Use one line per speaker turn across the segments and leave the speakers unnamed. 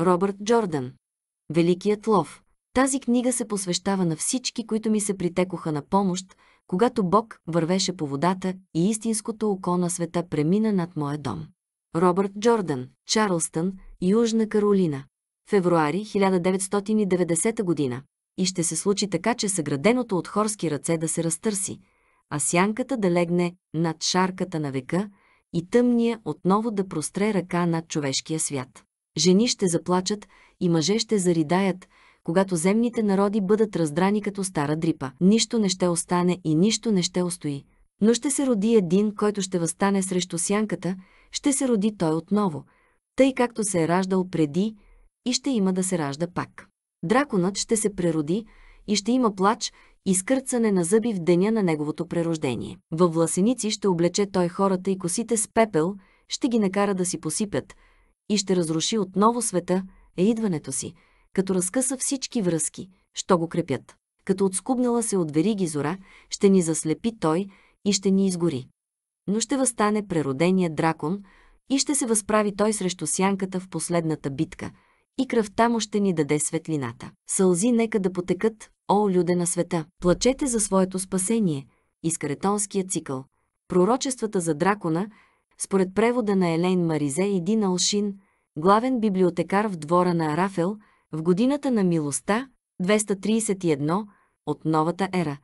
Робърт Джордан. Великият лов. Тази книга се посвещава на всички, които ми се притекоха на помощ, когато Бог вървеше по водата и истинското око на света премина над моя дом. Робърт Джордан, Чарлстън, Южна Каролина. Февруари 1990 година. И ще се случи така, че съграденото от хорски ръце да се разтърси, а сянката да легне над шарката на века и тъмния отново да простре ръка над човешкия свят. Жени ще заплачат и мъже ще заридаят, когато земните народи бъдат раздрани като стара дрипа. Нищо не ще остане и нищо не ще устои. Но ще се роди един, който ще възстане срещу сянката, ще се роди той отново, тъй както се е раждал преди и ще има да се ражда пак. Драконът ще се прероди и ще има плач и скърцане на зъби в деня на неговото прерождение. Във власеници ще облече той хората и косите с пепел, ще ги накара да си посипят – и ще разруши отново света, е идването си, като разкъса всички връзки, що го крепят. Като отскубнала се от вериги зора, ще ни заслепи той и ще ни изгори. Но ще възстане прероденият дракон и ще се възправи той срещу сянката в последната битка – и кръвта му ще ни даде светлината. Сълзи нека да потекат, о, люде на света! Плачете за своето спасение, изкаретонския цикъл. Пророчествата за дракона според превода на Елейн Маризе и Дин Алшин, главен библиотекар в двора на Рафел, в годината на милостта, 231, от новата ера.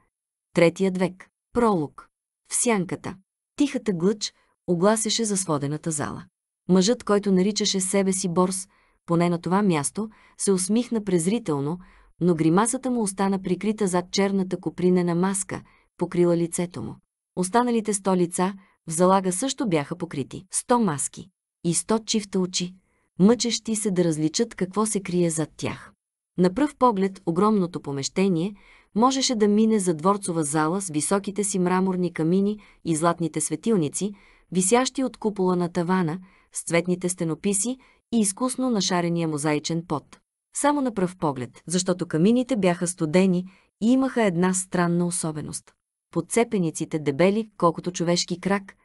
Третият век. Пролог. В сянката. Тихата глъч огласяше за сводената зала. Мъжът, който наричаше себе си Борс, поне на това място, се усмихна презрително, но гримасата му остана прикрита зад черната купринена маска, покрила лицето му. Останалите сто лица, в залага също бяха покрити 100 маски и 100 чифта очи, мъчещи се да различат какво се крие зад тях. На пръв поглед огромното помещение можеше да мине за дворцова зала с високите си мраморни камини и златните светилници, висящи от купола на тавана, с цветните стенописи и изкусно нашарения мозаичен пот. Само на пръв поглед, защото камините бяха студени и имаха една странна особеност подцепениците дебели, колкото човешки крак,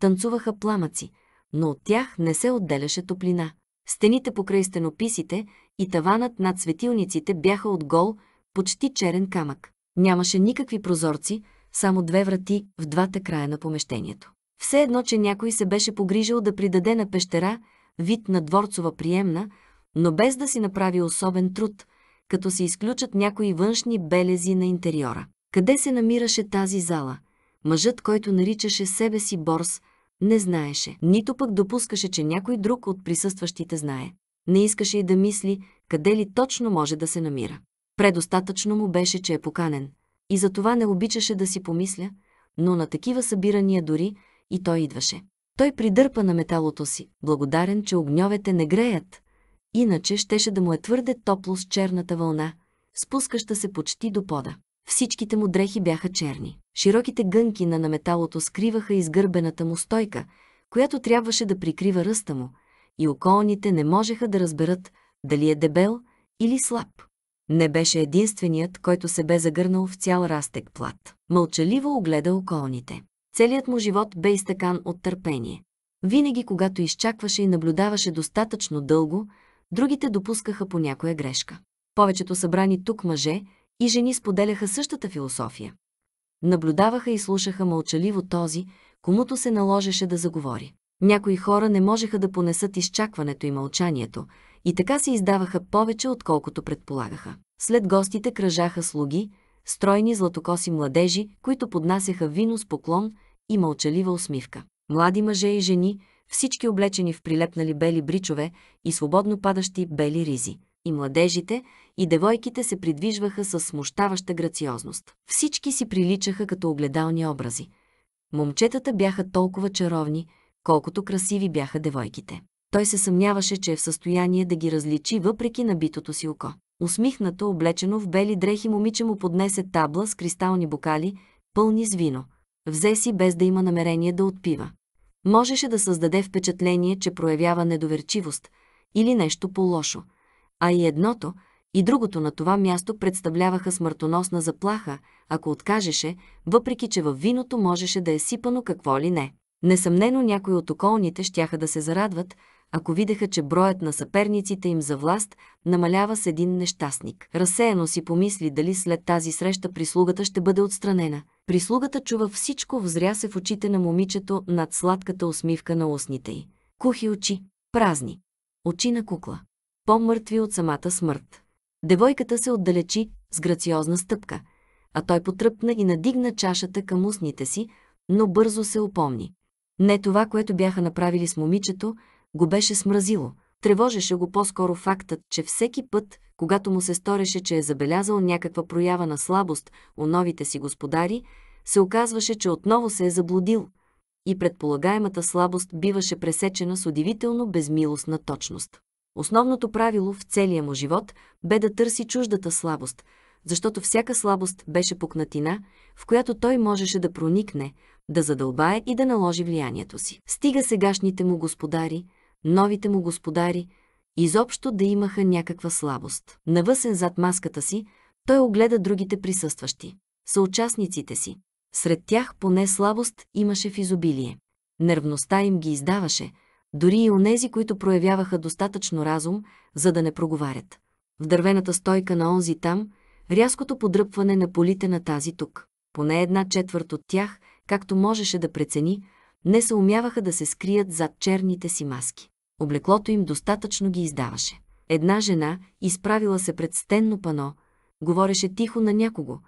танцуваха пламъци, но от тях не се отделяше топлина. Стените покрай стенописите и таванът над светилниците бяха от гол, почти черен камък. Нямаше никакви прозорци, само две врати в двата края на помещението. Все едно, че някой се беше погрижал да придаде на пещера вид на дворцова приемна, но без да си направи особен труд, като се изключат някои външни белези на интериора. Къде се намираше тази зала? Мъжът, който наричаше себе си Борс, не знаеше, нито пък допускаше, че някой друг от присъстващите знае. Не искаше и да мисли къде ли точно може да се намира. Предостатъчно му беше, че е поканен. И за това не обичаше да си помисля, но на такива събирания дори и той идваше. Той придърпа на металото си, благодарен, че огньовете не греят. Иначе щеше да му е твърде топло с черната вълна, спускаща се почти до пода. Всичките му дрехи бяха черни. Широките гънки на наметалото скриваха изгърбената му стойка, която трябваше да прикрива ръста му, и околните не можеха да разберат дали е дебел или слаб. Не беше единственият, който се бе загърнал в цял растек плат. Мълчаливо огледа околните. Целият му живот бе изтъкан от търпение. Винаги, когато изчакваше и наблюдаваше достатъчно дълго, другите допускаха по някоя грешка. Повечето събрани тук мъже и жени споделяха същата философия. Наблюдаваха и слушаха мълчаливо този, комуто се наложеше да заговори. Някои хора не можеха да понесат изчакването и мълчанието, и така се издаваха повече, отколкото предполагаха. След гостите кръжаха слуги, стройни златокоси младежи, които поднасяха вино с поклон и мълчалива усмивка. Млади мъже и жени, всички облечени в прилепнали бели бричове и свободно падащи бели ризи. И младежите, и девойките се придвижваха с смущаваща грациозност. Всички си приличаха като огледални образи. Момчетата бяха толкова чаровни, колкото красиви бяха девойките. Той се съмняваше, че е в състояние да ги различи въпреки набитото си око. Усмихнато, облечено в бели дрехи, момиче му поднесе табла с кристални бокали, пълни с вино. Взе си без да има намерение да отпива. Можеше да създаде впечатление, че проявява недоверчивост или нещо по-лошо. А и едното – и другото на това място представляваха смъртоносна заплаха, ако откажеше, въпреки че във виното можеше да е сипано какво ли не. Несъмнено някои от околните щяха да се зарадват, ако видяха, че броят на съперниците им за власт намалява с един нещастник. Разсеяно си помисли дали след тази среща прислугата ще бъде отстранена. Прислугата чува всичко, взря се в очите на момичето над сладката усмивка на устните й. Кухи очи, празни, очи на кукла, по-мъртви от самата смърт. Девойката се отдалечи с грациозна стъпка, а той потръпна и надигна чашата към устните си, но бързо се опомни. Не това, което бяха направили с момичето, го беше смразило. Тревожеше го по-скоро фактът, че всеки път, когато му се стореше, че е забелязал някаква проява на слабост у новите си господари, се оказваше, че отново се е заблудил и предполагаемата слабост биваше пресечена с удивително безмилостна точност. Основното правило в целия му живот бе да търси чуждата слабост, защото всяка слабост беше пукнатина, в която той можеше да проникне, да задълбае и да наложи влиянието си. Стига сегашните му господари, новите му господари, изобщо да имаха някаква слабост. Навъсен зад маската си, той огледа другите присъстващи, съучастниците си. Сред тях поне слабост имаше в изобилие. Нервността им ги издаваше – дори и онези, които проявяваха достатъчно разум, за да не проговарят. В дървената стойка на онзи там, рязкото подръпване на полите на тази тук. Поне една четвърт от тях, както можеше да прецени, не се умяваха да се скрият зад черните си маски. Облеклото им достатъчно ги издаваше. Една жена, изправила се пред стенно пано, говореше тихо на някого.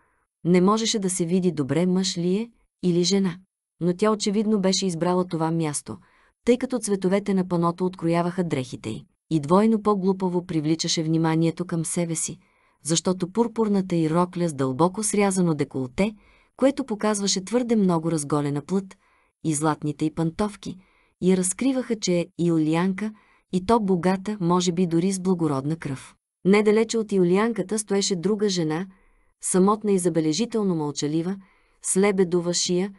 Не можеше да се види добре мъж ли е или жена. Но тя очевидно беше избрала това място – тъй като цветовете на паното открояваха дрехите й. И двойно по-глупаво привличаше вниманието към себе си, защото пурпурната й рокля с дълбоко срязано деколте, което показваше твърде много разголена плът, и златните й пантовки, и разкриваха, че е Иулианка, и то богата, може би дори с благородна кръв. Недалече от Юлианката стоеше друга жена, самотна и забележително мълчалива, с лебедова шия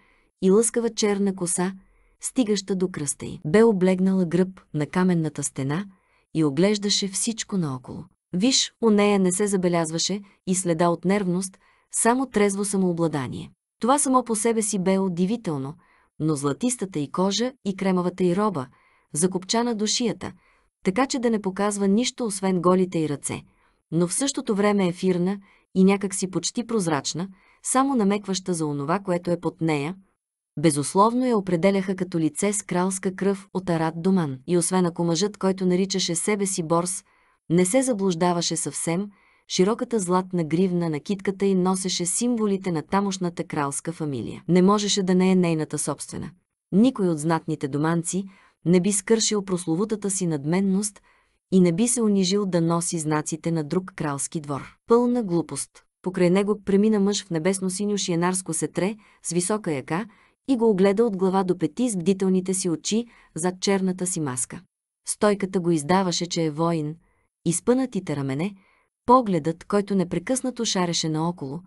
и лъскава черна коса, стигаща до кръста й. Бе облегнала гръб на каменната стена и оглеждаше всичко наоколо. Виж, у нея не се забелязваше и следа от нервност, само трезво самообладание. Това само по себе си бе удивително, но златистата и кожа и кремавата и роба, закопчана до шията, така че да не показва нищо освен голите и ръце, но в същото време ефирна и някак си почти прозрачна, само намекваща за онова, което е под нея, безусловно я определяха като лице с кралска кръв от Арат Доман. И освен ако мъжът, който наричаше себе си Борс, не се заблуждаваше съвсем, широката златна гривна на китката й носеше символите на тамошната кралска фамилия. Не можеше да не е нейната собствена. Никой от знатните доманци не би скършил прословутата си надменност и не би се унижил да носи знаците на друг кралски двор. Пълна глупост. Покрай него премина мъж в небесно-синьо шиенарско сетре с висока яка, и го огледа от глава до пети с бдителните си очи зад черната си маска. Стойката го издаваше, че е воин, изпънатите рамене, погледът, който непрекъснато шареше наоколо,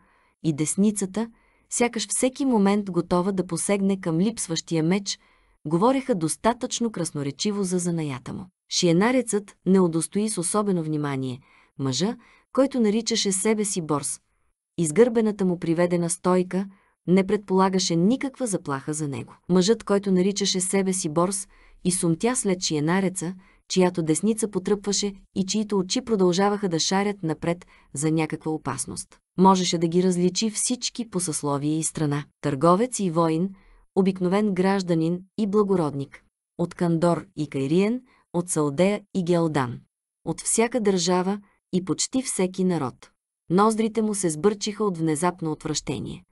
и десницата, сякаш всеки момент готова да посегне към липсващия меч, говореха достатъчно красноречиво за занаята му. Шиенарецът не удостои с особено внимание мъжа, който наричаше себе си Борс. Изгърбената му приведена стойка – не предполагаше никаква заплаха за него. Мъжът, който наричаше себе си Борс и сумтя след чиенареца, чиято десница потръпваше и чието очи продължаваха да шарят напред за някаква опасност. Можеше да ги различи всички по съсловие и страна. Търговец и воин, обикновен гражданин и благородник. От Кандор и Кайриен, от Салдея и Гелдан. От всяка държава и почти всеки народ. Ноздрите му се сбърчиха от внезапно отвращение.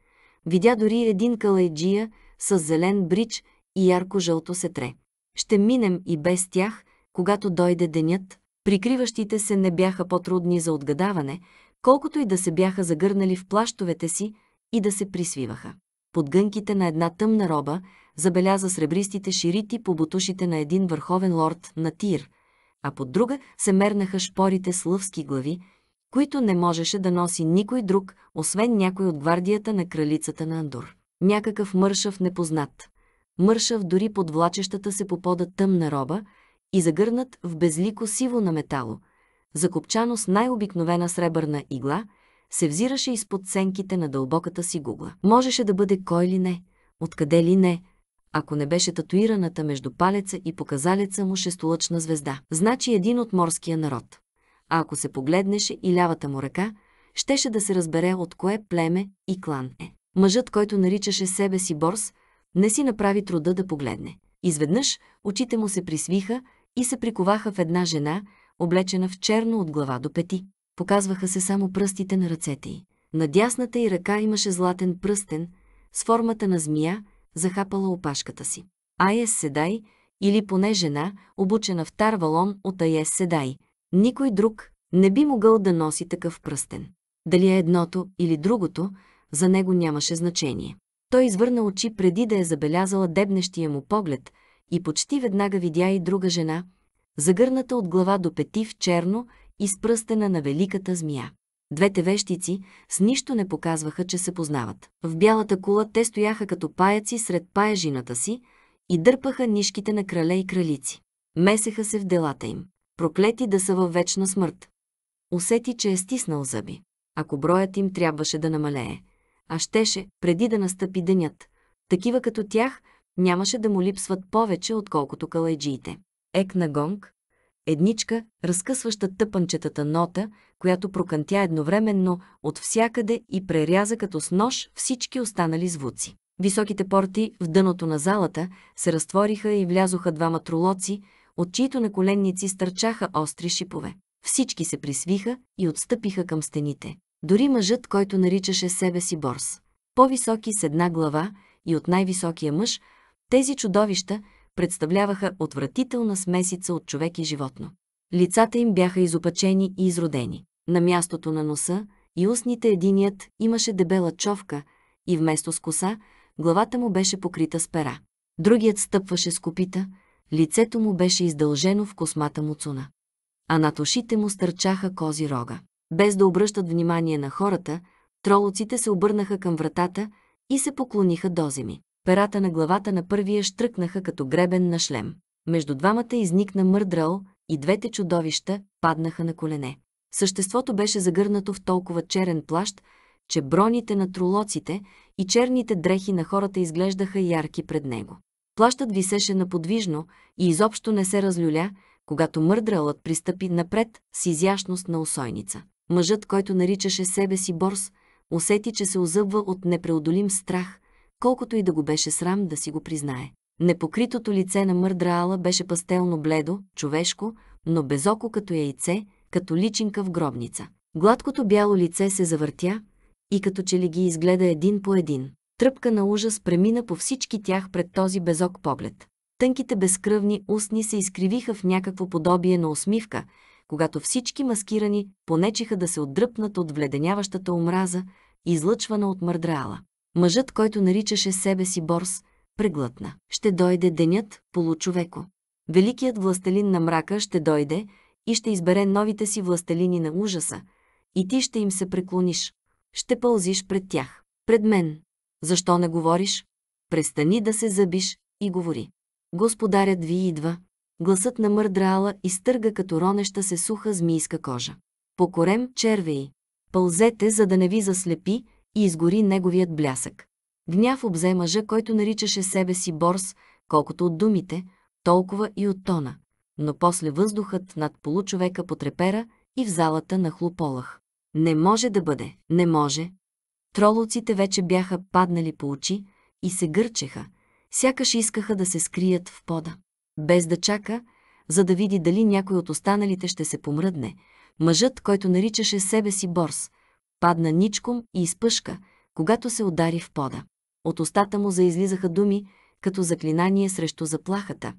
Видя дори един калайджия с зелен брич и ярко-жълто сетре. Ще минем и без тях, когато дойде денят. Прикриващите се не бяха по-трудни за отгадаване, колкото и да се бяха загърнали в плащовете си и да се присвиваха. Под гънките на една тъмна роба забеляза сребристите ширити по бутушите на един върховен лорд на Тир, а под друга се мернаха шпорите с лъвски глави – които не можеше да носи никой друг, освен някой от гвардията на кралицата на Андор. Някакъв мършав непознат. Мършав дори под влачещата се по пода тъмна роба и загърнат в безлико сиво на метало, закопчано с най-обикновена сребърна игла, се взираше изпод сенките на дълбоката си гугла. Можеше да бъде кой ли не, откъде ли не, ако не беше татуираната между палеца и показалеца му шестолъчна звезда. Значи един от морския народ а ако се погледнеше и лявата му ръка, щеше да се разбере от кое племе и клан е. Мъжът, който наричаше себе си Борс, не си направи труда да погледне. Изведнъж очите му се присвиха и се приковаха в една жена, облечена в черно от глава до пети. Показваха се само пръстите на ръцете й. На дясната й ръка имаше златен пръстен с формата на змия, захапала опашката си. Айес Седай, или поне жена, обучена в тар валон от Айес Седай, никой друг не би могъл да носи такъв пръстен. Дали е едното или другото, за него нямаше значение. Той извърна очи преди да е забелязала дебнещия му поглед и почти веднага видя и друга жена, загърната от глава до пети в черно и с пръстена на великата змия. Двете вещици с нищо не показваха, че се познават. В бялата кула те стояха като паяци сред паяжината си и дърпаха нишките на крале и кралици. Месеха се в делата им проклети да са във вечна смърт. Усети, че е стиснал зъби. Ако броят им трябваше да намалее, а щеше, преди да настъпи денят. Такива като тях нямаше да му липсват повече, отколкото калайджиите. Ек на гонг, едничка, разкъсваща тъпанчетата нота, която прокантя едновременно от всякъде и преряза като с нож всички останали звуци. Високите порти в дъното на залата се разтвориха и влязоха двама тролоци, от чието наколенници стърчаха остри шипове. Всички се присвиха и отстъпиха към стените. Дори мъжът, който наричаше себе си Борс. По-високи с една глава и от най-високия мъж, тези чудовища представляваха отвратителна смесица от човек и животно. Лицата им бяха изопачени и изродени. На мястото на носа и устните единият имаше дебела човка и вместо с коса, главата му беше покрита с пера. Другият стъпваше с копита – лицето му беше издължено в космата му цуна. А над ушите му стърчаха кози рога. Без да обръщат внимание на хората, тролоците се обърнаха към вратата и се поклониха до земи. Перата на главата на първия штръкнаха като гребен на шлем. Между двамата изникна мърдрал и двете чудовища паднаха на колене. Съществото беше загърнато в толкова черен плащ, че броните на тролоците и черните дрехи на хората изглеждаха ярки пред него. Плащът висеше наподвижно и изобщо не се разлюля, когато мърдралът пристъпи напред с изящност на усойница. Мъжът, който наричаше себе си Борс, усети, че се озъбва от непреодолим страх, колкото и да го беше срам да си го признае. Непокритото лице на мърдраала беше пастелно бледо, човешко, но безоко като яйце, като личинка в гробница. Гладкото бяло лице се завъртя и като че ли ги изгледа един по един. Тръпка на ужас премина по всички тях пред този безок поглед. Тънките безкръвни устни се изкривиха в някакво подобие на усмивка, когато всички маскирани понечиха да се отдръпнат от вледеняващата омраза, излъчвана от мърдрала. Мъжът, който наричаше себе си Борс, преглътна. Ще дойде денят, получовеко. Великият властелин на мрака ще дойде и ще избере новите си властелини на ужаса, и ти ще им се преклониш. Ще пълзиш пред тях. Пред мен. Защо не говориш? Престани да се забиш и говори. Господарят ви идва. Гласът на мърдраала изтърга като ронеща се суха змийска кожа. Покорем червеи. Пълзете, за да не ви заслепи и изгори неговият блясък. Гняв обзе мъжа, който наричаше себе си Борс, колкото от думите, толкова и от тона. Но после въздухът над получовека потрепера и в залата на хлополах. Не може да бъде, не може, Тролоците вече бяха паднали по очи и се гърчеха, сякаш искаха да се скрият в пода. Без да чака, за да види дали някой от останалите ще се помръдне, мъжът, който наричаше себе си Борс, падна ничком и изпъшка, когато се удари в пода. От устата му заизлизаха думи, като заклинание срещу заплахата.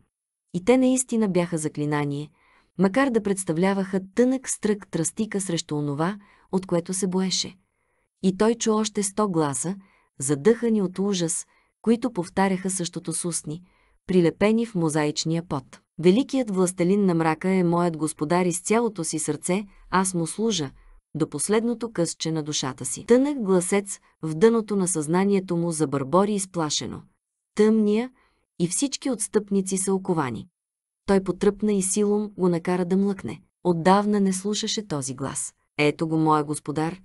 И те наистина бяха заклинание, макар да представляваха тънък стрък тръстика срещу онова, от което се боеше. И той чу още сто гласа, задъхани от ужас, които повтаряха същото с устни, прилепени в мозаичния пот. Великият властелин на мрака е моят господар и с цялото си сърце аз му служа, до последното късче на душата си. Тънък гласец в дъното на съзнанието му забърбори изплашено. Тъмния и всички отстъпници са оковани. Той потръпна и силом го накара да млъкне. Отдавна не слушаше този глас. Ето го, моя господар,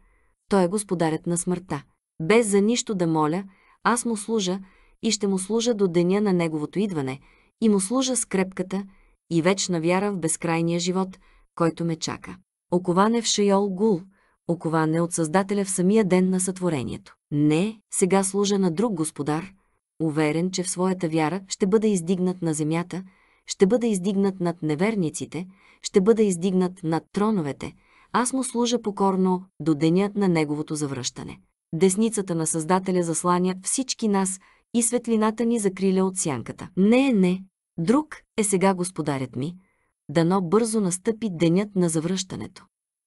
той е господарят на смъртта. Без за нищо да моля, аз му служа и ще му служа до деня на неговото идване и му служа с крепката и вечна вяра в безкрайния живот, който ме чака. Оковане в Шайол Гул, оковане от Създателя в самия ден на сътворението. Не, сега служа на друг господар, уверен, че в своята вяра ще бъде издигнат на земята, ще бъде издигнат над неверниците, ще бъде издигнат над троновете – аз му служа покорно до деня на неговото завръщане. Десницата на Създателя засланя всички нас и светлината ни закриля от сянката. Не, не, друг е сега господарят ми. Дано бързо настъпи денят на завръщането.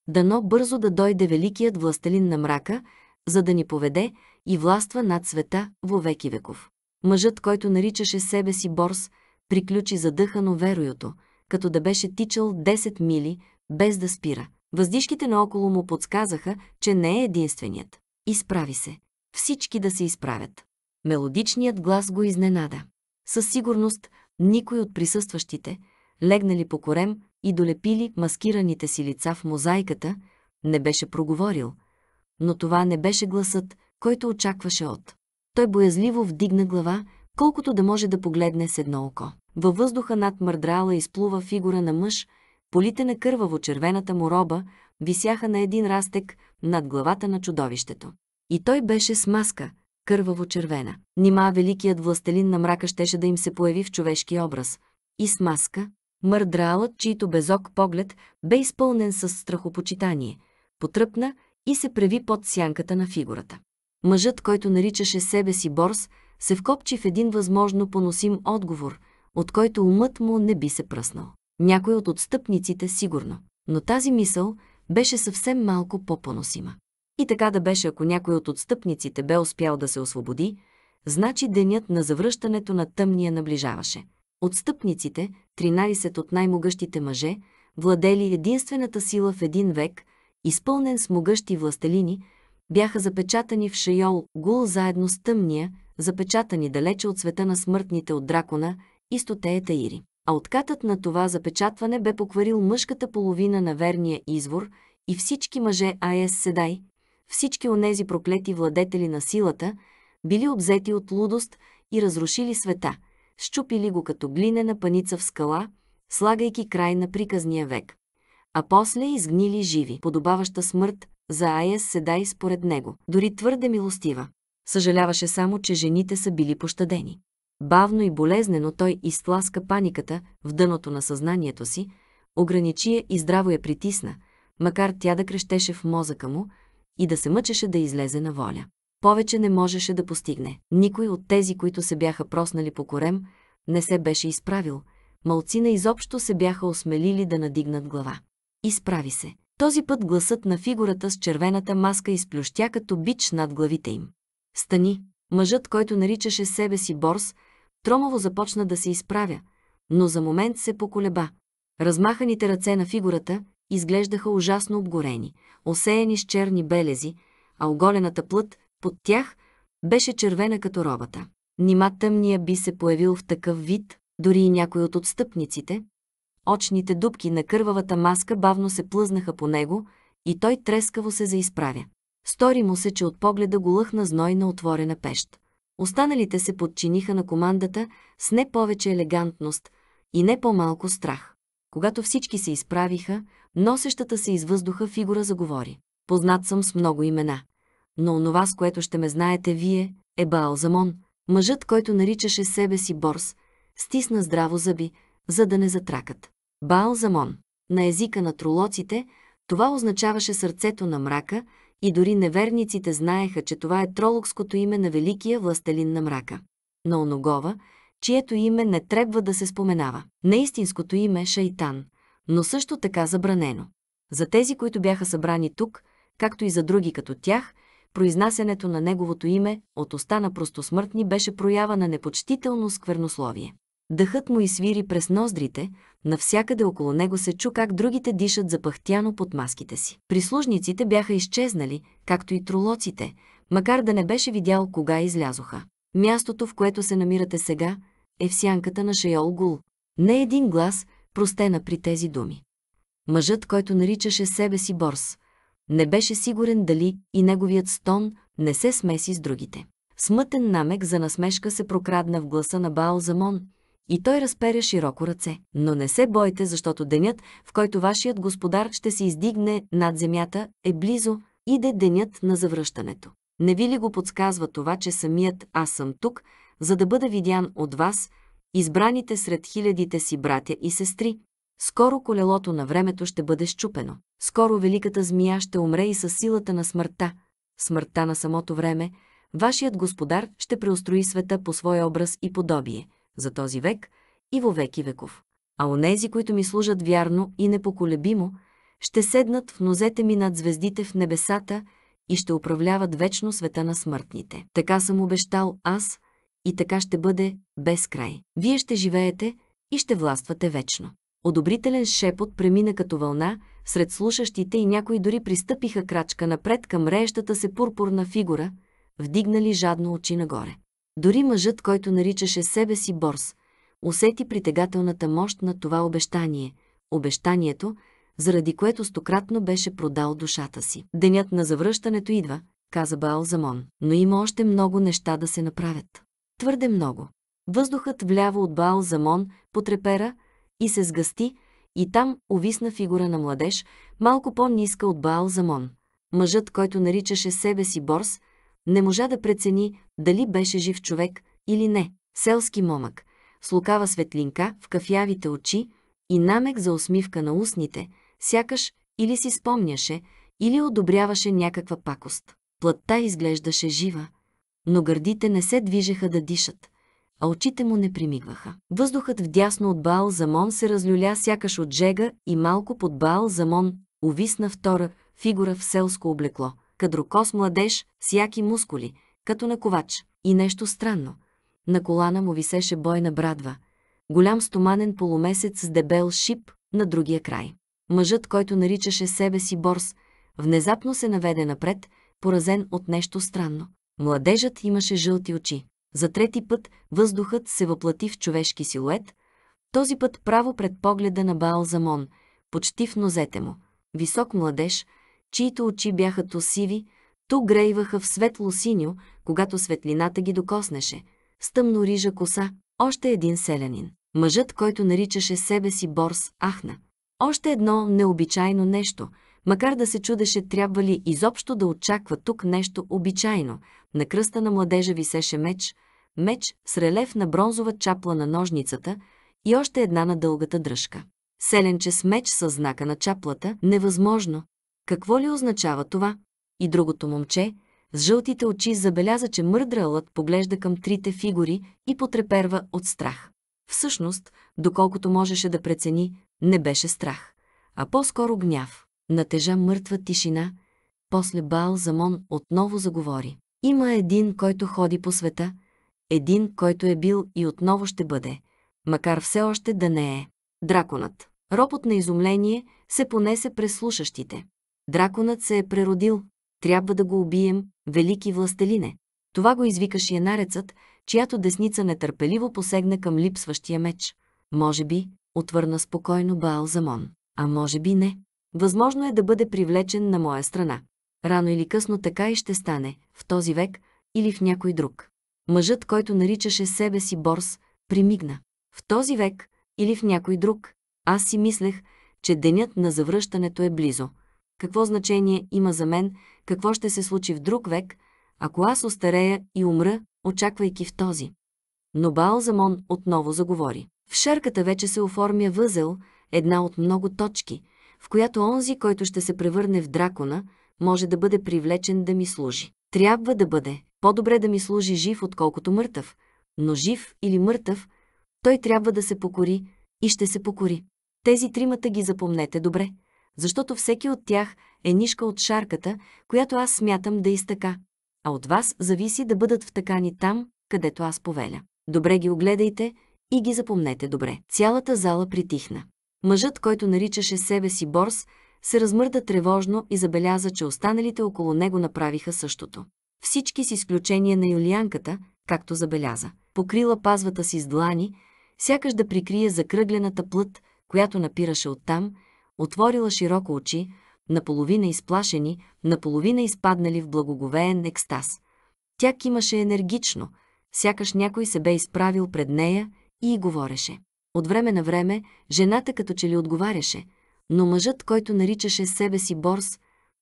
Дано бързо да дойде великият властелин на мрака, за да ни поведе и властва над света веки веков. Мъжът, който наричаше себе си Борс, приключи задъхано верою, като да беше тичал 10 мили, без да спира – Въздишките наоколо му подсказаха, че не е единственият. Изправи се. Всички да се изправят. Мелодичният глас го изненада. Със сигурност никой от присъстващите, легнали по корем и долепили маскираните си лица в мозайката, не беше проговорил. Но това не беше гласът, който очакваше от. Той боязливо вдигна глава, колкото да може да погледне с едно око. Във въздуха над мърдрала изплува фигура на мъж, Полите на кърваво-червената му роба висяха на един растек над главата на чудовището. И той беше с маска, кърваво-червена. Нима великият властелин на мрака щеше да им се появи в човешки образ. И с маска, мърдралът, чийто безок поглед бе изпълнен с страхопочитание, потръпна и се преви под сянката на фигурата. Мъжът, който наричаше себе си Борс, се вкопчи в един възможно поносим отговор, от който умът му не би се пръснал някой от отстъпниците сигурно, но тази мисъл беше съвсем малко по-поносима. И така да беше, ако някой от отстъпниците бе успял да се освободи, значи денят на завръщането на тъмния наближаваше. Отстъпниците, 13 от най-могъщите мъже, владели единствената сила в един век, изпълнен с могъщи властелини, бяха запечатани в шайол Гул заедно с тъмния, запечатани далече от света на смъртните от дракона и стоте Ири а откатът на това запечатване бе покварил мъжката половина на верния извор и всички мъже Аес Седай, всички онези проклети владетели на силата, били обзети от лудост и разрушили света, щупили го като глинена паница в скала, слагайки край на приказния век. А после изгнили живи, подобаваща смърт за Аес Седай според него, дори твърде милостива. Съжаляваше само, че жените са били пощадени. Бавно и болезнено той изтласка паниката в дъното на съзнанието си, ограничи я и здраво я притисна, макар тя да крещеше в мозъка му и да се мъчеше да излезе на воля. Повече не можеше да постигне. Никой от тези, които се бяха проснали по корем, не се беше изправил. Малцина изобщо се бяха осмелили да надигнат глава. Изправи се. Този път гласът на фигурата с червената маска изплющя като бич над главите им. Стани! Мъжът, който наричаше себе си Борс, Тромово започна да се изправя, но за момент се поколеба. Размаханите ръце на фигурата изглеждаха ужасно обгорени, осеяни с черни белези, а оголената плът под тях беше червена като робата. Нима тъмния би се появил в такъв вид, дори и някой от отстъпниците. Очните дубки на кървавата маска бавно се плъзнаха по него и той трескаво се заизправя. Стори му се, че от погледа го лъхна зной на отворена пещ. Останалите се подчиниха на командата с не повече елегантност и не по-малко страх. Когато всички се изправиха, носещата се из въздуха фигура заговори. Познат съм с много имена, но онова, с което ще ме знаете вие, е Баалзамон, мъжът, който наричаше себе си Борс, стисна здраво зъби, за да не затракат. Баалзамон, на езика на тролоците, това означаваше сърцето на мрака – и дори неверниците знаеха, че това е тролокското име на великия властелин на мрака. На оногова, чието име не трябва да се споменава. Неистинското име – Шайтан, но също така забранено. За тези, които бяха събрани тук, както и за други като тях, произнасянето на неговото име от уста на простосмъртни беше проява на непочтително сквернословие. Дъхът му извири през ноздрите, навсякъде около него се чу как другите дишат запахтяно под маските си. Прислужниците бяха изчезнали, както и тролоците, макар да не беше видял кога излязоха. Мястото, в което се намирате сега, е в сянката на Шеол Гул. Не един глас простена при тези думи. Мъжът, който наричаше себе си Борс, не беше сигурен дали и неговият стон не се смеси с другите. Смътен намек за насмешка се прокрадна в гласа на Баал Замон – и той разперя широко ръце. Но не се бойте, защото денят, в който вашият господар ще се издигне над земята, е близо, иде денят на завръщането. Не ви ли го подсказва това, че самият аз съм тук, за да бъда видян от вас, избраните сред хилядите си братя и сестри? Скоро колелото на времето ще бъде щупено. Скоро великата змия ще умре и със силата на смъртта, смъртта на самото време, вашият господар ще преустрои света по своя образ и подобие – за този век и во веки веков. А онези, които ми служат вярно и непоколебимо, ще седнат в нозете ми над звездите в небесата и ще управляват вечно света на смъртните. Така съм обещал аз и така ще бъде без край. Вие ще живеете и ще властвате вечно. Одобрителен шепот премина като вълна сред слушащите и някои дори пристъпиха крачка напред към реещата се пурпурна фигура, вдигнали жадно очи нагоре. Дори мъжът, който наричаше себе си Борс, усети притегателната мощ на това обещание, обещанието, заради което стократно беше продал душата си. Денят на завръщането идва, каза Замон, но има още много неща да се направят. Твърде много. Въздухът вляво от Замон потрепера и се сгъсти, и там увисна фигура на младеж, малко по-ниска от Замон. Мъжът, който наричаше себе си Борс, не можа да прецени дали беше жив човек или не. Селски момък, с лукава светлинка в кафявите очи и намек за усмивка на устните, сякаш или си спомняше, или одобряваше някаква пакост. Плътта изглеждаше жива, но гърдите не се движеха да дишат, а очите му не примигваха. Въздухът вдясно от Баал Замон се разлюля сякаш от жега и малко под Баал Замон увисна втора фигура в селско облекло – кадрокос младеж с яки мускули, като на ковач. И нещо странно. На колана му висеше бойна брадва, голям стоманен полумесец с дебел шип на другия край. Мъжът, който наричаше себе си Борс, внезапно се наведе напред, поразен от нещо странно. Младежът имаше жълти очи. За трети път въздухът се въплати в човешки силует, този път право пред погледа на Баал Замон, почти в нозете му. Висок младеж, чието очи бяха то сиви, то грейваха в светло-синьо, когато светлината ги докоснеше, с тъмно-рижа коса, още един селянин. Мъжът, който наричаше себе си Борс, ахна. Още едно необичайно нещо, макар да се чудеше трябва ли изобщо да очаква тук нещо обичайно. На кръста на младежа висеше меч, меч с релеф на бронзова чапла на ножницата и още една на дългата дръжка. Селенче с меч със знака на чаплата, невъзможно, какво ли означава това? И другото момче, с жълтите очи забеляза, че мърдралът поглежда към трите фигури и потреперва от страх. Всъщност, доколкото можеше да прецени, не беше страх, а по-скоро гняв. Натежа мъртва тишина, после Бал Замон отново заговори. Има един, който ходи по света, един, който е бил и отново ще бъде, макар все още да не е. Драконът. Ропот на изумление се понесе през слушащите. Драконът се е преродил. Трябва да го убием, велики властелине. Това го извикаше енарецът, чиято десница нетърпеливо посегна към липсващия меч. Може би, отвърна спокойно Баал Замон. А може би не. Възможно е да бъде привлечен на моя страна. Рано или късно така и ще стане, в този век или в някой друг. Мъжът, който наричаше себе си Борс, примигна. В този век или в някой друг. Аз си мислех, че денят на завръщането е близо. Какво значение има за мен, какво ще се случи в друг век, ако аз остарея и умра, очаквайки в този? Но Баалзамон отново заговори. В шарката вече се оформя възел, една от много точки, в която онзи, който ще се превърне в дракона, може да бъде привлечен да ми служи. Трябва да бъде. По-добре да ми служи жив, отколкото мъртъв. Но жив или мъртъв, той трябва да се покори и ще се покори. Тези тримата ги запомнете добре защото всеки от тях е нишка от шарката, която аз смятам да изтъка, а от вас зависи да бъдат втъкани там, където аз повеля. Добре ги огледайте и ги запомнете добре. Цялата зала притихна. Мъжът, който наричаше себе си Борс, се размърда тревожно и забеляза, че останалите около него направиха същото. Всички с изключение на Юлианката, както забеляза, покрила пазвата си с длани, сякаш да прикрие закръглената плът, която напираше оттам, отворила широко очи, наполовина изплашени, наполовина изпаднали в благоговеен екстаз. Тя кимаше енергично, сякаш някой се бе изправил пред нея и й говореше. От време на време жената като че ли отговаряше, но мъжът, който наричаше себе си Борс,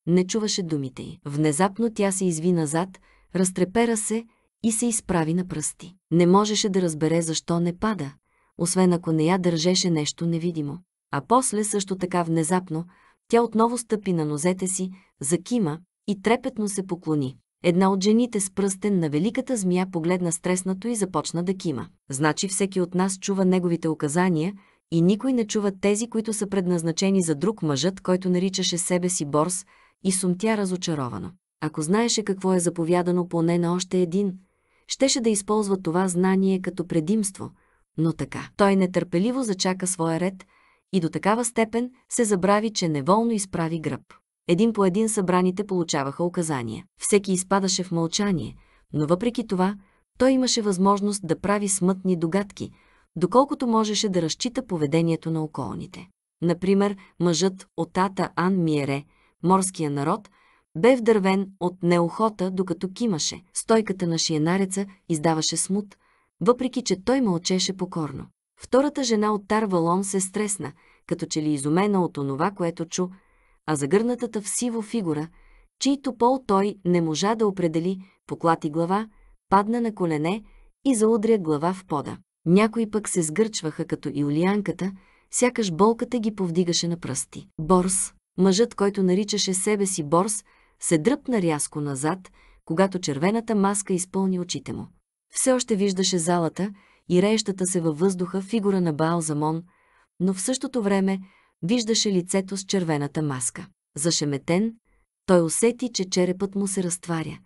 не чуваше думите й. Внезапно тя се изви назад, разтрепера се и се изправи на пръсти. Не можеше да разбере защо не пада, освен ако не я държеше нещо невидимо а после също така внезапно тя отново стъпи на нозете си, закима и трепетно се поклони. Една от жените с пръстен на великата змия погледна стреснато и започна да кима. Значи всеки от нас чува неговите указания и никой не чува тези, които са предназначени за друг мъжът, който наричаше себе си Борс и сумтя разочаровано. Ако знаеше какво е заповядано поне на още един, щеше да използва това знание като предимство, но така. Той нетърпеливо зачака своя ред, и до такава степен се забрави, че неволно изправи гръб. Един по един събраните получаваха указания. Всеки изпадаше в мълчание, но въпреки това той имаше възможност да прави смътни догадки, доколкото можеше да разчита поведението на околните. Например, мъжът от тата Ан Миере, морския народ, бе вдървен от неохота, докато кимаше. Стойката на шиенареца издаваше смут, въпреки че той мълчеше покорно. Втората жена от Тарвалон се стресна, като че ли изумена от онова, което чу, а загърнатата в сиво фигура, чийто пол той не можа да определи, поклати глава, падна на колене и заудря глава в пода. Някои пък се сгърчваха като Юлианката, сякаш болката ги повдигаше на пръсти. Борс, мъжът, който наричаше себе си Борс, се дръпна рязко назад, когато червената маска изпълни очите му. Все още виждаше залата, и реещата се във въздуха фигура на Балзамон, но в същото време виждаше лицето с червената маска. Зашеметен, той усети, че черепът му се разтваря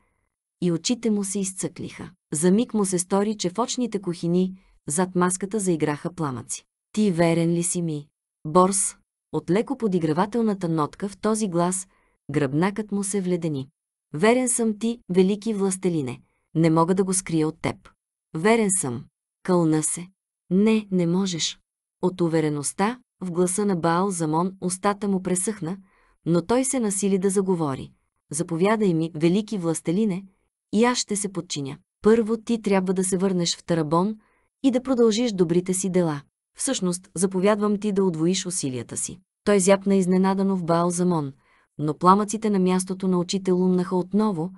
и очите му се изцъклиха. За миг му се стори, че в очните кухини зад маската заиграха пламъци. Ти верен ли си ми? Борс, от леко подигравателната нотка в този глас, гръбнакът му се вледени. Верен съм ти, велики властелине. Не мога да го скрия от теб. Верен съм. Кълна се. Не, не можеш. От увереността, в гласа на Баал Замон устата му пресъхна, но той се насили да заговори. Заповядай ми, велики властелине, и аз ще се подчиня. Първо ти трябва да се върнеш в Тарабон и да продължиш добрите си дела. Всъщност, заповядвам ти да удвоиш усилията си. Той зяпна изненадано в Баал Замон, но пламъците на мястото на очите лумнаха отново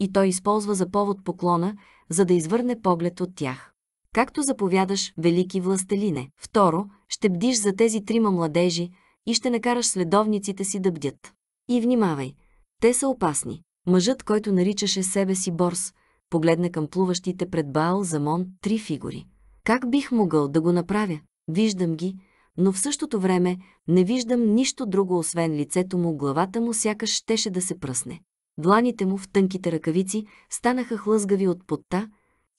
и той използва за повод поклона, за да извърне поглед от тях както заповядаш, велики властелине. Второ, ще бдиш за тези трима младежи и ще накараш следовниците си да бдят. И внимавай, те са опасни. Мъжът, който наричаше себе си Борс, погледна към плуващите пред Баал Замон три фигури. Как бих могъл да го направя? Виждам ги, но в същото време не виждам нищо друго, освен лицето му, главата му сякаш щеше да се пръсне. Дланите му в тънките ръкавици станаха хлъзгави от потта,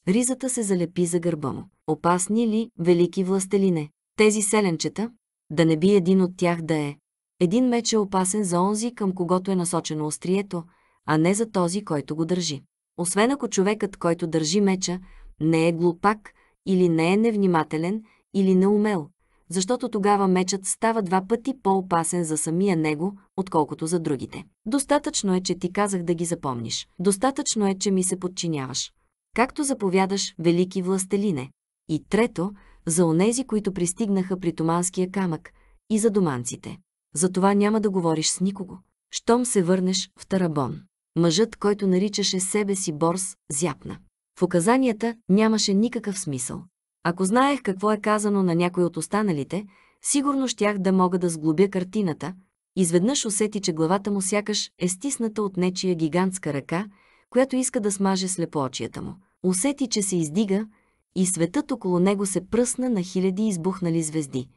Ризата се залепи за гърба му. Опасни ли, велики властелине? Тези селенчета? Да не би един от тях да е. Един меч е опасен за онзи, към когото е насочено острието, а не за този, който го държи. Освен ако човекът, който държи меча, не е глупак или не е невнимателен или неумел, защото тогава мечът става два пъти по-опасен за самия него, отколкото за другите. Достатъчно е, че ти казах да ги запомниш. Достатъчно е, че ми се подчиняваш както заповядаш, велики властелине. И трето, за онези, които пристигнаха при туманския камък, и за доманците. За това няма да говориш с никого. Щом се върнеш в Тарабон. Мъжът, който наричаше себе си Борс, зяпна. В указанията нямаше никакъв смисъл. Ако знаех какво е казано на някой от останалите, сигурно щях да мога да сглобя картината. Изведнъж усети, че главата му сякаш е стисната от нечия гигантска ръка която иска да смаже слепоочията му. Усети, че се издига и светът около него се пръсна на хиляди избухнали звезди,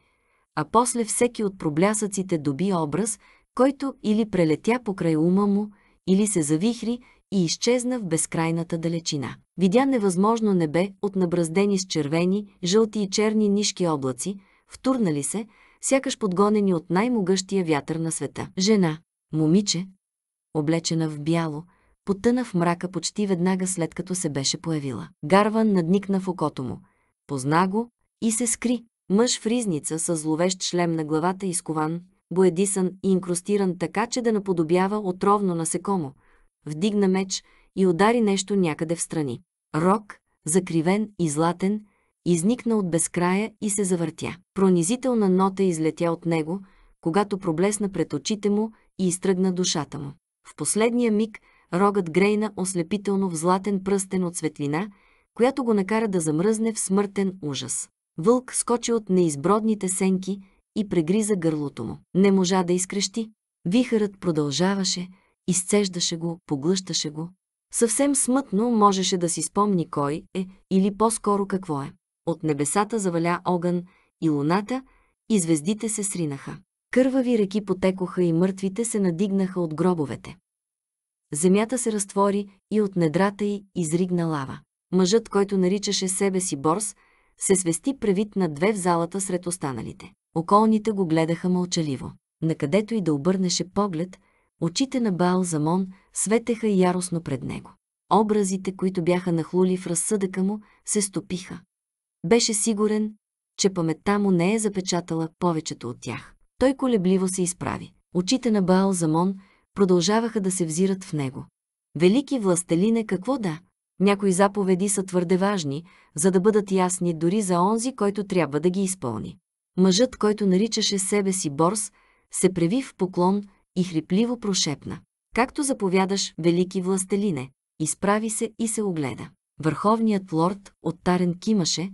а после всеки от проблясъците доби образ, който или прелетя покрай ума му, или се завихри и изчезна в безкрайната далечина. Видя невъзможно небе от набраздени с червени, жълти и черни нишки облаци, втурнали се, сякаш подгонени от най-могъщия вятър на света. Жена, момиче, облечена в бяло, потъна в мрака почти веднага след като се беше появила. Гарван надникна в окото му, позна го и се скри. Мъж в ризница с зловещ шлем на главата изкован, боедисан и инкрустиран така, че да наподобява отровно насекомо, вдигна меч и удари нещо някъде в страни. Рок, закривен и златен, изникна от безкрая и се завъртя. Пронизителна нота излетя от него, когато проблесна пред очите му и изтръгна душата му. В последния миг – рогът грейна ослепително в златен пръстен от светлина, която го накара да замръзне в смъртен ужас. Вълк скочи от неизбродните сенки и прегриза гърлото му. Не можа да изкрещи. Вихърът продължаваше, изцеждаше го, поглъщаше го. Съвсем смътно можеше да си спомни кой е или по-скоро какво е. От небесата заваля огън и луната, и звездите се сринаха. Кървави реки потекоха и мъртвите се надигнаха от гробовете. Земята се разтвори и от недрата й изригна лава. Мъжът, който наричаше себе си Борс, се свести превид на две в залата сред останалите. Околните го гледаха мълчаливо. Накъдето и да обърнеше поглед, очите на Баал Замон светеха яростно пред него. Образите, които бяха нахлули в разсъдъка му, се стопиха. Беше сигурен, че паметта му не е запечатала повечето от тях. Той колебливо се изправи. Очите на Баал Замон продължаваха да се взират в него. Велики властелине, какво да? Някои заповеди са твърде важни, за да бъдат ясни дори за онзи, който трябва да ги изпълни. Мъжът, който наричаше себе си Борс, се преви в поклон и хрипливо прошепна. Както заповядаш, велики властелине, изправи се и се огледа. Върховният лорд оттарен кимаше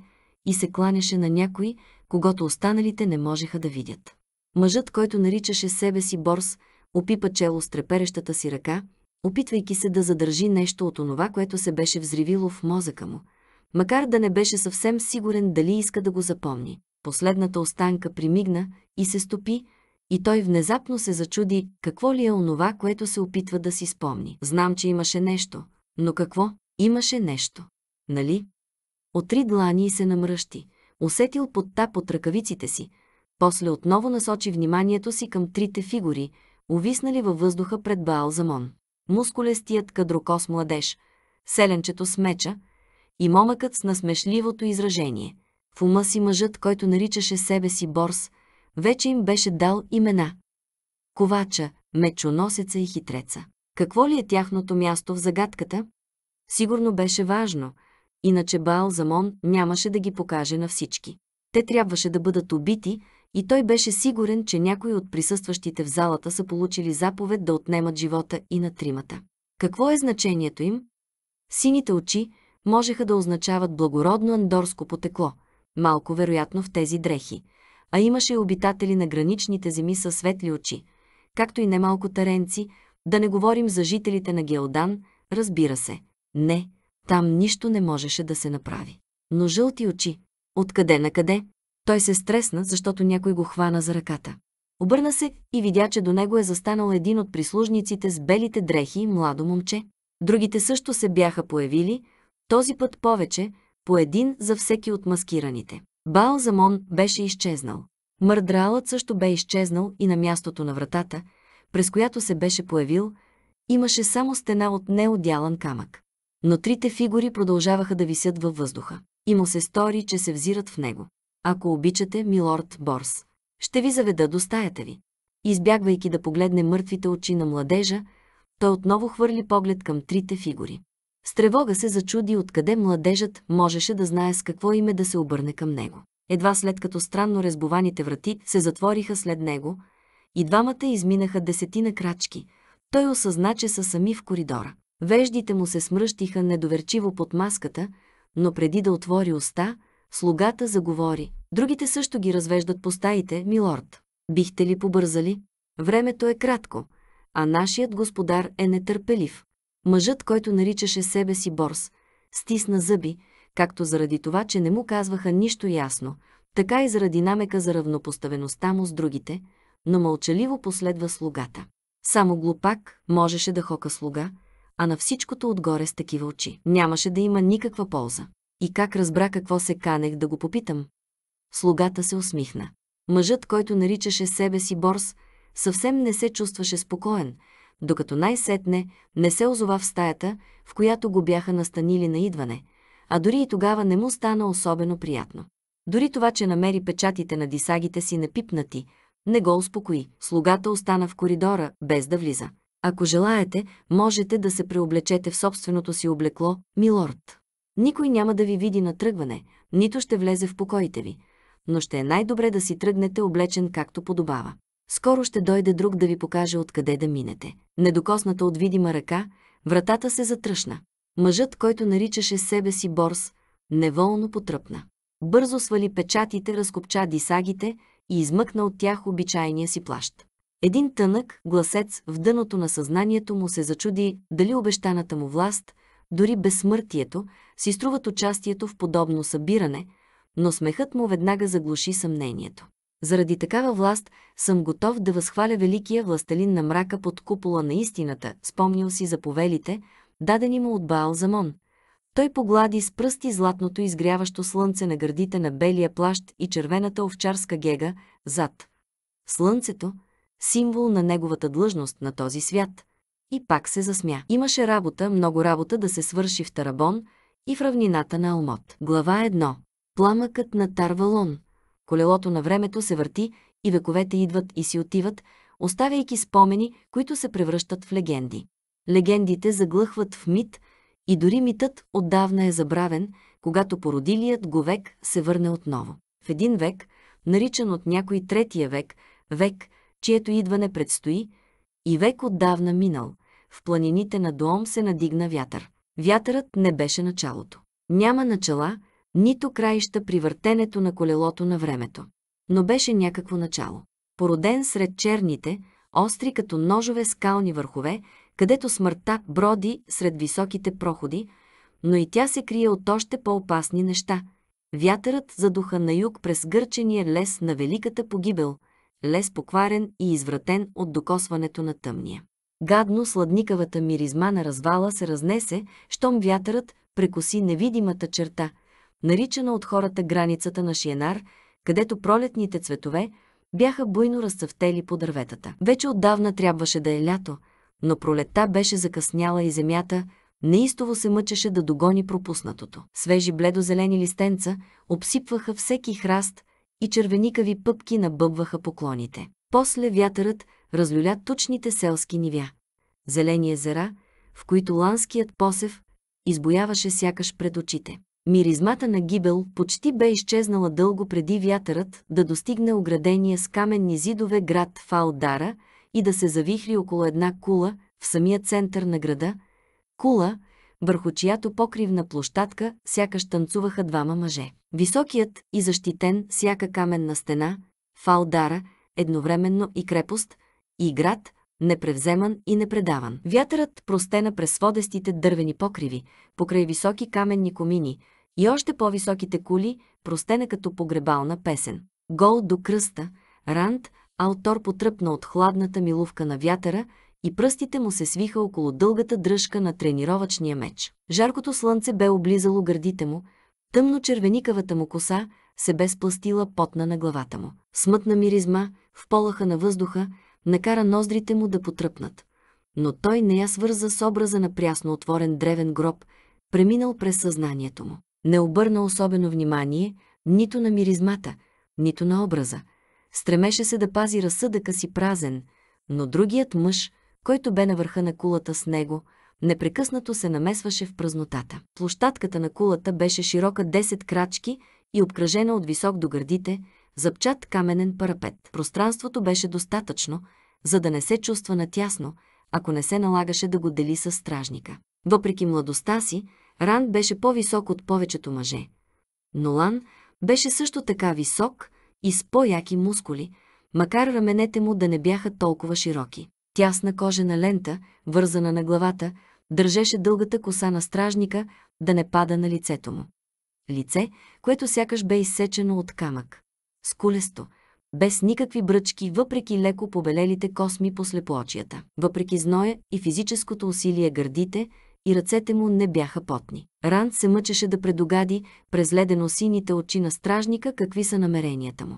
и се кланеше на някой, когато останалите не можеха да видят. Мъжът, който наричаше себе си Борс, опипа чело с треперещата си ръка, опитвайки се да задържи нещо от онова, което се беше взривило в мозъка му, макар да не беше съвсем сигурен дали иска да го запомни. Последната останка примигна и се стопи, и той внезапно се зачуди какво ли е онова, което се опитва да си спомни. Знам, че имаше нещо, но какво? Имаше нещо. Нали? Отри длани и се намръщи, усетил под тап от ръкавиците си, после отново насочи вниманието си към трите фигури – увиснали във въздуха пред Баал Замон. Мускулестият кадрокос младеж, селенчето с меча и момъкът с насмешливото изражение. В ума си мъжът, който наричаше себе си Борс, вече им беше дал имена. Ковача, мечоносеца и хитреца. Какво ли е тяхното място в загадката? Сигурно беше важно, иначе Баал Замон нямаше да ги покаже на всички. Те трябваше да бъдат убити, и той беше сигурен, че някои от присъстващите в залата са получили заповед да отнемат живота и на тримата. Какво е значението им? Сините очи можеха да означават благородно андорско потекло, малко вероятно в тези дрехи, а имаше и обитатели на граничните земи със светли очи, както и немалко таренци, да не говорим за жителите на Геодан. разбира се. Не, там нищо не можеше да се направи. Но жълти очи, откъде на къде, той се стресна, защото някой го хвана за ръката. Обърна се и видя, че до него е застанал един от прислужниците с белите дрехи, и младо момче. Другите също се бяха появили, този път повече, по един за всеки от маскираните. Балзамон беше изчезнал. Мърдралът също бе изчезнал и на мястото на вратата, през която се беше появил, имаше само стена от неодялан камък. Но трите фигури продължаваха да висят във въздуха. И му се стори, че се взират в него. Ако обичате, милорд Борс, ще ви заведа до стаята ви. Избягвайки да погледне мъртвите очи на младежа, той отново хвърли поглед към трите фигури. С тревога се зачуди откъде младежът можеше да знае с какво име да се обърне към него. Едва след като странно резбованите врати се затвориха след него, и двамата изминаха десетина крачки, той осъзна, че са сами в коридора. Веждите му се смръщиха недоверчиво под маската, но преди да отвори уста, Слугата заговори. Другите също ги развеждат по стаите, милорд. Бихте ли побързали? Времето е кратко, а нашият господар е нетърпелив. Мъжът, който наричаше себе си Борс, стисна зъби, както заради това, че не му казваха нищо ясно, така и заради намека за равнопоставеността му с другите, но мълчаливо последва слугата. Само глупак можеше да хока слуга, а на всичкото отгоре с такива очи. Нямаше да има никаква полза. И как разбра какво се канех да го попитам? Слугата се усмихна. Мъжът, който наричаше себе си Борс, съвсем не се чувстваше спокоен, докато най-сетне не се озова в стаята, в която го бяха настанили на идване, а дори и тогава не му стана особено приятно. Дори това, че намери печатите на дисагите си напипнати, не го успокои. Слугата остана в коридора, без да влиза. Ако желаете, можете да се преоблечете в собственото си облекло, милорд. Никой няма да ви види на тръгване, нито ще влезе в покоите ви, но ще е най-добре да си тръгнете облечен както подобава. Скоро ще дойде друг да ви покаже откъде да минете. Недокосната от видима ръка, вратата се затръшна. Мъжът, който наричаше себе си Борс, неволно потръпна. Бързо свали печатите, разкопча дисагите и измъкна от тях обичайния си плащ. Един тънък гласец в дъното на съзнанието му се зачуди дали обещаната му власт, дори безсмъртието, си струват участието в подобно събиране, но смехът му веднага заглуши съмнението. Заради такава власт съм готов да възхваля великия властелин на мрака под купола на истината, спомнил си заповелите, дадени му от Баал Замон. Той поглади с пръсти златното изгряващо слънце на гърдите на белия плащ и червената овчарска гега зад. Слънцето – символ на неговата длъжност на този свят. И пак се засмя. Имаше работа, много работа да се свърши в Тарабон – и в равнината на Алмот. Глава 1. Пламъкът на Тарвалон. Колелото на времето се върти и вековете идват и си отиват, оставяйки спомени, които се превръщат в легенди. Легендите заглъхват в мит и дори митът отдавна е забравен, когато породилият го век се върне отново. В един век, наричан от някой третия век, век, чието идване предстои, и век отдавна минал, в планините на Доом се надигна вятър. Вятърът не беше началото. Няма начала, нито краища при въртенето на колелото на времето. Но беше някакво начало. Породен сред черните, остри като ножове скални върхове, където смъртта броди сред високите проходи, но и тя се крие от още по-опасни неща. Вятърът задуха на юг през гърчения лес на великата погибел, лес покварен и извратен от докосването на тъмния. Гадно сладникавата миризма на развала се разнесе, щом вятърът прекоси невидимата черта, наричана от хората границата на Шиенар, където пролетните цветове бяха буйно разцъфтели по дърветата. Вече отдавна трябваше да е лято, но пролетта беше закъсняла и земята неистово се мъчеше да догони пропуснатото. Свежи бледозелени листенца обсипваха всеки храст и червеникави пъпки набъбваха поклоните. После вятърът разлюля тучните селски нивя. Зелени езера, в които ланският посев избояваше сякаш пред очите. Миризмата на гибел почти бе изчезнала дълго преди вятърът да достигне оградения с каменни зидове град Фалдара и да се завихли около една кула в самия център на града, кула, върху чиято покривна площадка сякаш танцуваха двама мъже. Високият и защитен сяка каменна стена, Фалдара, едновременно и крепост – и град, непревземан и непредаван. Вятърът простена през сводестите дървени покриви, покрай високи каменни комини и още по-високите кули, простена като погребална песен. Гол до кръста, Ранд, Алтор потръпна от хладната милувка на вятъра и пръстите му се свиха около дългата дръжка на тренировъчния меч. Жаркото слънце бе облизало гърдите му, тъмно-червеникавата му коса се бе спластила потна на главата му. Смътна миризма в полаха на въздуха накара ноздрите му да потръпнат. Но той не я свърза с образа на прясно отворен древен гроб, преминал през съзнанието му. Не обърна особено внимание нито на миризмата, нито на образа. Стремеше се да пази разсъдъка си празен, но другият мъж, който бе на върха на кулата с него, непрекъснато се намесваше в празнотата. Площадката на кулата беше широка 10 крачки и обкръжена от висок до гърдите, запчат каменен парапет. Пространството беше достатъчно, за да не се чувства натясно, ако не се налагаше да го дели с стражника. Въпреки младостта си, Ран беше по-висок от повечето мъже. Но Лан беше също така висок и с по-яки мускули, макар раменете му да не бяха толкова широки. Тясна кожена лента, вързана на главата, държеше дългата коса на стражника да не пада на лицето му. Лице, което сякаш бе изсечено от камък с без никакви бръчки, въпреки леко побелелите косми по слепоочията. Въпреки зноя и физическото усилие гърдите и ръцете му не бяха потни. Ранд се мъчеше да предогади през ледено-сините очи на стражника какви са намеренията му.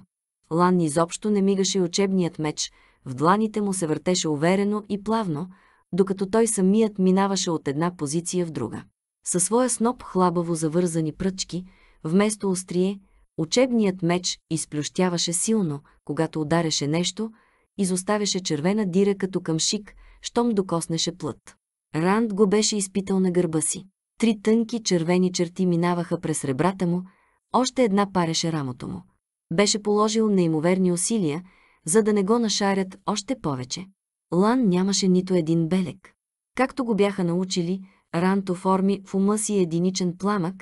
Лан изобщо не мигаше учебният меч, в дланите му се въртеше уверено и плавно, докато той самият минаваше от една позиция в друга. Със своя сноп хлабаво завързани пръчки, вместо острие, Учебният меч изплющяваше силно, когато удареше нещо, изоставяше червена дира като къмшик, щом докоснеше плът. Ранд го беше изпитал на гърба си. Три тънки червени черти минаваха през ребрата му, още една пареше рамото му. Беше положил неимоверни усилия, за да не го нашарят още повече. Лан нямаше нито един белек. Както го бяха научили, Рант оформи в ума си единичен пламък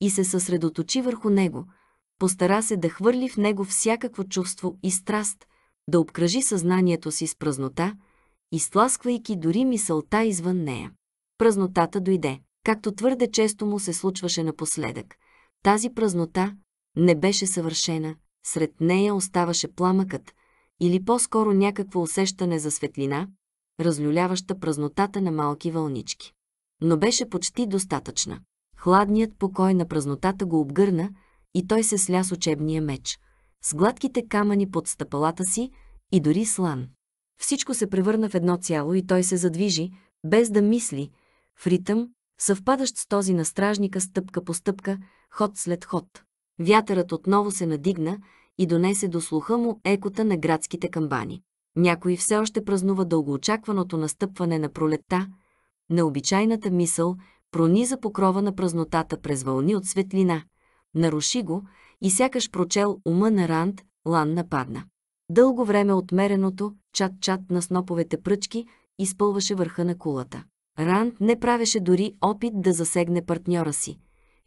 и се съсредоточи върху него – постара се да хвърли в него всякакво чувство и страст, да обкръжи съзнанието си с празнота, изтласквайки дори мисълта извън нея. Празнотата дойде, както твърде често му се случваше напоследък. Тази празнота не беше съвършена, сред нея оставаше пламъкът, или по-скоро някакво усещане за светлина, разлюляваща празнотата на малки вълнички. Но беше почти достатъчна. Хладният покой на празнотата го обгърна, и той се сля с учебния меч, с гладките камъни под стъпалата си и дори слан. Всичко се превърна в едно цяло и той се задвижи, без да мисли, в ритъм, съвпадащ с този на стражника стъпка по стъпка, ход след ход. Вятърът отново се надигна и донесе до слуха му екота на градските камбани. Някой все още празнува дългоочакваното настъпване на пролетта, необичайната мисъл прониза покрова на празнотата през вълни от светлина, наруши го и сякаш прочел ума на Ранд, Лан нападна. Дълго време отмереното, чат-чат на сноповете пръчки, изпълваше върха на кулата. Ранд не правеше дори опит да засегне партньора си.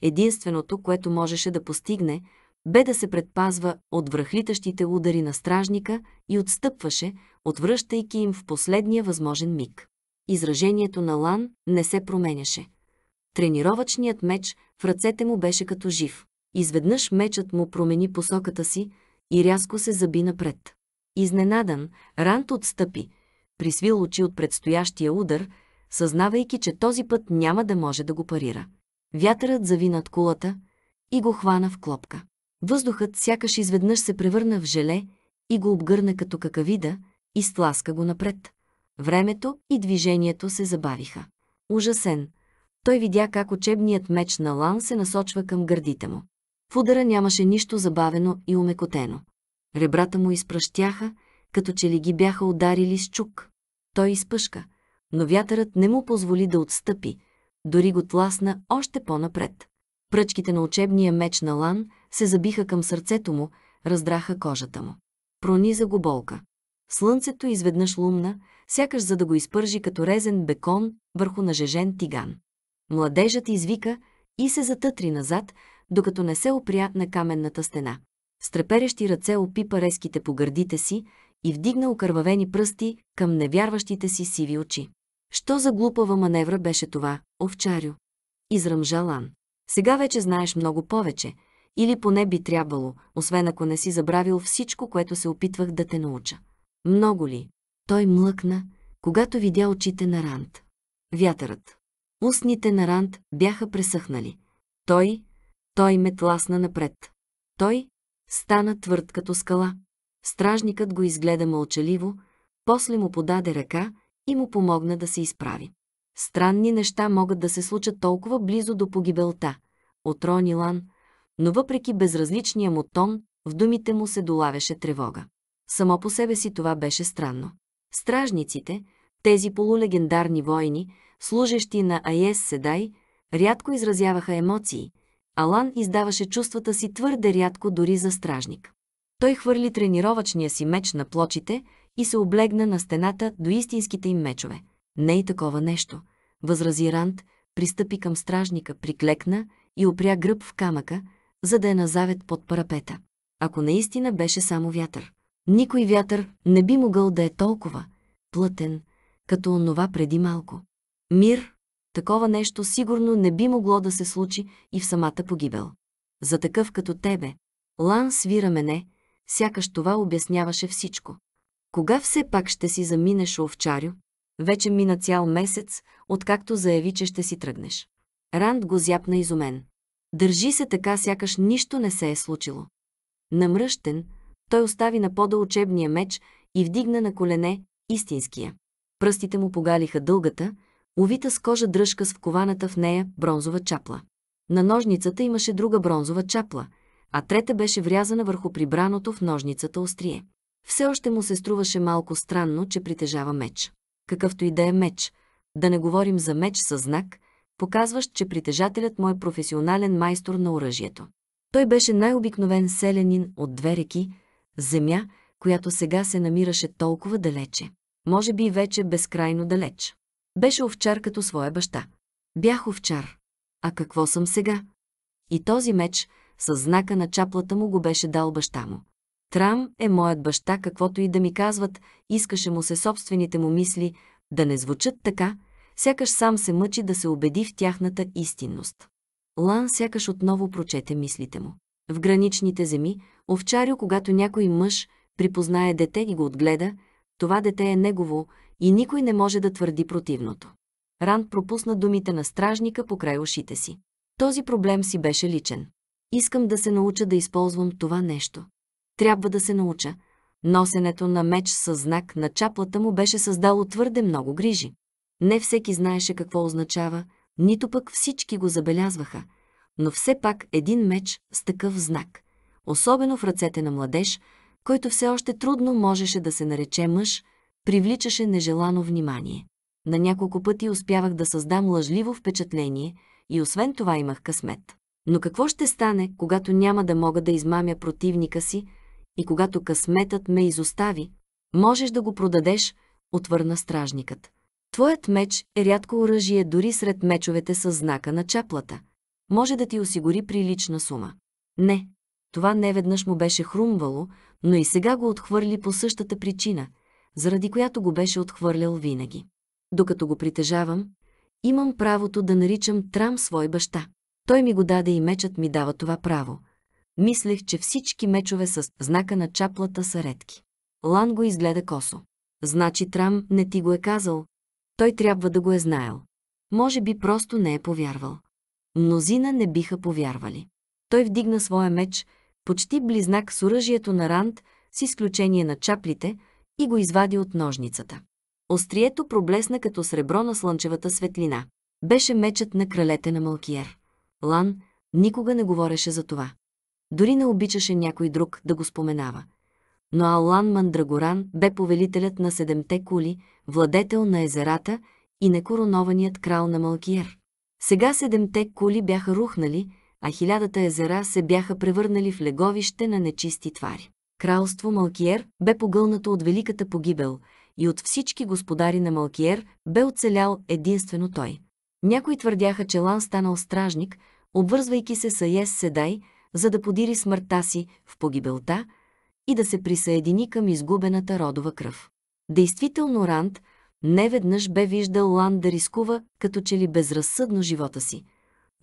Единственото, което можеше да постигне, бе да се предпазва от връхлитащите удари на стражника и отстъпваше, отвръщайки им в последния възможен миг. Изражението на Лан не се променяше. Тренировъчният меч в ръцете му беше като жив. Изведнъж мечът му промени посоката си и рязко се заби напред. Изненадан, Рант отстъпи, присвил очи от предстоящия удар, съзнавайки, че този път няма да може да го парира. Вятърът зави над кулата и го хвана в клопка. Въздухът сякаш изведнъж се превърна в желе и го обгърна като какавида и стласка го напред. Времето и движението се забавиха. Ужасен, той видя как учебният меч на Лан се насочва към гърдите му. В удара нямаше нищо забавено и умекотено. Ребрата му изпръщяха, като че ли ги бяха ударили с чук. Той изпъшка, но вятърът не му позволи да отстъпи, дори го тласна още по-напред. Пръчките на учебния меч на Лан се забиха към сърцето му, раздраха кожата му. Прониза го болка. Слънцето изведнъж лумна, сякаш за да го изпържи като резен бекон върху нажежен тиган. Младежът извика и се затътри назад, докато не се опря на каменната стена. С треперещи ръце опипа резките по гърдите си и вдигна окървавени пръсти към невярващите си сиви очи. Що за глупава маневра беше това, овчарю? Изръмжа Лан. Сега вече знаеш много повече, или поне би трябвало, освен ако не си забравил всичко, което се опитвах да те науча. Много ли? Той млъкна, когато видя очите на Ранд. Вятърът. Устните на Ранд бяха пресъхнали. Той, той ме тласна напред. Той стана твърд като скала. Стражникът го изгледа мълчаливо, после му подаде ръка и му помогна да се изправи. Странни неща могат да се случат толкова близо до погибелта, отрони Лан, но въпреки безразличния му тон, в думите му се долавяше тревога. Само по себе си това беше странно. Стражниците, тези полулегендарни войни, служещи на Аес Седай, рядко изразяваха емоции, Алан издаваше чувствата си твърде рядко дори за стражник. Той хвърли тренировъчния си меч на плочите и се облегна на стената до истинските им мечове. Не и такова нещо, възрази Ранд, пристъпи към стражника, приклекна и опря гръб в камъка, за да е завет под парапета. Ако наистина беше само вятър. Никой вятър не би могъл да е толкова плътен, като онова преди малко. Мир, Такова нещо сигурно не би могло да се случи и в самата погибел. За такъв като тебе. Лан свира мене, сякаш това обясняваше всичко. Кога все пак ще си заминеш, овчарю? Вече мина цял месец, откакто заяви, че ще си тръгнеш. Ранд го зяпна изумен. Държи се така, сякаш нищо не се е случило. Намръщен, той остави на пода учебния меч и вдигна на колене истинския. Пръстите му погалиха дългата, увита с кожа дръжка с вкованата в нея бронзова чапла. На ножницата имаше друга бронзова чапла, а трета беше врязана върху прибраното в ножницата острие. Все още му се струваше малко странно, че притежава меч. Какъвто и да е меч, да не говорим за меч със знак, показващ, че притежателят му е професионален майстор на оръжието. Той беше най-обикновен селянин от две реки, земя, която сега се намираше толкова далече. Може би вече безкрайно далеч. Беше овчар като своя баща. Бях овчар. А какво съм сега? И този меч, с знака на чаплата му го беше дал баща му. Трам е моят баща, каквото и да ми казват, искаше му се собствените му мисли да не звучат така, сякаш сам се мъчи да се убеди в тяхната истинност. Лан сякаш отново прочете мислите му. В граничните земи, овчарю, когато някой мъж припознае дете и го отгледа, това дете е негово и никой не може да твърди противното. Ранд пропусна думите на стражника покрай ушите си. Този проблем си беше личен. Искам да се науча да използвам това нещо. Трябва да се науча. Носенето на меч със знак на чаплата му беше създало твърде много грижи. Не всеки знаеше какво означава, нито пък всички го забелязваха, но все пак един меч с такъв знак, особено в ръцете на младеж, който все още трудно можеше да се нарече мъж, привличаше нежелано внимание. На няколко пъти успявах да създам лъжливо впечатление и освен това имах късмет. Но какво ще стане, когато няма да мога да измамя противника си и когато късметът ме изостави? Можеш да го продадеш, отвърна стражникът. Твоят меч е рядко оръжие дори сред мечовете с знака на чаплата. Може да ти осигури прилична сума. Не, това неведнъж му беше хрумвало, но и сега го отхвърли по същата причина – заради която го беше отхвърлял винаги. Докато го притежавам, имам правото да наричам Трам свой баща. Той ми го даде и мечът ми дава това право. Мислех, че всички мечове с знака на чаплата са редки. Лан го изгледа косо. Значи Трам не ти го е казал. Той трябва да го е знаел. Може би просто не е повярвал. Мнозина не биха повярвали. Той вдигна своя меч, почти близнак с оръжието на Ранд, с изключение на чаплите, и го извади от ножницата. Острието проблесна като сребро на слънчевата светлина. Беше мечът на кралете на Малкиер. Лан никога не говореше за това. Дори не обичаше някой друг да го споменава. Но Аллан Мандрагоран бе повелителят на седемте кули, владетел на езерата и некоронованият крал на Малкиер. Сега седемте кули бяха рухнали, а хилядата езера се бяха превърнали в леговище на нечисти твари кралство Малкиер бе погълнато от великата погибел и от всички господари на Малкиер бе оцелял единствено той. Някои твърдяха, че Лан станал стражник, обвързвайки се с Аес Седай, за да подири смъртта си в погибелта и да се присъедини към изгубената родова кръв. Действително Ранд неведнъж бе виждал Лан да рискува като че ли безразсъдно живота си,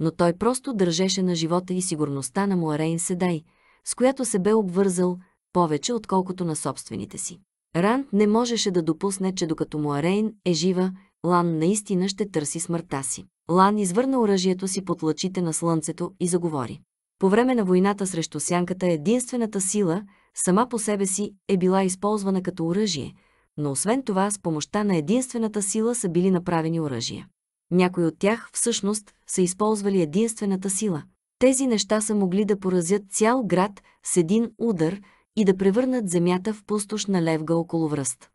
но той просто държеше на живота и сигурността на Муарейн Седай, с която се бе обвързал – повече, отколкото на собствените си. Ранд не можеше да допусне, че докато Муарейн е жива, Лан наистина ще търси смъртта си. Лан извърна оръжието си под лъчите на слънцето и заговори. По време на войната срещу сянката единствената сила, сама по себе си, е била използвана като оръжие, но освен това с помощта на единствената сила са били направени оръжия. Някои от тях всъщност са използвали единствената сила. Тези неща са могли да поразят цял град с един удар – и да превърнат земята в пустошна левга около връст.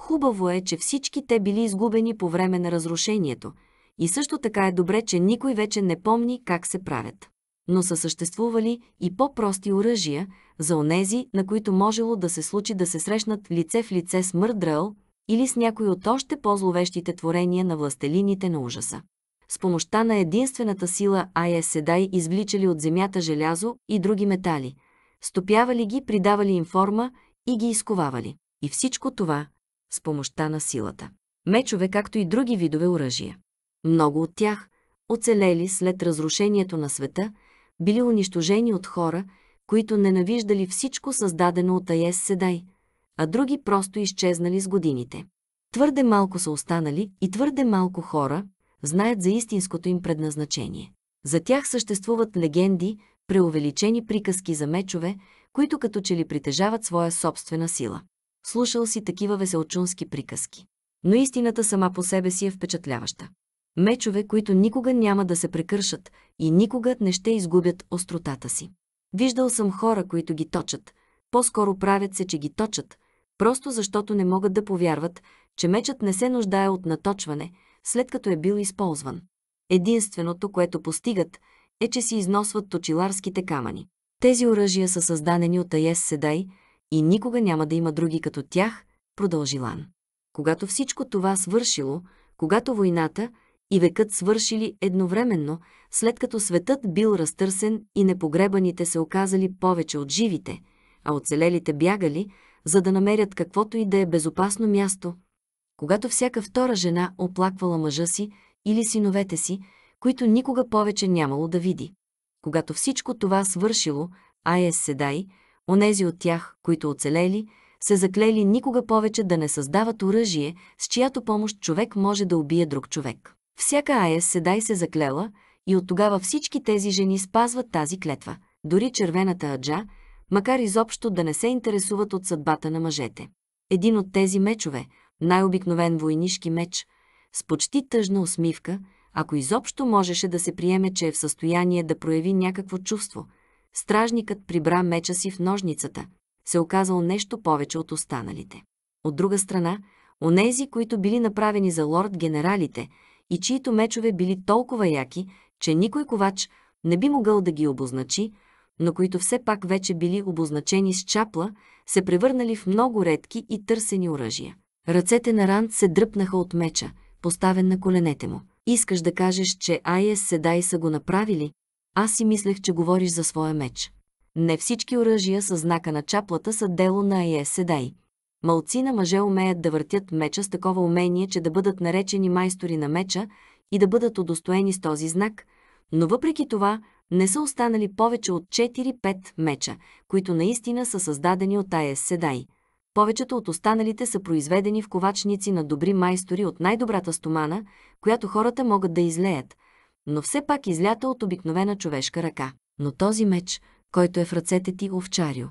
Хубаво е, че всички те били изгубени по време на разрушението и също така е добре, че никой вече не помни как се правят. Но са съществували и по-прости оръжия за онези, на които можело да се случи да се срещнат лице в лице с мърдръл или с някои от още по-зловещите творения на властелините на ужаса. С помощта на единствената сила Ая Седай извличали от земята желязо и други метали – стопявали ги, придавали им форма и ги изковавали. И всичко това с помощта на силата. Мечове, както и други видове оръжия. Много от тях, оцелели след разрушението на света, били унищожени от хора, които ненавиждали всичко създадено от Аес Седай, а други просто изчезнали с годините. Твърде малко са останали и твърде малко хора знаят за истинското им предназначение. За тях съществуват легенди, преувеличени приказки за мечове, които като че ли притежават своя собствена сила. Слушал си такива веселчунски приказки. Но истината сама по себе си е впечатляваща. Мечове, които никога няма да се прекършат и никога не ще изгубят остротата си. Виждал съм хора, които ги точат, по-скоро правят се, че ги точат, просто защото не могат да повярват, че мечът не се нуждае от наточване, след като е бил използван. Единственото, което постигат, е, че си износват точиларските камъни. Тези оръжия са създадени от Аес Седай и никога няма да има други като тях, продължи Лан. Когато всичко това свършило, когато войната и векът свършили едновременно, след като светът бил разтърсен и непогребаните се оказали повече от живите, а оцелелите бягали, за да намерят каквото и да е безопасно място. Когато всяка втора жена оплаквала мъжа си или синовете си, които никога повече нямало да види. Когато всичко това свършило, Айес Седай, онези от тях, които оцелели, се заклели никога повече да не създават оръжие, с чиято помощ човек може да убие друг човек. Всяка Айес Седай се заклела и от тогава всички тези жени спазват тази клетва. Дори червената аджа, макар изобщо да не се интересуват от съдбата на мъжете. Един от тези мечове, най-обикновен войнишки меч, с почти тъжна усмивка – ако изобщо можеше да се приеме, че е в състояние да прояви някакво чувство. Стражникът прибра меча си в ножницата, се оказал нещо повече от останалите. От друга страна, онези, които били направени за лорд-генералите и чието мечове били толкова яки, че никой ковач не би могъл да ги обозначи, но които все пак вече били обозначени с чапла, се превърнали в много редки и търсени оръжия. Ръцете на Ранд се дръпнаха от меча, поставен на коленете му. Искаш да кажеш, че Айес Седай са го направили? Аз си мислех, че говориш за своя меч. Не всички оръжия с знака на чаплата са дело на Айес Седай. Малци на мъже умеят да въртят меча с такова умение, че да бъдат наречени майстори на меча и да бъдат удостоени с този знак, но въпреки това не са останали повече от 4-5 меча, които наистина са създадени от Айес Седай – повечето от останалите са произведени в ковачници на добри майстори от най-добрата стомана, която хората могат да излеят, но все пак излята от обикновена човешка ръка. Но този меч, който е в ръцете ти, овчарио,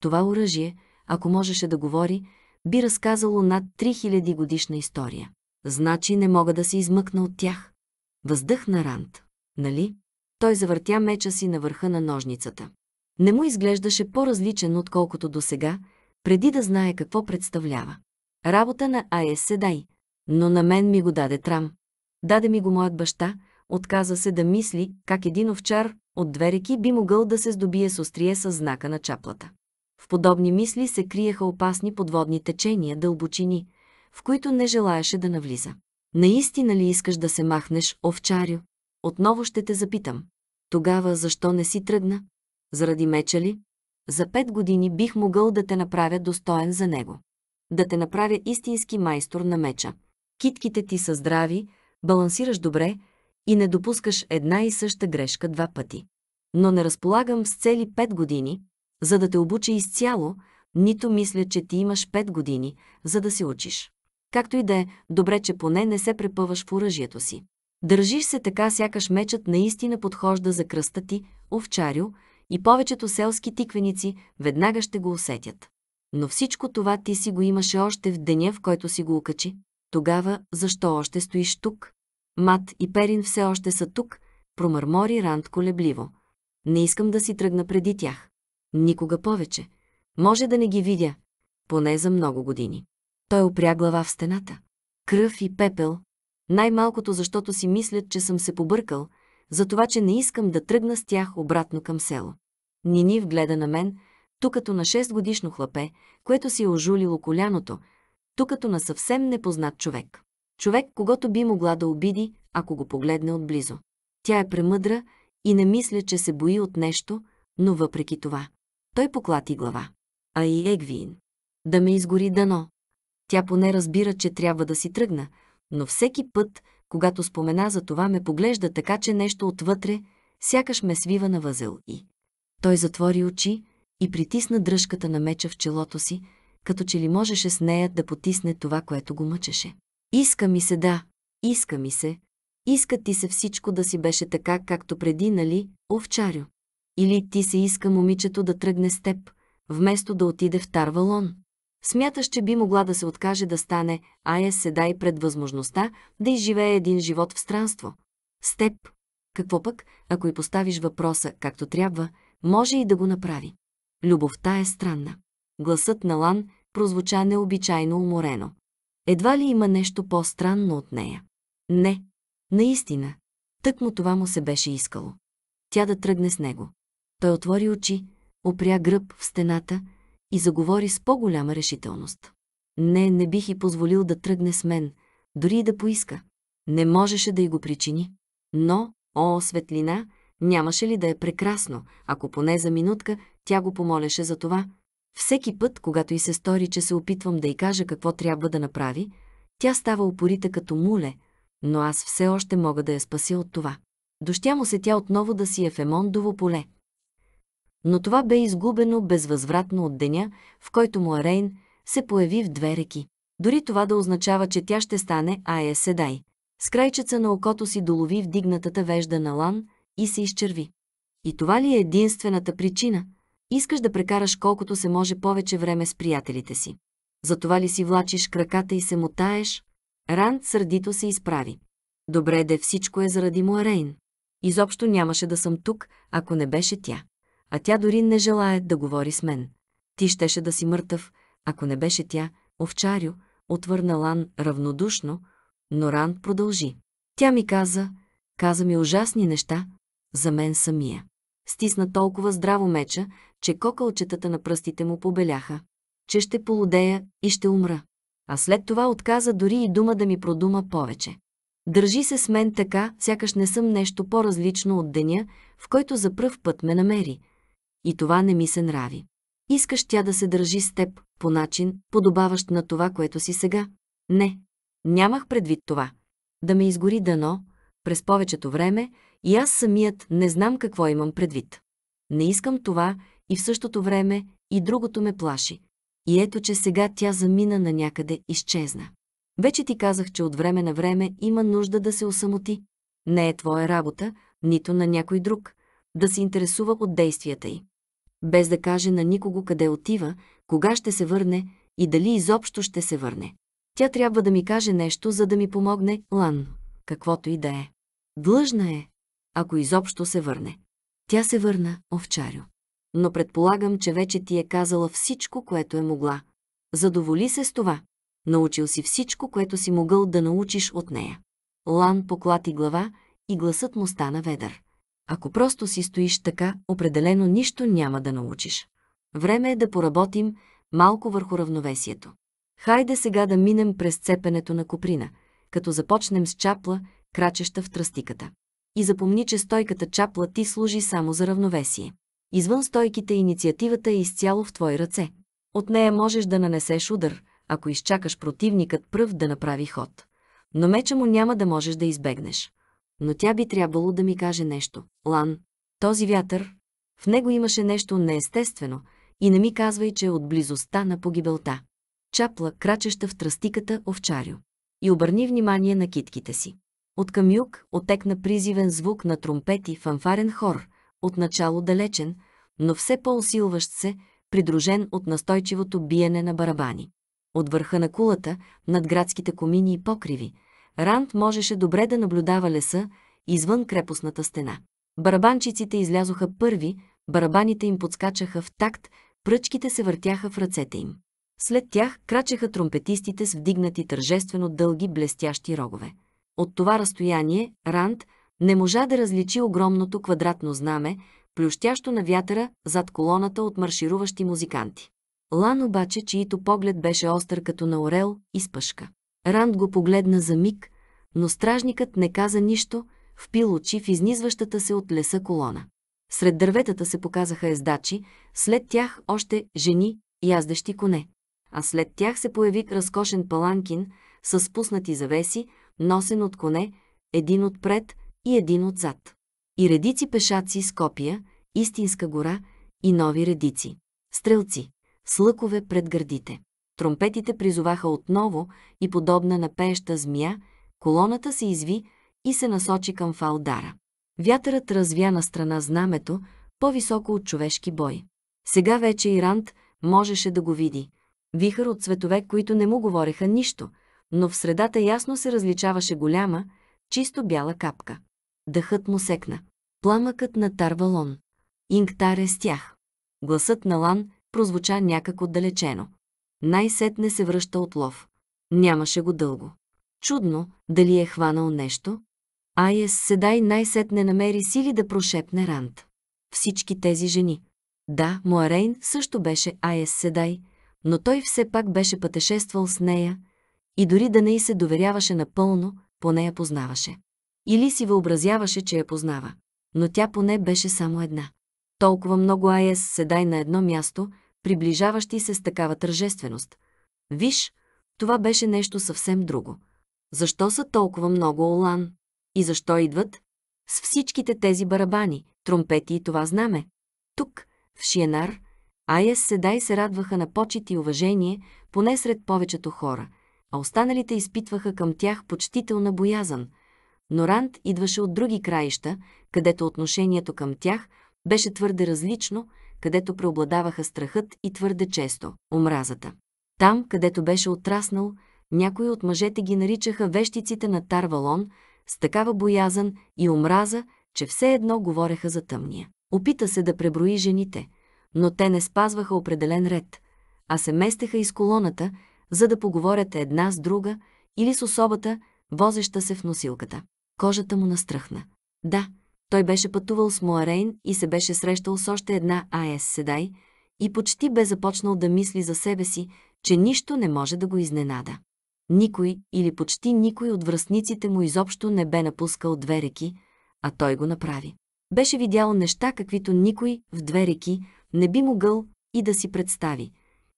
това оръжие, ако можеше да говори, би разказало над 3000 годишна история. Значи не мога да се измъкна от тях. Въздъхна Рант. Нали? Той завъртя меча си на върха на ножницата. Не му изглеждаше по-различен, отколкото до сега – преди да знае какво представлява. Работа на АЕС Седай, но на мен ми го даде трам. Даде ми го моят баща, отказа се да мисли как един овчар от две реки би могъл да се здобие с острие с знака на чаплата. В подобни мисли се криеха опасни подводни течения, дълбочини, в които не желаеше да навлиза. Наистина ли искаш да се махнеш, овчарю? Отново ще те запитам. Тогава защо не си тръгна? Заради меча ли? За пет години бих могъл да те направя достоен за него. Да те направя истински майстор на меча. Китките ти са здрави, балансираш добре и не допускаш една и съща грешка два пъти. Но не разполагам с цели пет години, за да те обуча изцяло, нито мисля, че ти имаш пет години, за да се учиш. Както и да е, добре, че поне не се препъваш в оръжието си. Държиш се така, сякаш мечът наистина подхожда за кръста ти, овчарю, и повечето селски тиквеници веднага ще го усетят. Но всичко това ти си го имаше още в деня, в който си го окачи. Тогава защо още стоиш тук? Мат и Перин все още са тук, промърмори Ранд колебливо. Не искам да си тръгна преди тях. Никога повече. Може да не ги видя, поне за много години. Той опря глава в стената. Кръв и пепел. Най-малкото, защото си мислят, че съм се побъркал – за това, че не искам да тръгна с тях обратно към село. Нини вгледа на мен, ту като на 6 годишно хлапе, което си е ожулило коляното, ту като на съвсем непознат човек. Човек, когато би могла да обиди, ако го погледне отблизо. Тя е премъдра и не мисля, че се бои от нещо, но въпреки това. Той поклати глава. А и Егвиин. Да ме изгори дано. Тя поне разбира, че трябва да си тръгна, но всеки път, когато спомена за това, ме поглежда така, че нещо отвътре, сякаш ме свива на възел и... Той затвори очи и притисна дръжката на меча в челото си, като че ли можеше с нея да потисне това, което го мъчеше. Иска ми се, да, иска ми се. Иска ти се всичко да си беше така, както преди, нали, овчарю? Или ти се иска момичето да тръгне с теб, вместо да отиде в Тарвалон? Смяташ, че би могла да се откаже да стане, Ая седай пред възможността да изживее един живот в странство. С теб. Какво пък, ако и поставиш въпроса както трябва, може и да го направи. Любовта е странна. Гласът на Лан прозвуча необичайно уморено. Едва ли има нещо по-странно от нея? Не. Наистина. Тък му това му се беше искало. Тя да тръгне с него. Той отвори очи, опря гръб в стената и заговори с по-голяма решителност. Не, не бих и позволил да тръгне с мен, дори и да поиска. Не можеше да й го причини. Но, о, светлина, нямаше ли да е прекрасно, ако поне за минутка тя го помолеше за това. Всеки път, когато й се стори, че се опитвам да й кажа какво трябва да направи, тя става опорита като муле, но аз все още мога да я спася от това. Дощя му се тя отново да си е в Емондово поле но това бе изгубено безвъзвратно от деня, в който Муарейн се появи в две реки. Дори това да означава, че тя ще стане Ая Седай. С крайчеца на окото си долови вдигнатата вежда на лан и се изчерви. И това ли е единствената причина? Искаш да прекараш колкото се може повече време с приятелите си. Затова ли си влачиш краката и се мутаеш? Ранд сърдито се изправи. Добре де всичко е заради Муарейн. Изобщо нямаше да съм тук, ако не беше тя а тя дори не желая да говори с мен. Ти щеше да си мъртъв, ако не беше тя, овчарю, отвърна Лан равнодушно, но Ран продължи. Тя ми каза, каза ми ужасни неща, за мен самия. Стисна толкова здраво меча, че кокълчетата на пръстите му побеляха, че ще полудея и ще умра. А след това отказа дори и дума да ми продума повече. Държи се с мен така, сякаш не съм нещо по-различно от деня, в който за пръв път ме намери – и това не ми се нрави. Искаш тя да се държи с теб по начин, подобаващ на това, което си сега? Не, нямах предвид това. Да ме изгори дано, през повечето време, и аз самият не знам какво имам предвид. Не искам това и в същото време и другото ме плаши. И ето, че сега тя замина на някъде, изчезна. Вече ти казах, че от време на време има нужда да се осамоти. Не е твоя работа, нито на някой друг, да се интересува от действията й без да каже на никого къде отива, кога ще се върне и дали изобщо ще се върне. Тя трябва да ми каже нещо, за да ми помогне, Лан, каквото и да е. Длъжна е, ако изобщо се върне. Тя се върна, овчарю. Но предполагам, че вече ти е казала всичко, което е могла. Задоволи се с това. Научил си всичко, което си могъл да научиш от нея. Лан поклати глава и гласът му стана ведър. Ако просто си стоиш така, определено нищо няма да научиш. Време е да поработим малко върху равновесието. Хайде сега да минем през цепенето на коприна, като започнем с чапла, крачеща в тръстиката. И запомни, че стойката чапла ти служи само за равновесие. Извън стойките инициативата е изцяло в твои ръце. От нея можеш да нанесеш удар, ако изчакаш противникът пръв да направи ход. Но меча му няма да можеш да избегнеш но тя би трябвало да ми каже нещо. Лан, този вятър, в него имаше нещо неестествено и не ми казвай, че е от близостта на погибелта. Чапла, крачеща в тръстиката овчарю. И обърни внимание на китките си. От към юг отекна призивен звук на тромпети, фанфарен хор, отначало далечен, но все по-усилващ се, придружен от настойчивото биене на барабани. От върха на кулата, над градските комини и покриви, Ранд можеше добре да наблюдава леса извън крепостната стена. Барабанчиците излязоха първи, барабаните им подскачаха в такт, пръчките се въртяха в ръцете им. След тях крачеха тромпетистите с вдигнати тържествено дълги блестящи рогове. От това разстояние Ранд не можа да различи огромното квадратно знаме, плющящо на вятъра зад колоната от маршируващи музиканти. Лан обаче, чието поглед беше остър като на орел, изпъшка. Ранд го погледна за миг, но стражникът не каза нищо, впил очи в изнизващата се от леса колона. Сред дърветата се показаха ездачи, след тях още жени, яздещи коне. А след тях се появи разкошен паланкин с спуснати завеси, носен от коне, един отпред и един отзад. И редици пешаци с копия, истинска гора и нови редици. Стрелци, с лъкове пред гърдите. Тромпетите призоваха отново и подобна на пееща змия, колоната се изви и се насочи към фалдара. Вятърът развя на страна знамето, по-високо от човешки бой. Сега вече Ирант можеше да го види. Вихър от цветове, които не му говореха нищо, но в средата ясно се различаваше голяма, чисто бяла капка. Дъхът му секна. Пламъкът на Тарвалон. Ингтар е с тях. Гласът на Лан прозвуча някак отдалечено най-сетне се връща от лов. Нямаше го дълго. Чудно, дали е хванал нещо? Айес седай най-сетне намери сили да прошепне Рант. Всички тези жени. Да, Муарейн също беше Айес седай, но той все пак беше пътешествал с нея и дори да не й се доверяваше напълно, поне я познаваше. Или си въобразяваше, че я познава. Но тя поне беше само една. Толкова много Айес седай на едно място – приближаващи се с такава тържественост. Виж, това беше нещо съвсем друго. Защо са толкова много Олан? И защо идват? С всичките тези барабани, тромпети и това знаме. Тук, в Шиенар, Айес Седай се радваха на почет и уважение, поне сред повечето хора, а останалите изпитваха към тях почтителна боязън. Но Ранд идваше от други краища, където отношението към тях беше твърде различно – където преобладаваха страхът и твърде често – омразата. Там, където беше отраснал, някои от мъжете ги наричаха вещиците на Тарвалон с такава боязан и омраза, че все едно говореха за тъмния. Опита се да преброи жените, но те не спазваха определен ред, а се местеха из колоната, за да поговорят една с друга или с особата, возеща се в носилката. Кожата му настръхна. Да, той беше пътувал с Моарейн и се беше срещал с още една АЕС Седай и почти бе започнал да мисли за себе си, че нищо не може да го изненада. Никой или почти никой от връзниците му изобщо не бе напускал две реки, а той го направи. Беше видял неща, каквито никой в две реки не би могъл и да си представи,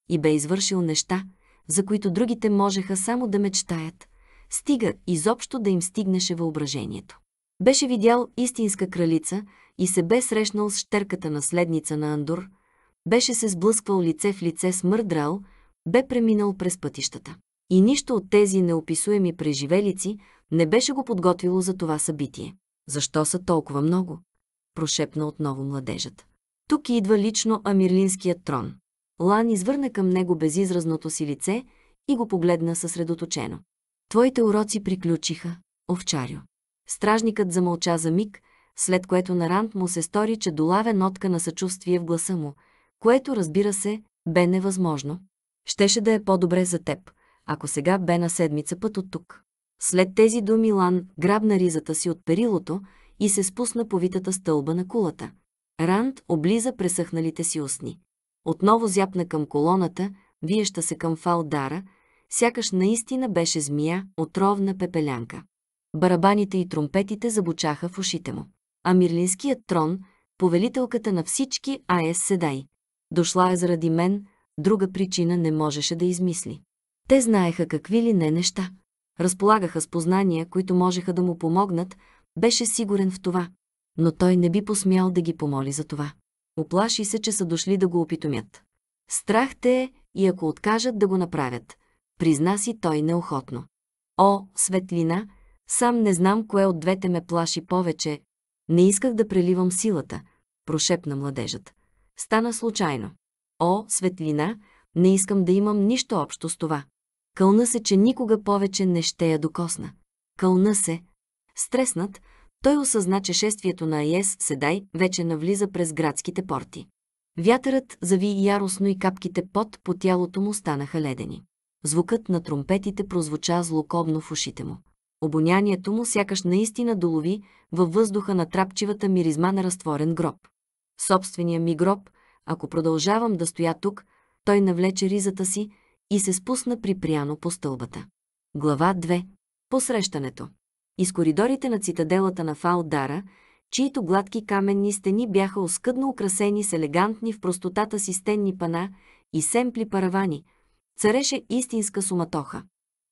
и бе извършил неща, за които другите можеха само да мечтаят, стига изобщо да им стигнеше въображението. Беше видял истинска кралица и се бе срещнал с щерката наследница на Андор, беше се сблъсквал лице в лице с мърдрал, бе преминал през пътищата. И нищо от тези неописуеми преживелици не беше го подготвило за това събитие. Защо са толкова много? Прошепна отново младежът. Тук идва лично Амирлинският трон. Лан извърна към него безизразното си лице и го погледна съсредоточено. Твоите уроци приключиха, овчарю. Стражникът замълча за миг, след което на Рант му се стори, че долавя нотка на съчувствие в гласа му, което, разбира се, бе невъзможно. Щеше да е по-добре за теб, ако сега бе на седмица път от тук. След тези думи Лан грабна ризата си от перилото и се спусна по витата стълба на кулата. Ранд облиза пресъхналите си устни. Отново зяпна към колоната, виеща се към фалдара, сякаш наистина беше змия, отровна пепелянка. Барабаните и тромпетите забучаха в ушите му. А Мирлинският трон, повелителката на всички АЕС Седай, дошла е заради мен, друга причина не можеше да измисли. Те знаеха какви ли не неща. Разполагаха с познания, които можеха да му помогнат, беше сигурен в това. Но той не би посмял да ги помоли за това. Оплаши се, че са дошли да го опитомят. Страх те е и ако откажат да го направят, призна си той неохотно. О, светлина, Сам не знам кое от двете ме плаши повече. Не исках да преливам силата, прошепна младежът. Стана случайно. О, светлина, не искам да имам нищо общо с това. Кълна се, че никога повече не ще я докосна. Кълна се. Стреснат, той осъзна, че шествието на Аес Седай вече навлиза през градските порти. Вятърът зави яростно и капките пот по тялото му станаха ледени. Звукът на тромпетите прозвуча злокобно в ушите му обонянието му сякаш наистина долови във въздуха на трапчивата миризма на разтворен гроб. Собствения ми гроб, ако продължавам да стоя тук, той навлече ризата си и се спусна припряно по стълбата. Глава 2. Посрещането. Из коридорите на цитаделата на Фаудара, чието гладки каменни стени бяха оскъдно украсени с елегантни в простотата си стенни пана и семпли паравани, цареше истинска суматоха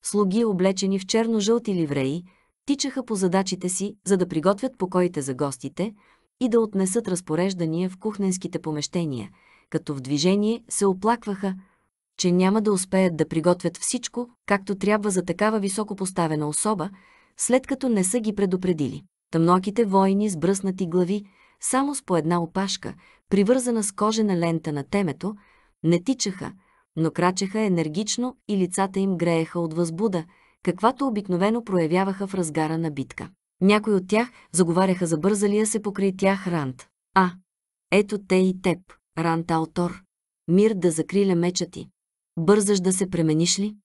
слуги облечени в черно-жълти ливреи, тичаха по задачите си, за да приготвят покоите за гостите и да отнесат разпореждания в кухненските помещения, като в движение се оплакваха, че няма да успеят да приготвят всичко, както трябва за такава високо поставена особа, след като не са ги предупредили. Тъмноките войни с бръснати глави, само с по една опашка, привързана с кожена лента на темето, не тичаха, но крачеха енергично и лицата им грееха от възбуда, каквато обикновено проявяваха в разгара на битка. Някои от тях заговаряха за бързалия се покрай тях Рант. А, ето те и теб, Рант Алтор. Мир да закриля меча ти. Бързаш да се премениш ли?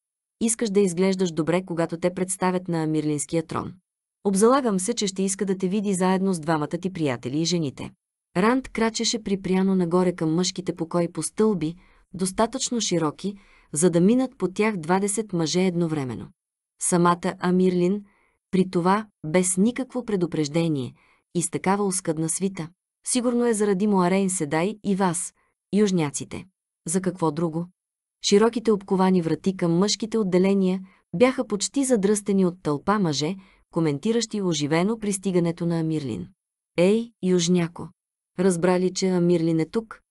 Искаш да изглеждаш добре, когато те представят на Мирлинския трон. Обзалагам се, че ще иска да те види заедно с двамата ти приятели и жените. Ранд крачеше припряно нагоре към мъжките покои по стълби, достатъчно широки, за да минат по тях 20 мъже едновременно. Самата Амирлин, при това без никакво предупреждение и с такава оскъдна свита. Сигурно е заради Муарейн Седай и вас, южняците. За какво друго? Широките обковани врати към мъжките отделения бяха почти задръстени от тълпа мъже, коментиращи оживено пристигането на Амирлин. Ей, южняко! Разбрали, че Амирлин е тук,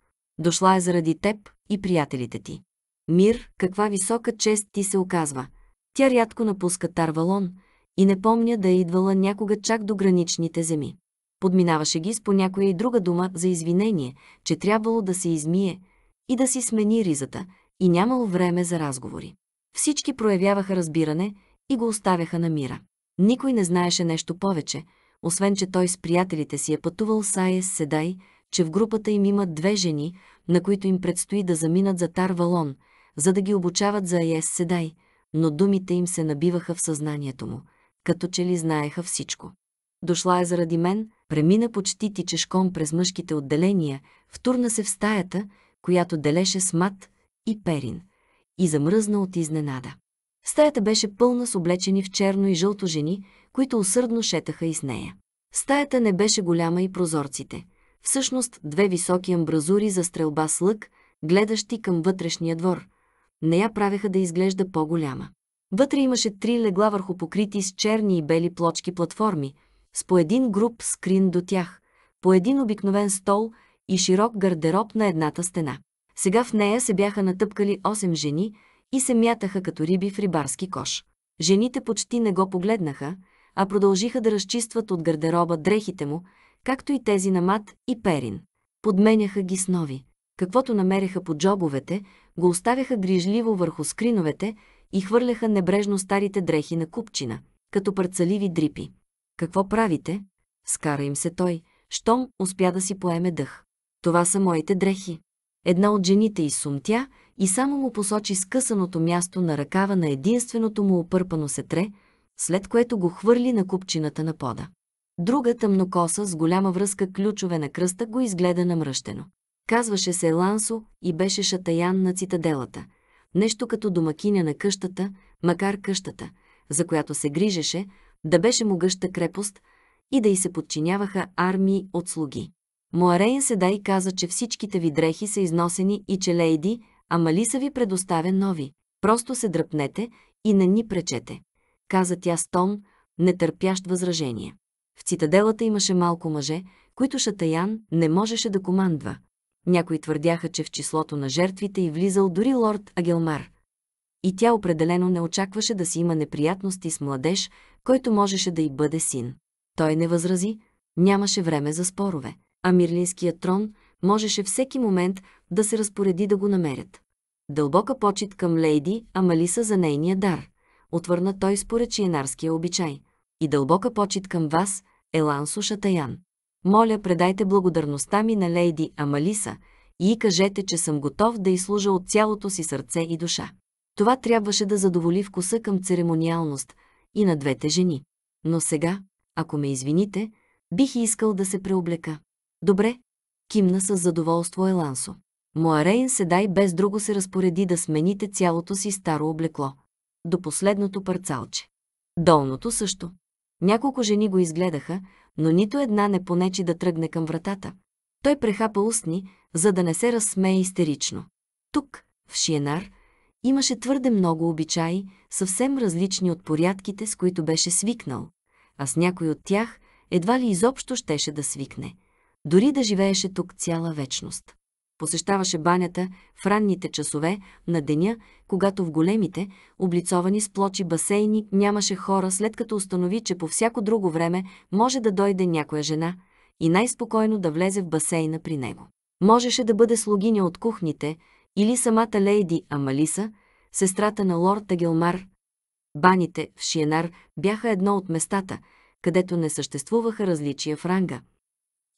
Дошла е заради теб и приятелите ти. Мир, каква висока чест ти се оказва. Тя рядко напуска Тарвалон и не помня да е идвала някога чак до граничните земи. Подминаваше ги с по някоя и друга дума за извинение, че трябвало да се измие и да си смени ризата и нямало време за разговори. Всички проявяваха разбиране и го оставяха на мира. Никой не знаеше нещо повече, освен че той с приятелите си е пътувал Сае с Седай, че в групата им имат две жени, на които им предстои да заминат за Тарвалон, за да ги обучават за Аес Седай, но думите им се набиваха в съзнанието му, като че ли знаеха всичко. Дошла е заради мен, премина почти тичешком през мъжките отделения, втурна се в стаята, която делеше с мат и перин, и замръзна от изненада. Стаята беше пълна с облечени в черно и жълто жени, които усърдно шетаха из нея. Стаята не беше голяма и прозорците – всъщност две високи амбразури за стрелба с лък, гледащи към вътрешния двор. Не я правеха да изглежда по-голяма. Вътре имаше три легла върху покрити с черни и бели плочки платформи, с по един груп скрин до тях, по един обикновен стол и широк гардероб на едната стена. Сега в нея се бяха натъпкали 8 жени и се мятаха като риби в рибарски кош. Жените почти не го погледнаха, а продължиха да разчистват от гардероба дрехите му, както и тези на Мат и Перин. Подменяха ги с нови. Каквото намереха по джобовете, го оставяха грижливо върху скриновете и хвърляха небрежно старите дрехи на купчина, като парцаливи дрипи. Какво правите? Скара им се той, щом успя да си поеме дъх. Това са моите дрехи. Една от жените изсумтя и само му посочи скъсаното място на ръкава на единственото му опърпано сетре, след което го хвърли на купчината на пода. Друга тъмнокоса с голяма връзка ключове на кръста го изгледа намръщено. Казваше се Лансо и беше шатаян на цитаделата. Нещо като домакиня на къщата, макар къщата, за която се грижеше, да беше могъща крепост и да й се подчиняваха армии от слуги. Муарейн и каза, че всичките ви дрехи са износени и че Лейди, са ви предоставя нови. Просто се дръпнете и не ни пречете. Каза тя с тон, нетърпящ възражение. В цитаделата имаше малко мъже, които Шатаян не можеше да командва. Някои твърдяха, че в числото на жертвите и е влизал дори лорд Агелмар. И тя определено не очакваше да си има неприятности с младеж, който можеше да й бъде син. Той не възрази, нямаше време за спорове, а Мирлинският трон можеше всеки момент да се разпореди да го намерят. Дълбока почет към лейди Амалиса за нейния дар, отвърна той според чиенарския обичай – и дълбока почет към вас, Елансо Шатаян. Моля, предайте благодарността ми на лейди Амалиса и й кажете, че съм готов да изслужа от цялото си сърце и душа. Това трябваше да задоволи вкуса към церемониалност и на двете жени. Но сега, ако ме извините, бих искал да се преоблека. Добре, кимна с задоволство Елансо. Моарейн седай без друго се разпореди да смените цялото си старо облекло. До последното парцалче. Долното също. Няколко жени го изгледаха, но нито една не понечи да тръгне към вратата. Той прехапа устни, за да не се разсмее истерично. Тук, в Шиенар, имаше твърде много обичаи, съвсем различни от порядките, с които беше свикнал, а с някой от тях едва ли изобщо щеше да свикне, дори да живееше тук цяла вечност посещаваше банята в ранните часове на деня, когато в големите, облицовани с плочи басейни нямаше хора, след като установи, че по всяко друго време може да дойде някоя жена и най-спокойно да влезе в басейна при него. Можеше да бъде слугиня от кухните или самата лейди Амалиса, сестрата на лорд Тагелмар. Баните в Шиенар бяха едно от местата, където не съществуваха различия в ранга.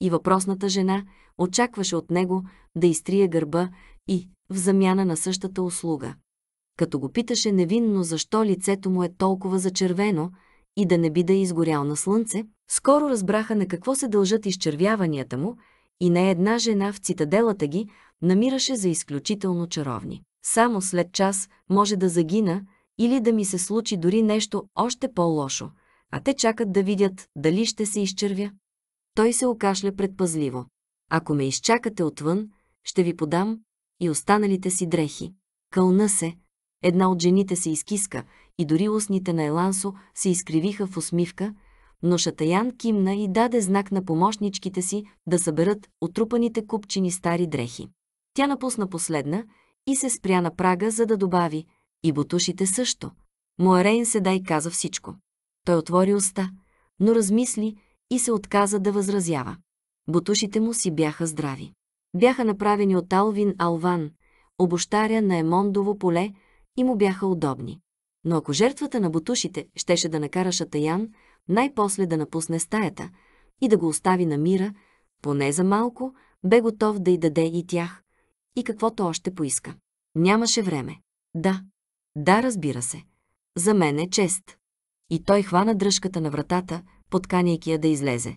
И въпросната жена, очакваше от него да изтрие гърба и, в замяна на същата услуга. Като го питаше невинно защо лицето му е толкова зачервено и да не би да е изгорял на слънце, скоро разбраха на какво се дължат изчервяванията му и не една жена в цитаделата ги намираше за изключително чаровни. Само след час може да загина или да ми се случи дори нещо още по-лошо, а те чакат да видят дали ще се изчервя. Той се окашля предпазливо. Ако ме изчакате отвън, ще ви подам и останалите си дрехи. Кълна се, една от жените се изкиска и дори устните на Елансо се изкривиха в усмивка, но Шатаян кимна и даде знак на помощничките си да съберат отрупаните купчини стари дрехи. Тя напусна последна и се спря на прага, за да добави «И бутушите също». Моерейн дай каза всичко. Той отвори уста, но размисли и се отказа да възразява. Бутушите му си бяха здрави. Бяха направени от Алвин Алван, обощаря на Емондово поле и му бяха удобни. Но ако жертвата на бутушите щеше да накара Шатаян най-после да напусне стаята и да го остави на мира, поне за малко, бе готов да й даде и тях, и каквото още поиска. Нямаше време. Да. Да, разбира се. За мен е чест. И той хвана дръжката на вратата, подканяйки я да излезе.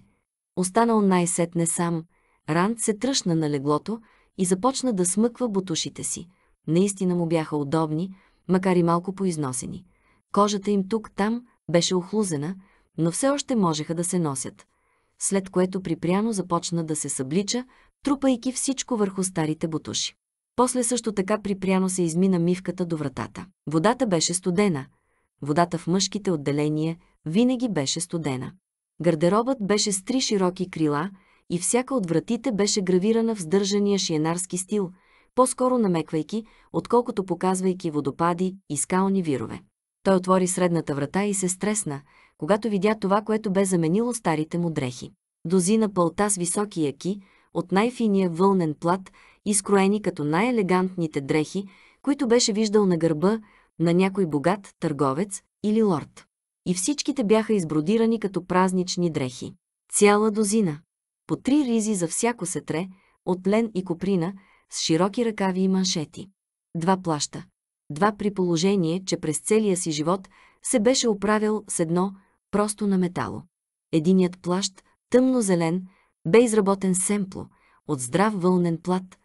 Останал най-сетне сам, Ранд се тръщна на леглото и започна да смъква бутушите си. Наистина му бяха удобни, макар и малко поизносени. Кожата им тук-там беше охлузена, но все още можеха да се носят. След което припряно започна да се съблича, трупайки всичко върху старите бутуши. После също така припряно се измина мивката до вратата. Водата беше студена. Водата в мъжките отделения винаги беше студена. Гардеробът беше с три широки крила и всяка от вратите беше гравирана в сдържания шиенарски стил, по-скоро намеквайки, отколкото показвайки водопади и скални вирове. Той отвори средната врата и се стресна, когато видя това, което бе заменило старите му дрехи. Дозина пълта с високи яки, от най-финия вълнен плат, изкроени като най-елегантните дрехи, които беше виждал на гърба на някой богат търговец или лорд и всичките бяха избродирани като празнични дрехи. Цяла дозина. По три ризи за всяко сетре, от лен и коприна, с широки ръкави и маншети. Два плаща. Два при положение, че през целия си живот се беше оправил с едно, просто на метало. Единият плащ, тъмно-зелен, бе изработен семпло, от здрав вълнен плат,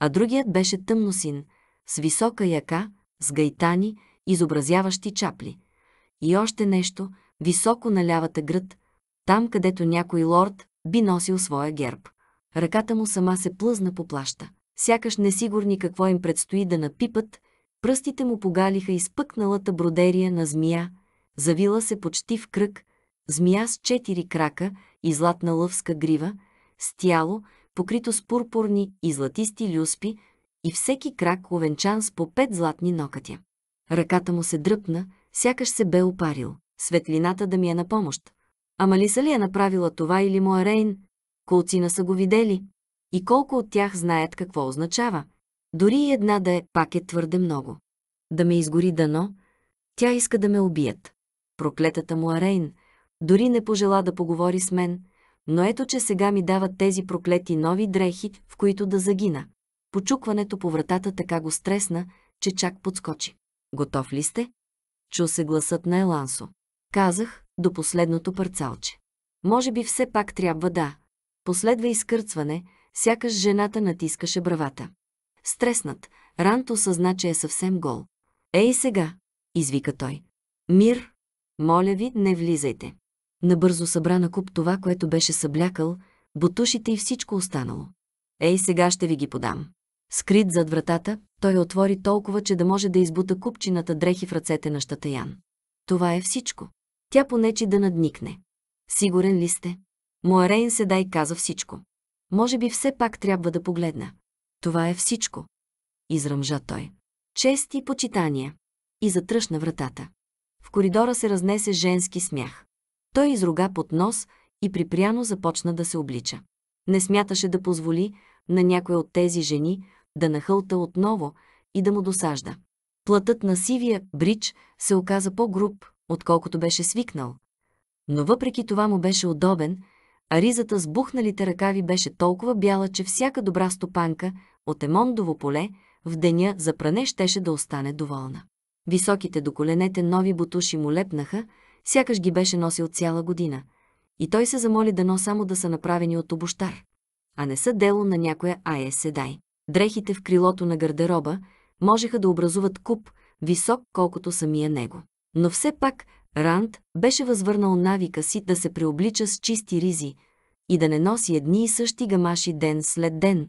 а другият беше тъмносин, с висока яка, с гайтани, изобразяващи чапли, и още нещо, високо на лявата гръд, там където някой лорд би носил своя герб. Ръката му сама се плъзна по плаща. Сякаш несигурни какво им предстои да напипат, пръстите му погалиха изпъкналата бродерия на змия, завила се почти в кръг, змия с четири крака и златна лъвска грива, с тяло, покрито с пурпурни и златисти люспи и всеки крак овенчан с по пет златни нокътя. Ръката му се дръпна, Сякаш се бе опарил. Светлината да ми е на помощ. Ама Лиса ли е направила това или му Рейн? Колцина са го видели. И колко от тях знаят какво означава. Дори и една да е, пак е твърде много. Да ме изгори дано, тя иска да ме убият. Проклетата му Арейн, е Дори не пожела да поговори с мен, но ето, че сега ми дават тези проклети нови дрехи, в които да загина. Почукването по вратата така го стресна, че чак подскочи. Готов ли сте? чу се гласът на Елансо. Казах, до последното парцалче. Може би все пак трябва да. Последва изкърцване, сякаш жената натискаше бравата. Стреснат, Рант осъзна, че е съвсем гол. Ей сега, извика той. Мир, моля ви, не влизайте. Набързо събра на куп това, което беше съблякал, бутушите и всичко останало. Ей сега ще ви ги подам. Скрит зад вратата, той отвори толкова, че да може да избута купчината дрехи в ръцете на Щатаян. Това е всичко. Тя понечи да надникне. Сигурен ли сте? се дай каза всичко. Може би все пак трябва да погледна. Това е всичко. Изръмжа той. Чест и почитания. И затръшна вратата. В коридора се разнесе женски смях. Той изруга под нос и припряно започна да се облича. Не смяташе да позволи на някоя от тези жени да нахълта отново и да му досажда. Платът на сивия брич се оказа по-груб, отколкото беше свикнал. Но въпреки това му беше удобен, а ризата с бухналите ръкави беше толкова бяла, че всяка добра стопанка от Емондово поле в деня за пране щеше да остане доволна. Високите до коленете нови бутуши му лепнаха, сякаш ги беше носил цяла година. И той се замоли дано само да са направени от обощар, а не са дело на някоя АЕ Седай. Дрехите в крилото на гардероба можеха да образуват куп, висок колкото самия него. Но все пак Ранд беше възвърнал навика си да се преоблича с чисти ризи и да не носи едни и същи гамаши ден след ден,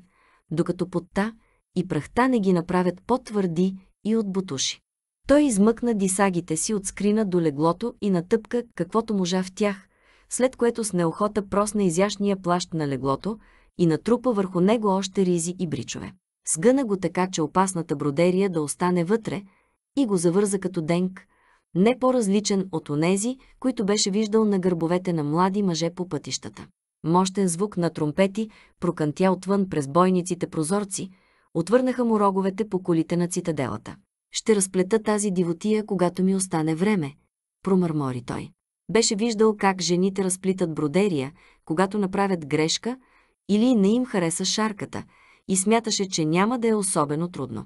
докато потта и прахта не ги направят по-твърди и от бутуши. Той измъкна дисагите си от скрина до леглото и натъпка каквото можа в тях, след което с неохота просна изящния плащ на леглото, и натрупа върху него още ризи и бричове. Сгъна го така, че опасната бродерия да остане вътре и го завърза като денк, не по-различен от онези, които беше виждал на гърбовете на млади мъже по пътищата. Мощен звук на тромпети прокантя отвън през бойниците прозорци, отвърнаха му роговете по колите на цитаделата. «Ще разплета тази дивотия, когато ми остане време», промърмори той. Беше виждал как жените разплитат бродерия, когато направят грешка – или не им хареса шарката и смяташе, че няма да е особено трудно.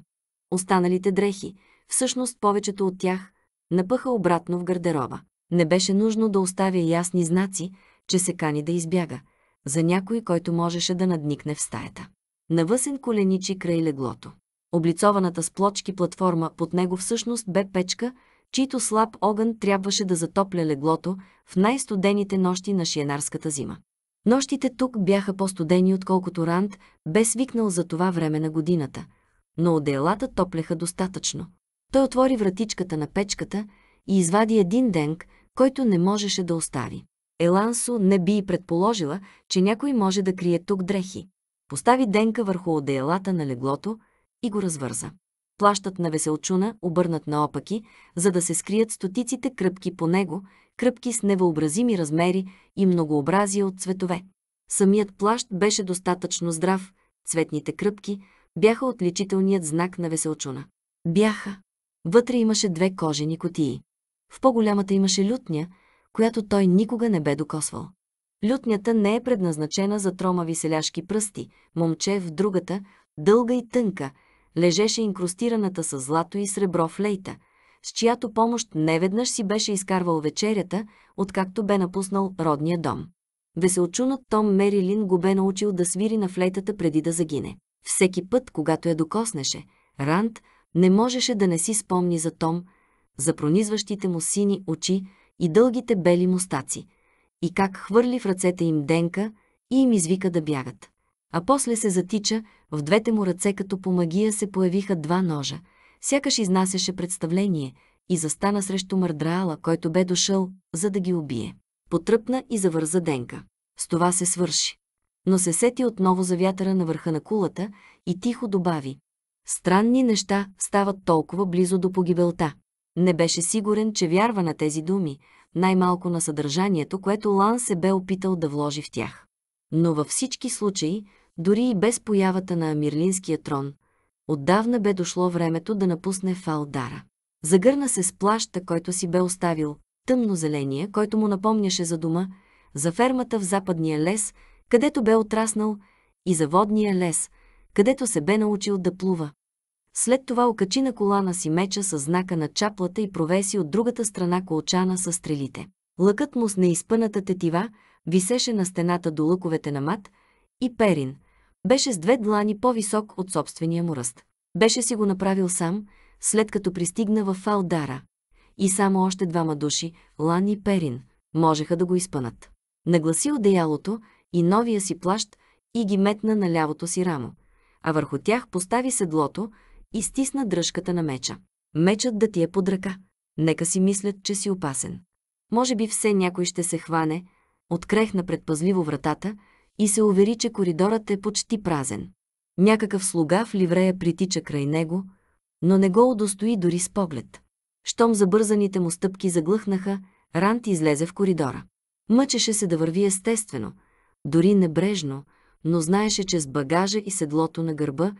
Останалите дрехи, всъщност повечето от тях, напъха обратно в гардероба. Не беше нужно да оставя ясни знаци, че се кани да избяга, за някой, който можеше да надникне в стаята. Навъсен коленичи край леглото. Облицованата с плочки платформа под него всъщност бе печка, чийто слаб огън трябваше да затопля леглото в най-студените нощи на шиенарската зима. Нощите тук бяха по-студени, отколкото Ранд бе свикнал за това време на годината, но отделата топлеха достатъчно. Той отвори вратичката на печката и извади един денг, който не можеше да остави. Елансо не би и предположила, че някой може да крие тук дрехи. Постави денка върху одеялата на леглото и го развърза. Плащът на веселчуна, обърнат наопаки, за да се скрият стотиците кръпки по него, кръпки с невъобразими размери и многообразие от цветове. Самият плащ беше достатъчно здрав, цветните кръпки бяха отличителният знак на веселчуна. Бяха. Вътре имаше две кожени котии. В по-голямата имаше лютня, която той никога не бе докосвал. Лютнята не е предназначена за тромави селяшки пръсти, момче в другата, дълга и тънка, лежеше инкрустираната с злато и сребро флейта – с чиято помощ неведнъж си беше изкарвал вечерята, откакто бе напуснал родния дом. Веселчунът Том Мерилин го бе научил да свири на флейтата преди да загине. Всеки път, когато я докоснеше, Ранд не можеше да не си спомни за Том, за пронизващите му сини очи и дългите бели мустаци, и как хвърли в ръцете им денка и им извика да бягат. А после се затича, в двете му ръце като по магия се появиха два ножа – сякаш изнасяше представление и застана срещу Мърдраала, който бе дошъл, за да ги убие. Потръпна и завърза Денка. С това се свърши. Но се сети отново за вятъра на върха на кулата и тихо добави. Странни неща стават толкова близо до погибелта. Не беше сигурен, че вярва на тези думи, най-малко на съдържанието, което Лан се бе опитал да вложи в тях. Но във всички случаи, дори и без появата на Амирлинския трон, Отдавна бе дошло времето да напусне Фалдара. Загърна се с плаща, който си бе оставил, тъмно-зеления, който му напомняше за дома, за фермата в западния лес, където бе отраснал, и за водния лес, където се бе научил да плува. След това окачи на колана си меча с знака на чаплата и провеси от другата страна колчана с стрелите. Лъкът му с неизпъната тетива висеше на стената до лъковете на мат и перин – беше с две длани по-висок от собствения му ръст. Беше си го направил сам, след като пристигна в Фалдара. И само още двама души, Лан и Перин, можеха да го изпънат. Нагласи одеялото и новия си плащ и ги метна на лявото си рамо, а върху тях постави седлото и стисна дръжката на меча. Мечът да ти е под ръка. Нека си мислят, че си опасен. Може би все някой ще се хване, открехна предпазливо вратата и се увери, че коридорът е почти празен. Някакъв слуга в ливрея притича край него, но не го удостои дори с поглед. Щом забързаните му стъпки заглъхнаха, Рант излезе в коридора. Мъчеше се да върви естествено, дори небрежно, но знаеше, че с багажа и седлото на гърба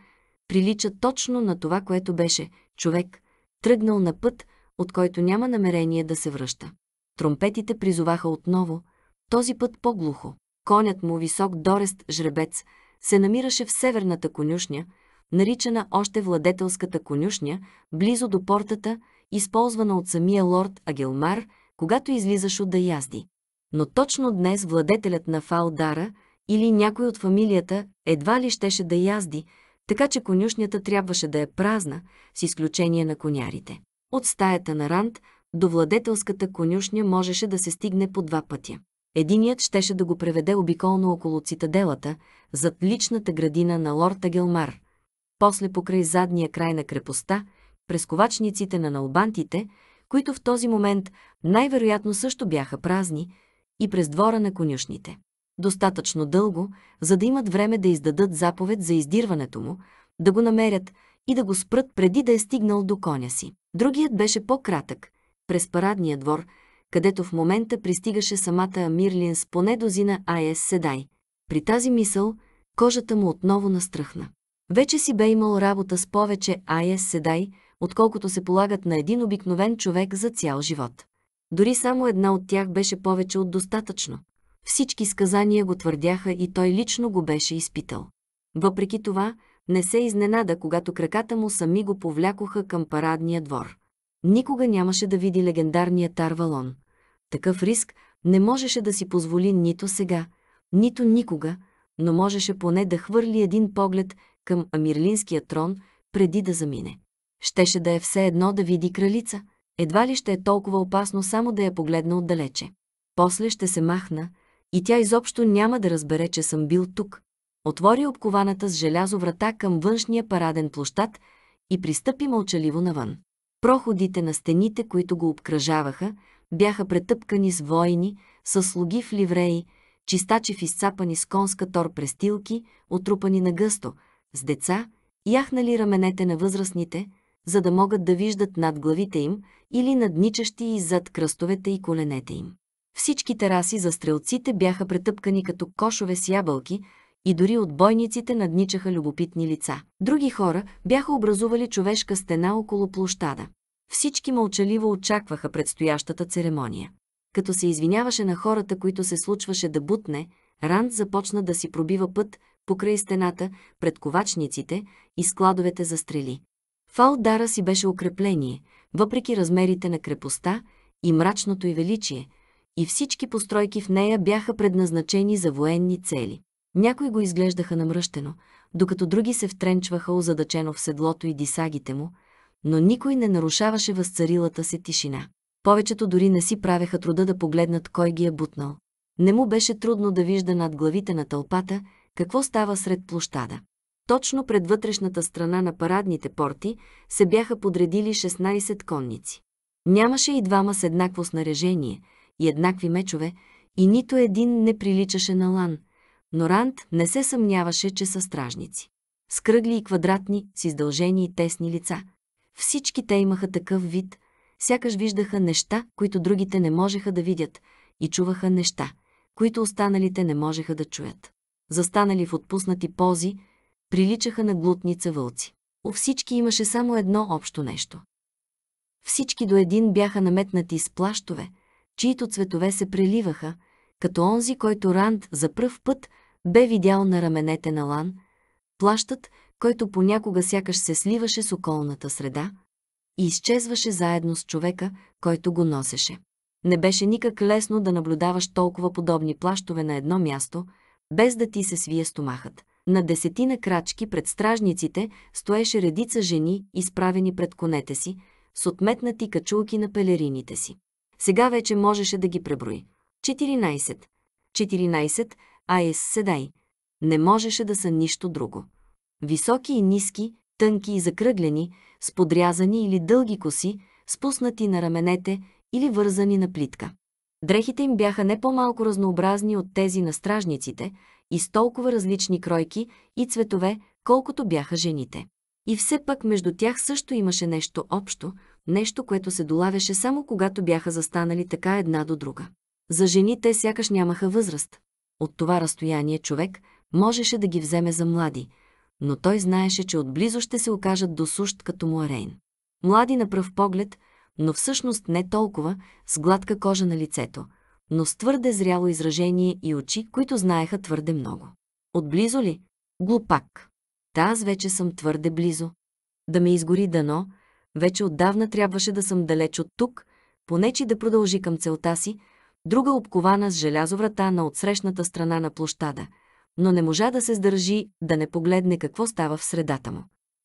прилича точно на това, което беше човек, тръгнал на път, от който няма намерение да се връща. Тромпетите призоваха отново, този път по-глухо конят му висок дорест жребец се намираше в северната конюшня, наричана още владетелската конюшня, близо до портата, използвана от самия лорд Агелмар, когато излизаш от да язди. Но точно днес владетелят на Фалдара или някой от фамилията едва ли щеше да язди, така че конюшнята трябваше да е празна, с изключение на конярите. От стаята на Ранд до владетелската конюшня можеше да се стигне по два пътя. Единият щеше да го преведе обиколно около цитаделата, зад личната градина на лорд Агелмар. После покрай задния край на крепостта, през ковачниците на налбантите, които в този момент най-вероятно също бяха празни, и през двора на конюшните. Достатъчно дълго, за да имат време да издадат заповед за издирването му, да го намерят и да го спрат преди да е стигнал до коня си. Другият беше по-кратък, през парадния двор – където в момента пристигаше самата Амирлин с поне дозина АЕС Седай. При тази мисъл, кожата му отново настръхна. Вече си бе имал работа с повече АЕС Седай, отколкото се полагат на един обикновен човек за цял живот. Дори само една от тях беше повече от достатъчно. Всички сказания го твърдяха и той лично го беше изпитал. Въпреки това, не се изненада, когато краката му сами го повлякоха към парадния двор никога нямаше да види легендарния Тарвалон. Такъв риск не можеше да си позволи нито сега, нито никога, но можеше поне да хвърли един поглед към Амирлинския трон преди да замине. Щеше да е все едно да види кралица, едва ли ще е толкова опасно само да я погледна отдалече. После ще се махна и тя изобщо няма да разбере, че съм бил тук. Отвори обкованата с желязо врата към външния параден площад и пристъпи мълчаливо навън. Проходите на стените, които го обкръжаваха, бяха претъпкани с войни, с слуги в ливреи, чистачи в изцапани с конска тор престилки, отрупани на гъсто, с деца, яхнали раменете на възрастните, за да могат да виждат над главите им или надничащи и зад кръстовете и коленете им. Всички тераси за стрелците бяха претъпкани като кошове с ябълки, и дори от бойниците надничаха любопитни лица. Други хора бяха образували човешка стена около площада. Всички мълчаливо очакваха предстоящата церемония. Като се извиняваше на хората, които се случваше да бутне, Ранд започна да си пробива път покрай стената, пред ковачниците и складовете за стрели. Фалдара си беше укрепление, въпреки размерите на крепостта и мрачното й величие, и всички постройки в нея бяха предназначени за военни цели. Някои го изглеждаха намръщено, докато други се втренчваха озадачено в седлото и дисагите му, но никой не нарушаваше възцарилата се тишина. Повечето дори не си правеха труда да погледнат кой ги е бутнал. Не му беше трудно да вижда над главите на тълпата какво става сред площада. Точно пред вътрешната страна на парадните порти се бяха подредили 16 конници. Нямаше и двама с еднакво снаряжение и еднакви мечове, и нито един не приличаше на лан – но Ранд не се съмняваше, че са стражници. Скръгли и квадратни, с издължени и тесни лица. Всички те имаха такъв вид, сякаш виждаха неща, които другите не можеха да видят, и чуваха неща, които останалите не можеха да чуят. Застанали в отпуснати пози, приличаха на глутница вълци. У всички имаше само едно общо нещо. Всички до един бяха наметнати с плащове, чието цветове се преливаха, като онзи, който Ранд за пръв път бе видял на раменете на Лан, плащът, който понякога сякаш се сливаше с околната среда и изчезваше заедно с човека, който го носеше. Не беше никак лесно да наблюдаваш толкова подобни плащове на едно място, без да ти се свие стомахът. На десетина крачки пред стражниците стоеше редица жени, изправени пред конете си, с отметнати качулки на пелерините си. Сега вече можеше да ги преброи. 14. 14 а е седай. Не можеше да са нищо друго. Високи и ниски, тънки и закръглени, с подрязани или дълги коси, спуснати на раменете или вързани на плитка. Дрехите им бяха не по-малко разнообразни от тези на стражниците и с толкова различни кройки и цветове, колкото бяха жените. И все пък между тях също имаше нещо общо, нещо, което се долавяше само когато бяха застанали така една до друга. За жените сякаш нямаха възраст. От това разстояние човек можеше да ги вземе за млади, но той знаеше, че отблизо ще се окажат до сущ като муарейн. Млади на пръв поглед, но всъщност не толкова, с гладка кожа на лицето, но с твърде зряло изражение и очи, които знаеха твърде много. Отблизо ли? Глупак. Та аз вече съм твърде близо. Да ме изгори дано, вече отдавна трябваше да съм далеч от тук, понечи да продължи към целта си, друга обкована с желязо врата на отсрещната страна на площада, но не можа да се сдържи да не погледне какво става в средата му.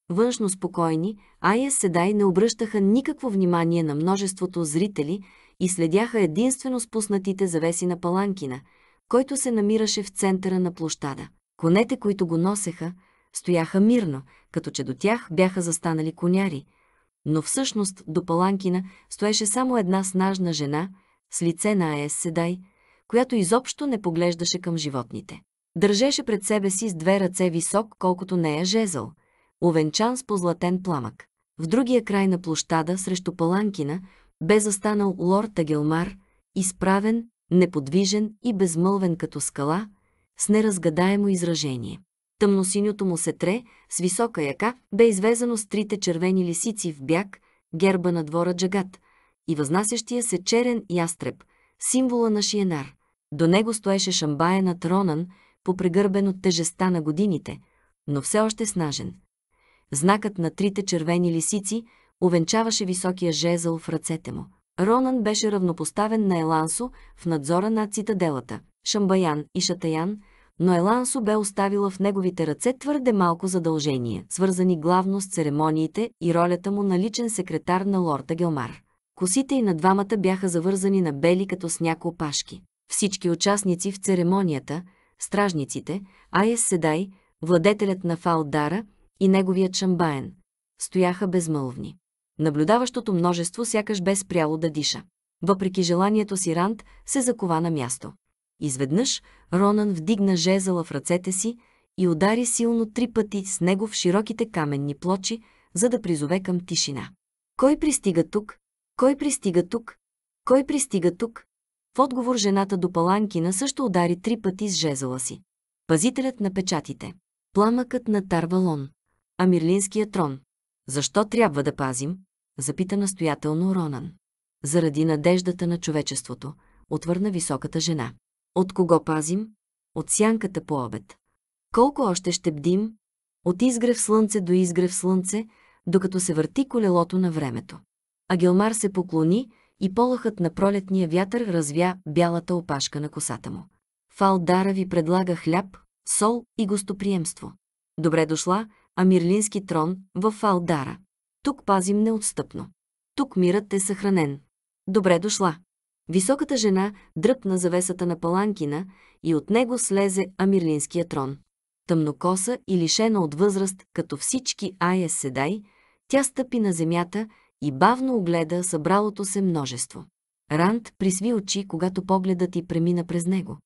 Външно спокойни, Ая Седай не обръщаха никакво внимание на множеството зрители и следяха единствено спуснатите завеси на Паланкина, който се намираше в центъра на площада. Конете, които го носеха, стояха мирно, като че до тях бяха застанали коняри. Но всъщност до Паланкина стоеше само една снажна жена – с лице на Аес Седай, която изобщо не поглеждаше към животните. Държеше пред себе си с две ръце висок, колкото нея е жезъл, овенчан с позлатен пламък. В другия край на площада, срещу паланкина, бе застанал лорд Агелмар, изправен, неподвижен и безмълвен като скала, с неразгадаемо изражение. Тъмносиньото му сетре с висока яка бе извезено с трите червени лисици в бяг, герба на двора Джагат, и възнасящия се черен ястреб, символа на Шиенар. До него стоеше шамбаенът Ронан, попрегърбен от тежеста на годините, но все още снажен. Знакът на трите червени лисици увенчаваше високия жезъл в ръцете му. Ронан беше равнопоставен на Елансо в надзора на цитаделата, Шамбаян и Шатаян, но Елансо бе оставила в неговите ръце твърде малко задължения, свързани главно с церемониите и ролята му на личен секретар на лорда Гелмар. Косите и на двамата бяха завързани на бели като сняг опашки. Всички участници в церемонията, стражниците, Айес Седай, владетелят на Фалдара и неговият шамбаен, стояха безмълвни. Наблюдаващото множество сякаш бе спряло да диша. Въпреки желанието си Ранд се закова на място. Изведнъж Ронан вдигна жезъла в ръцете си и удари силно три пъти с него в широките каменни плочи, за да призове към тишина. Кой пристига тук? Кой пристига тук? Кой пристига тук? В отговор жената до паланкина също удари три пъти с жезала си. Пазителят на печатите. Пламъкът на Тарвалон. Амирлинския трон. Защо трябва да пазим? Запита настоятелно Ронан. Заради надеждата на човечеството, отвърна високата жена. От кого пазим? От сянката по обед. Колко още ще бдим? От изгрев слънце до изгрев слънце, докато се върти колелото на времето. А се поклони и полахът на пролетния вятър развя бялата опашка на косата му. Фалдара ви предлага хляб, сол и гостоприемство. Добре дошла, Амирлински трон в Фалдара. Тук пазим неотстъпно. Тук мирът е съхранен. Добре дошла. Високата жена дръпна завесата на паланкина и от него слезе Амирлинския трон. Тъмнокоса и лишена от възраст, като всички Ая Седай, тя стъпи на земята и бавно огледа събралото се множество. Ранд присви очи, когато погледът ти премина през него.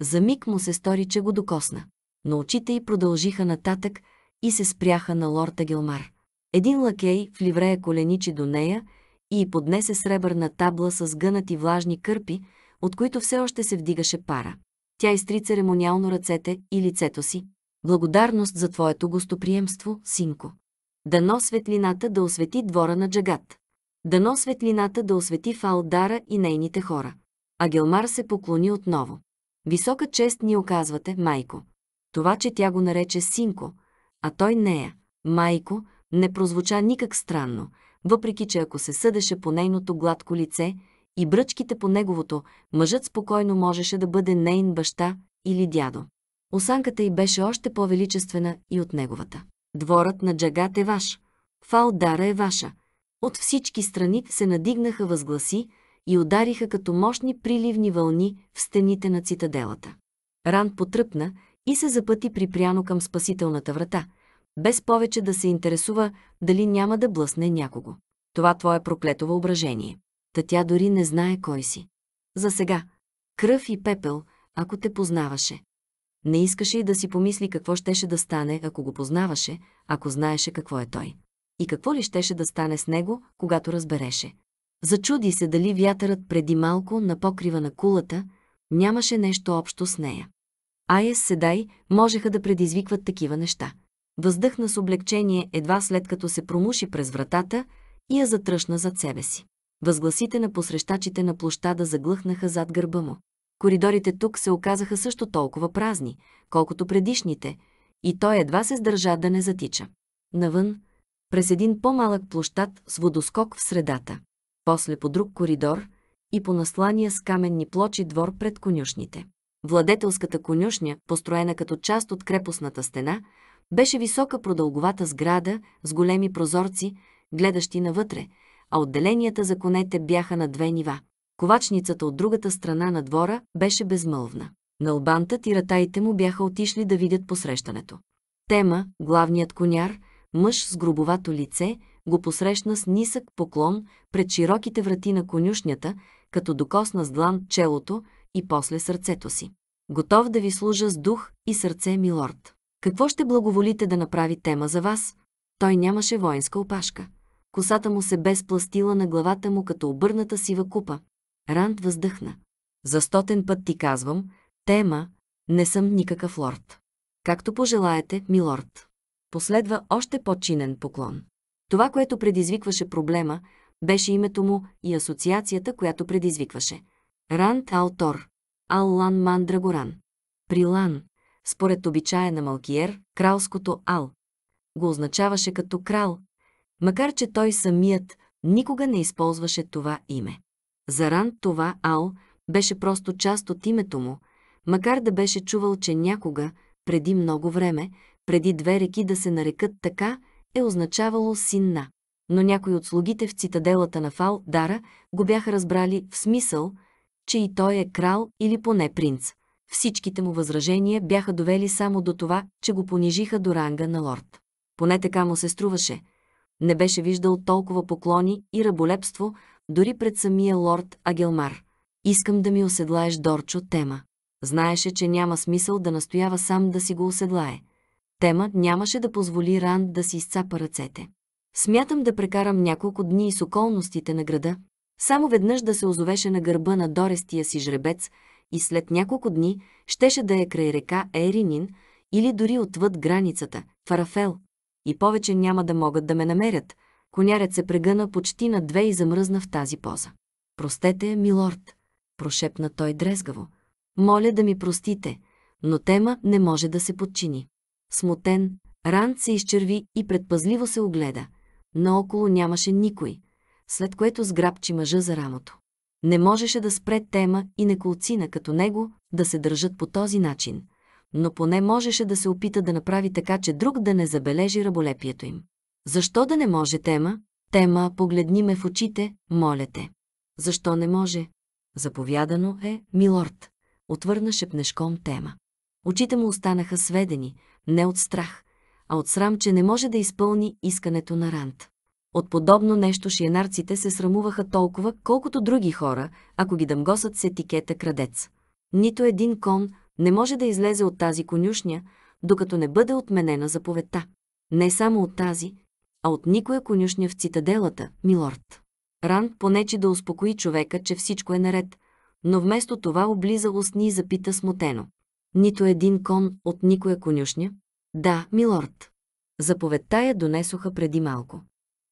За миг му се стори, че го докосна, но очите й продължиха нататък и се спряха на лорда Гелмар. Един лакей в ливрея коленичи до нея и поднесе сребърна табла с гънати влажни кърпи, от които все още се вдигаше пара. Тя изтри церемониално ръцете и лицето си. Благодарност за твоето гостоприемство, синко. Дано светлината да освети двора на Джагат. Дано светлината да освети Фалдара и нейните хора. Агелмар се поклони отново. Висока чест ни оказвате, майко. Това, че тя го нарече синко, а той нея, е. майко, не прозвуча никак странно, въпреки че ако се съдеше по нейното гладко лице и бръчките по неговото, мъжът спокойно можеше да бъде нейн баща или дядо. Осанката й беше още по-величествена и от неговата. Дворът на Джагат е ваш. Фалдара е ваша. От всички страни се надигнаха възгласи и удариха като мощни приливни вълни в стените на цитаделата. Ран потръпна и се запъти припряно към спасителната врата, без повече да се интересува дали няма да блъсне някого. Това твое проклето въображение. Та тя дори не знае кой си. За сега. Кръв и пепел, ако те познаваше. Не искаше и да си помисли какво щеше да стане, ако го познаваше, ако знаеше какво е той. И какво ли щеше да стане с него, когато разбереше. Зачуди се дали вятърът преди малко на покрива на кулата нямаше нещо общо с нея. Айес Седай можеха да предизвикват такива неща. Въздъхна с облегчение едва след като се промуши през вратата и я затръшна зад себе си. Възгласите на посрещачите на площада заглъхнаха зад гърба му. Коридорите тук се оказаха също толкова празни, колкото предишните, и той едва се сдържа да не затича. Навън, през един по-малък площад с водоскок в средата, после по друг коридор и по наслания с каменни плочи двор пред конюшните. Владетелската конюшня, построена като част от крепостната стена, беше висока продълговата сграда с големи прозорци, гледащи навътре, а отделенията за конете бяха на две нива. Ковачницата от другата страна на двора беше безмълвна. Налбантът и ратаите му бяха отишли да видят посрещането. Тема, главният коняр, мъж с грубовато лице, го посрещна с нисък поклон пред широките врати на конюшнята, като докосна с длан челото и после сърцето си. Готов да ви служа с дух и сърце, милорд. Какво ще благоволите да направи тема за вас? Той нямаше воинска опашка. Косата му се бе спластила на главата му като обърната сива купа. Ранд въздъхна. За стотен път ти казвам, тема, не съм никакъв лорд. Както пожелаете, милорд. Последва още по-чинен поклон. Това, което предизвикваше проблема, беше името му и асоциацията, която предизвикваше. Ранд Алтор. Аллан Ман Драгоран. Прилан, според обичая на Малкиер, кралското Ал. Го означаваше като крал, макар че той самият никога не използваше това име. Заран това Ал беше просто част от името му, макар да беше чувал, че някога, преди много време, преди две реки да се нарекат така, е означавало син на. Но някои от слугите в цитаделата на Фал Дара го бяха разбрали в смисъл, че и той е крал или поне принц. Всичките му възражения бяха довели само до това, че го понижиха до ранга на лорд. Поне така му се струваше. Не беше виждал толкова поклони и раболепство дори пред самия лорд Агелмар. Искам да ми оседлаеш Дорчо Тема. Знаеше, че няма смисъл да настоява сам да си го оседлае. Тема нямаше да позволи Ранд да си изцапа ръцете. Смятам да прекарам няколко дни с околностите на града, само веднъж да се озовеше на гърба на дорестия си жребец и след няколко дни щеше да е край река Еринин или дори отвъд границата, Фарафел. И повече няма да могат да ме намерят – Конярят се прегъна почти на две и замръзна в тази поза. Простете, милорд, прошепна той дрезгаво. Моля да ми простите, но тема не може да се подчини. Смутен, Ранд се изчерви и предпазливо се огледа. Наоколо нямаше никой, след което сграбчи мъжа за рамото. Не можеше да спре тема и неколцина като него да се държат по този начин, но поне можеше да се опита да направи така, че друг да не забележи раболепието им. Защо да не може тема? Тема «Погледни ме в очите, моля те». Защо не може? Заповядано е «Милорд», отвърна шепнешком тема. Очите му останаха сведени, не от страх, а от срам, че не може да изпълни искането на Рант. От подобно нещо шиенарците се срамуваха толкова, колкото други хора, ако ги дъмгосат с етикета крадец. Нито един кон не може да излезе от тази конюшня, докато не бъде отменена заповедта. Не само от тази, а от никоя конюшня в цитаделата, милорд. Ран понече да успокои човека, че всичко е наред, но вместо това облиза устни и запита смутено. Нито един кон от никоя конюшня? Да, милорд. Заповедта я донесоха преди малко.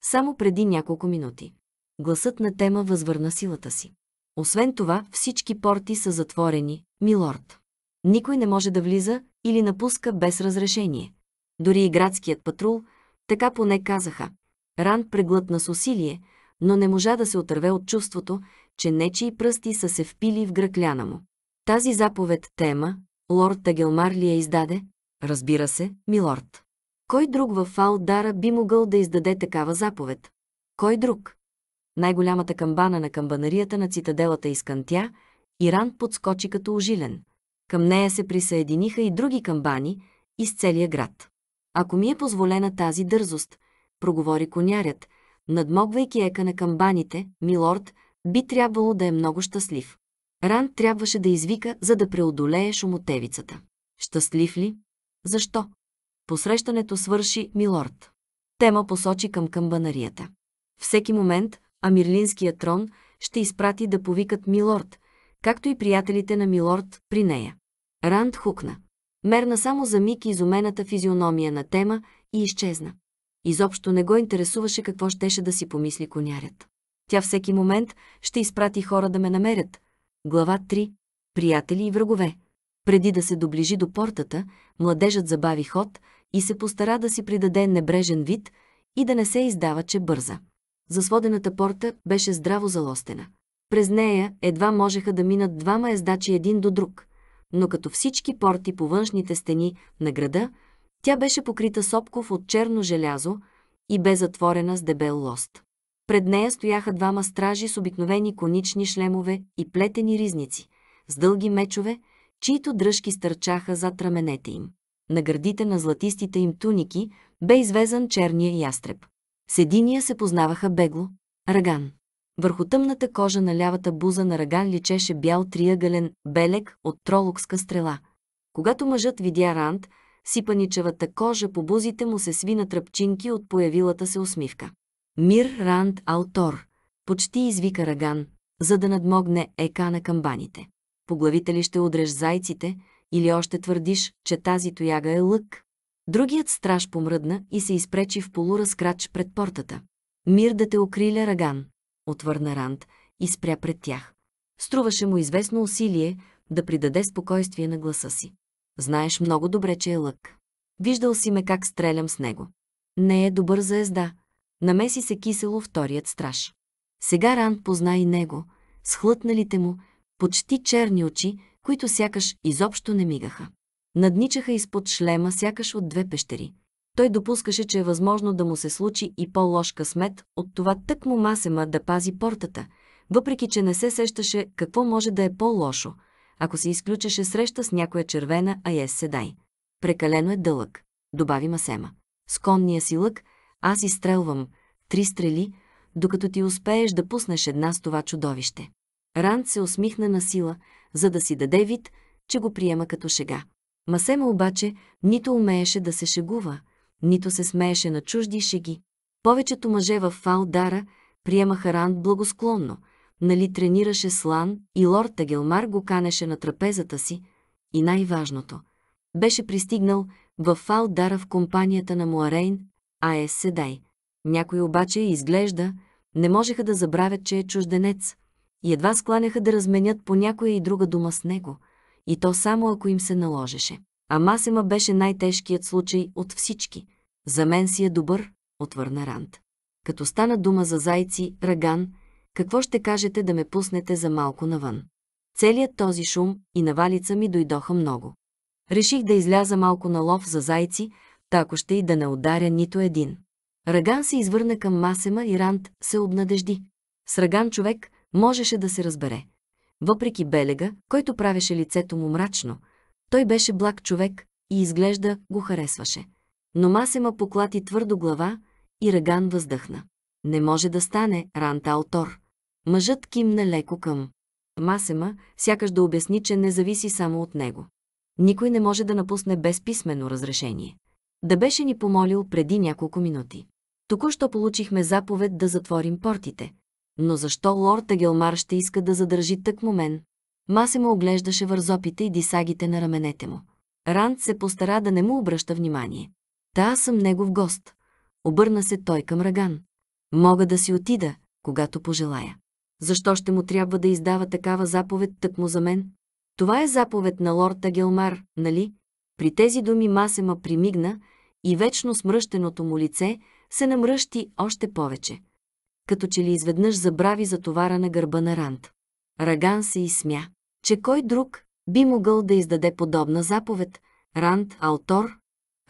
Само преди няколко минути. Гласът на тема възвърна силата си. Освен това, всички порти са затворени, милорд. Никой не може да влиза или напуска без разрешение. Дори и градският патрул – така поне казаха. Ран преглътна с усилие, но не можа да се отърве от чувството, че нечии пръсти са се впили в гръкляна му. Тази заповед тема лорд Тагелмар ли я издаде? Разбира се, милорд. Кой друг във Фалдара би могъл да издаде такава заповед? Кой друг? Най-голямата камбана на камбанарията на цитаделата изкантя, Иран подскочи като ожилен. Към нея се присъединиха и други камбани из целия град. Ако ми е позволена тази дързост, проговори конярят, надмогвайки ека на камбаните, милорд, би трябвало да е много щастлив. Ран трябваше да извика, за да преодолее шумотевицата. Щастлив ли? Защо? Посрещането свърши, милорд. Тема посочи към камбанарията. Всеки момент Амирлинския трон ще изпрати да повикат милорд, както и приятелите на милорд при нея. Ранд хукна. Мерна само за миг изумената физиономия на тема и изчезна. Изобщо не го интересуваше какво щеше да си помисли конярят. Тя всеки момент ще изпрати хора да ме намерят. Глава 3. Приятели и врагове. Преди да се доближи до портата, младежът забави ход и се постара да си придаде небрежен вид и да не се издава, че бърза. За сводената порта беше здраво залостена. През нея едва можеха да минат двама ездачи един до друг – но като всички порти по външните стени на града, тя беше покрита с обков от черно желязо и бе затворена с дебел лост. Пред нея стояха двама стражи с обикновени конични шлемове и плетени ризници, с дълги мечове, чието дръжки стърчаха зад раменете им. На гърдите на златистите им туники бе извезан черния ястреб. С единия се познаваха бегло – Раган. Върху тъмната кожа на лявата буза на Раган личеше бял триъгълен белек от тролокска стрела. Когато мъжът видя Ранд, сипаничевата кожа по бузите му се сви на тръпчинки от появилата се усмивка. Мир Ранд Алтор, почти извика Раган, за да надмогне ека на камбаните. По главите ли ще удреш зайците или още твърдиш, че тази тояга е лък? Другият страж помръдна и се изпречи в полуразкрач пред портата. Мир да те окриля Раган отвърна Ранд и спря пред тях. Струваше му известно усилие да придаде спокойствие на гласа си. Знаеш много добре, че е лък. Виждал си ме как стрелям с него. Не е добър за езда. Намеси се кисело вторият страж. Сега Ранд позна и него, схлътналите му, почти черни очи, които сякаш изобщо не мигаха. Надничаха изпод шлема сякаш от две пещери той допускаше, че е възможно да му се случи и по-лош късмет от това тък му масема да пази портата, въпреки че не се сещаше какво може да е по-лошо, ако се изключеше среща с някоя червена АЕС седай. Прекалено е дълъг, добави Масема. С конния си лък аз изстрелвам три стрели, докато ти успееш да пуснеш една с това чудовище. Ранд се усмихна на сила, за да си даде вид, че го приема като шега. Масема обаче нито умееше да се шегува, нито се смееше на чужди шеги. Повечето мъже в Фалдара приемаха Ранд благосклонно, нали тренираше Слан и лорд Тагелмар го канеше на трапезата си и най-важното – беше пристигнал в Фалдара в компанията на Муарейн, е Седай. Някой обаче изглежда, не можеха да забравят, че е чужденец и едва скланяха да разменят по някоя и друга дума с него, и то само ако им се наложеше. А Масема беше най-тежкият случай от всички. За мен си е добър, отвърна Ранд. Като стана дума за зайци, раган, какво ще кажете да ме пуснете за малко навън? Целият този шум и навалица ми дойдоха много. Реших да изляза малко на лов за зайци, тако ще и да не ударя нито един. Раган се извърна към Масема и Ранд се обнадежди. С Раган човек можеше да се разбере. Въпреки белега, който правеше лицето му мрачно, той беше благ човек и изглежда го харесваше. Но Масема поклати твърдо глава и Раган въздъхна. Не може да стане, Ранта Алтор. Мъжът кимна леко към. Масема, сякаш да обясни, че не зависи само от него. Никой не може да напусне без писмено разрешение. Да беше ни помолил преди няколко минути. Току-що получихме заповед да затворим портите. Но защо лорд Агелмар ще иска да задържи тък мен? Масимо оглеждаше вързопите и дисагите на раменете му. Ранд се постара да не му обръща внимание. Та аз съм негов гост. Обърна се той към Раган. Мога да си отида, когато пожелая. Защо ще му трябва да издава такава заповед тъкмо за мен? Това е заповед на лорд Агелмар, нали? При тези думи Масема примигна и вечно смръщеното му лице се намръщи още повече. Като че ли изведнъж забрави за товара на гърба на Ранд. Раган се изсмя че кой друг би могъл да издаде подобна заповед, Ранд, Алтор.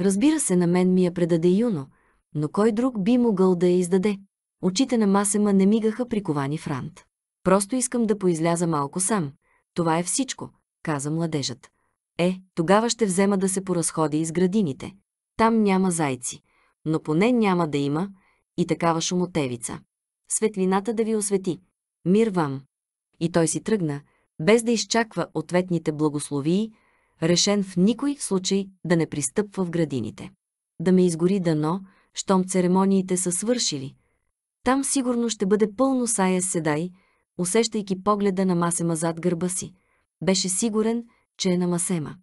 Разбира се, на мен ми я предаде Юно, но кой друг би могъл да я издаде? Очите на Масема не мигаха приковани в Ранд. Просто искам да поизляза малко сам. Това е всичко, каза младежът. Е, тогава ще взема да се поразходи из градините. Там няма зайци, но поне няма да има и такава шумотевица. Светлината да ви освети. Мир вам! И той си тръгна, без да изчаква ответните благословии, решен в никой случай да не пристъпва в градините. Да ме изгори дано, щом церемониите са свършили. Там сигурно ще бъде пълно сая седай, усещайки погледа на Масема зад гърба си. Беше сигурен, че е на Масема.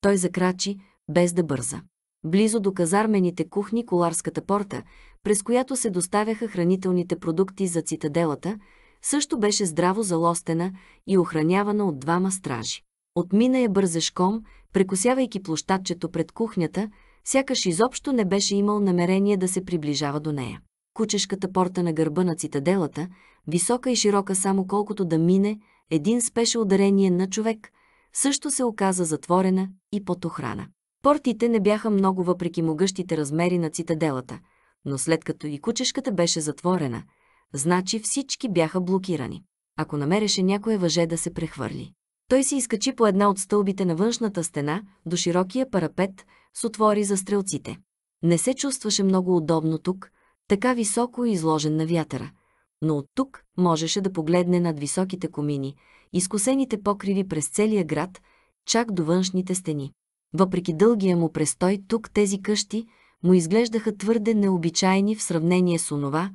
Той закрачи, без да бърза. Близо до казармените кухни коларската порта, през която се доставяха хранителните продукти за цитаделата, също беше здраво залостена и охранявана от двама стражи. Отмина я бързешком, прекосявайки площадчето пред кухнята, сякаш изобщо не беше имал намерение да се приближава до нея. Кучешката порта на гърба на цитаделата, висока и широка само колкото да мине, един спеше ударение на човек, също се оказа затворена и под охрана. Портите не бяха много въпреки могъщите размери на цитаделата, но след като и кучешката беше затворена – Значи всички бяха блокирани. Ако намереше някое въже да се прехвърли. Той се изкачи по една от стълбите на външната стена до широкия парапет с отвори за стрелците. Не се чувстваше много удобно тук, така високо и изложен на вятъра, но от тук можеше да погледне над високите комини, изкусените покриви през целия град, чак до външните стени. Въпреки дългия му престой тук тези къщи му изглеждаха твърде необичайни в сравнение с онова,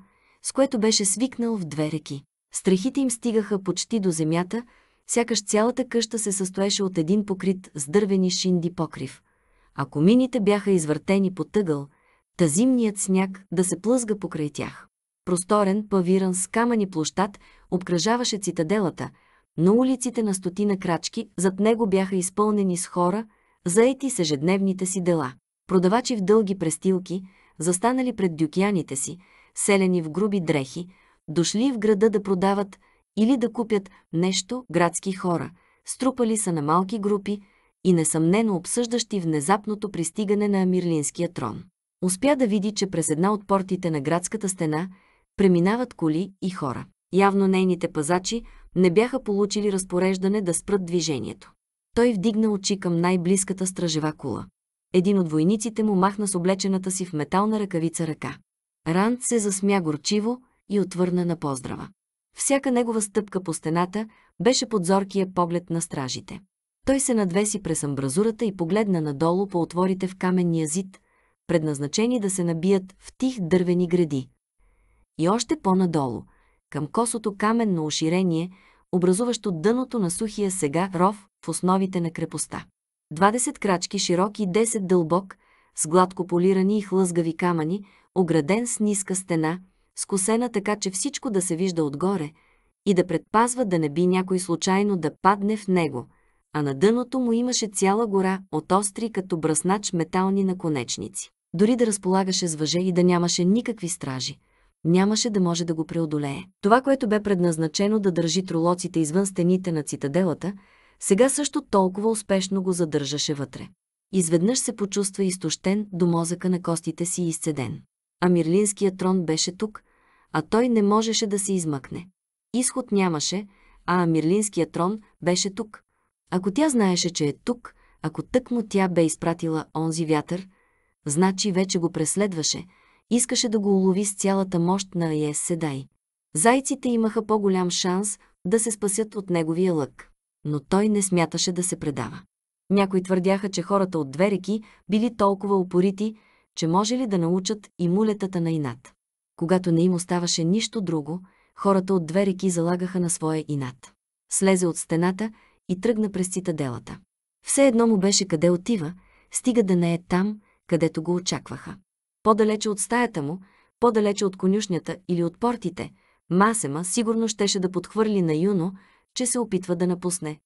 с което беше свикнал в две реки. Страхите им стигаха почти до земята, сякаш цялата къща се състоеше от един покрит с дървени шинди покрив. А комините бяха извъртени по тъгъл, та зимният сняг да се плъзга покрай тях. Просторен, павиран с камъни площад обкръжаваше цитаделата, но улиците на стотина крачки зад него бяха изпълнени с хора, заети с ежедневните си дела. Продавачи в дълги престилки, застанали пред дюкяните си, селени в груби дрехи, дошли в града да продават или да купят нещо градски хора, струпали са на малки групи и несъмнено обсъждащи внезапното пристигане на Амирлинския трон. Успя да види, че през една от портите на градската стена преминават коли и хора. Явно нейните пазачи не бяха получили разпореждане да спрат движението. Той вдигна очи към най-близката стражева кула. Един от войниците му махна с облечената си в метална ръкавица ръка. Ранд се засмя горчиво и отвърна на поздрава. Всяка негова стъпка по стената беше под зоркия поглед на стражите. Той се надвеси през амбразурата и погледна надолу по отворите в каменния зид, предназначени да се набият в тих дървени гради. И още по-надолу, към косото каменно оширение, образуващо дъното на сухия сега ров в основите на крепостта. 20 крачки широк и 10 дълбок, с гладко полирани и хлъзгави камъни, ограден с ниска стена, скосена така, че всичко да се вижда отгоре и да предпазва да не би някой случайно да падне в него, а на дъното му имаше цяла гора от остри като браснач метални наконечници. Дори да разполагаше с въже и да нямаше никакви стражи, нямаше да може да го преодолее. Това, което бе предназначено да държи тролоците извън стените на цитаделата, сега също толкова успешно го задържаше вътре. Изведнъж се почувства изтощен до мозъка на костите си изцеден а Мирлинския трон беше тук, а той не можеше да се измъкне. Изход нямаше, а Амирлинския трон беше тук. Ако тя знаеше, че е тук, ако тъкмо тя бе изпратила онзи вятър, значи вече го преследваше, искаше да го улови с цялата мощ на Аес Седай. Зайците имаха по-голям шанс да се спасят от неговия лък, но той не смяташе да се предава. Някои твърдяха, че хората от две реки били толкова упорити, че може ли да научат и мулетата на инат. Когато не им оставаше нищо друго, хората от две реки залагаха на своя инат. Слезе от стената и тръгна през цитаделата. Все едно му беше къде отива, стига да не е там, където го очакваха. По-далече от стаята му, по-далече от конюшнята или от портите, Масема сигурно щеше да подхвърли на Юно, че се опитва да напусне.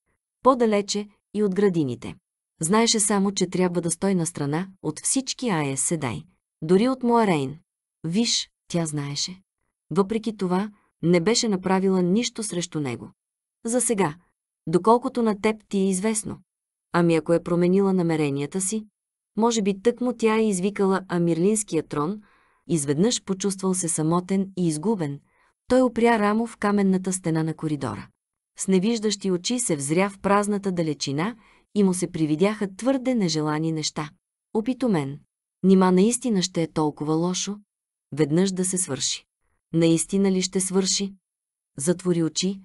По-далече и от градините. Знаеше само, че трябва да стой на страна от всички Ая Седай, дори от Моарейн. Виж, тя знаеше. Въпреки това, не беше направила нищо срещу него. За сега, доколкото на теб ти е известно. Ами ако е променила намеренията си, може би тъкмо тя е извикала Амирлинския трон, изведнъж почувствал се самотен и изгубен. Той опря рамо в каменната стена на коридора. С невиждащи очи се взря в празната далечина и му се привидяха твърде нежелани неща. Опитомен. Нима наистина ще е толкова лошо? Веднъж да се свърши. Наистина ли ще свърши? Затвори очи,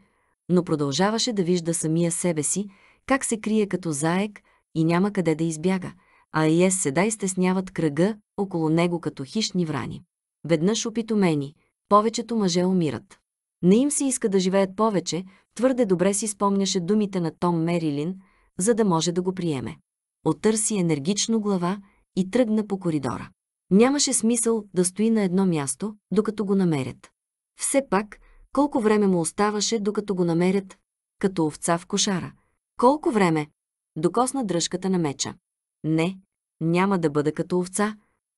но продължаваше да вижда самия себе си, как се крие като заек и няма къде да избяга, а и ес седа и стесняват кръга около него като хищни врани. Веднъж опитомени, повечето мъже умират. Не им се иска да живеят повече, твърде добре си спомняше думите на Том Мерилин – за да може да го приеме. Отърси енергично глава и тръгна по коридора. Нямаше смисъл да стои на едно място, докато го намерят. Все пак, колко време му оставаше, докато го намерят, като овца в кошара. Колко време? Докосна дръжката на меча. Не, няма да бъда като овца,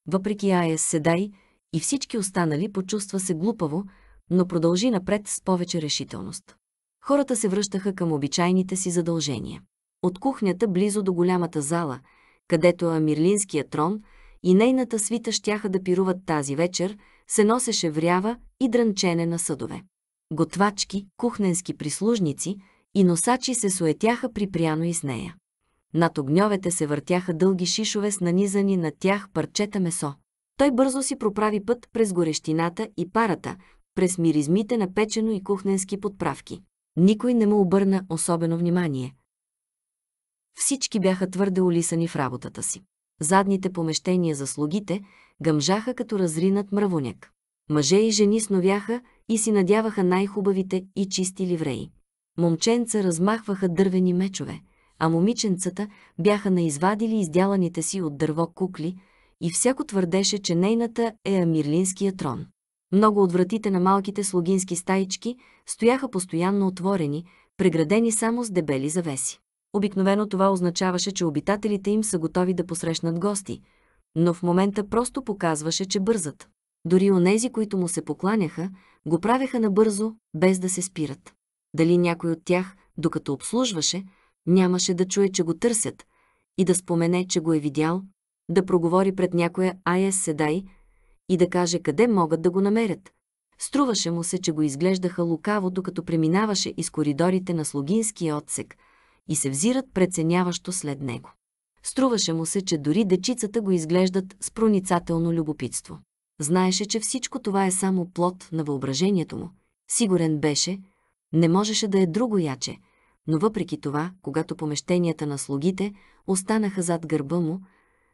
въпреки Ая Седай и всички останали почувства се глупаво, но продължи напред с повече решителност. Хората се връщаха към обичайните си задължения от кухнята близо до голямата зала, където Амирлинския е трон и нейната свита щяха да пируват тази вечер, се носеше врява и дрънчене на съдове. Готвачки, кухненски прислужници и носачи се суетяха припряно и с нея. Над огньовете се въртяха дълги шишове с нанизани на тях парчета месо. Той бързо си проправи път през горещината и парата, през миризмите на печено и кухненски подправки. Никой не му обърна особено внимание – всички бяха твърде улисани в работата си. Задните помещения за слугите гъмжаха като разринат мравоняк. Мъже и жени сновяха и си надяваха най-хубавите и чисти ливреи. Момченца размахваха дървени мечове, а момиченцата бяха наизвадили издяланите си от дърво кукли и всяко твърдеше, че нейната е Амирлинския трон. Много от вратите на малките слугински стаички стояха постоянно отворени, преградени само с дебели завеси. Обикновено това означаваше, че обитателите им са готови да посрещнат гости, но в момента просто показваше, че бързат. Дори онези, които му се покланяха, го правеха набързо, без да се спират. Дали някой от тях, докато обслужваше, нямаше да чуе, че го търсят и да спомене, че го е видял, да проговори пред някоя Айес Седай и да каже къде могат да го намерят. Струваше му се, че го изглеждаха лукаво, докато преминаваше из коридорите на слугинския отсек, и се взират преценяващо след него. Струваше му се, че дори дечицата го изглеждат с проницателно любопитство. Знаеше, че всичко това е само плод на въображението му. Сигурен беше, не можеше да е друго яче, но въпреки това, когато помещенията на слугите останаха зад гърба му,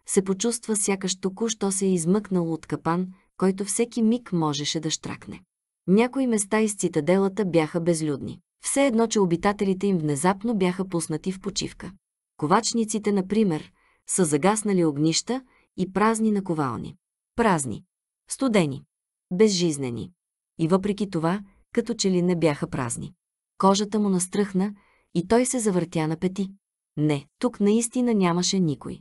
се почувства сякаш току-що се е измъкнал от капан, който всеки миг можеше да штракне. Някои места из цитаделата бяха безлюдни. Все едно, че обитателите им внезапно бяха пуснати в почивка. Ковачниците, например, са загаснали огнища и празни наковални. Празни. Студени. Безжизнени. И въпреки това, като че ли не бяха празни. Кожата му настръхна и той се завъртя на пети. Не, тук наистина нямаше никой.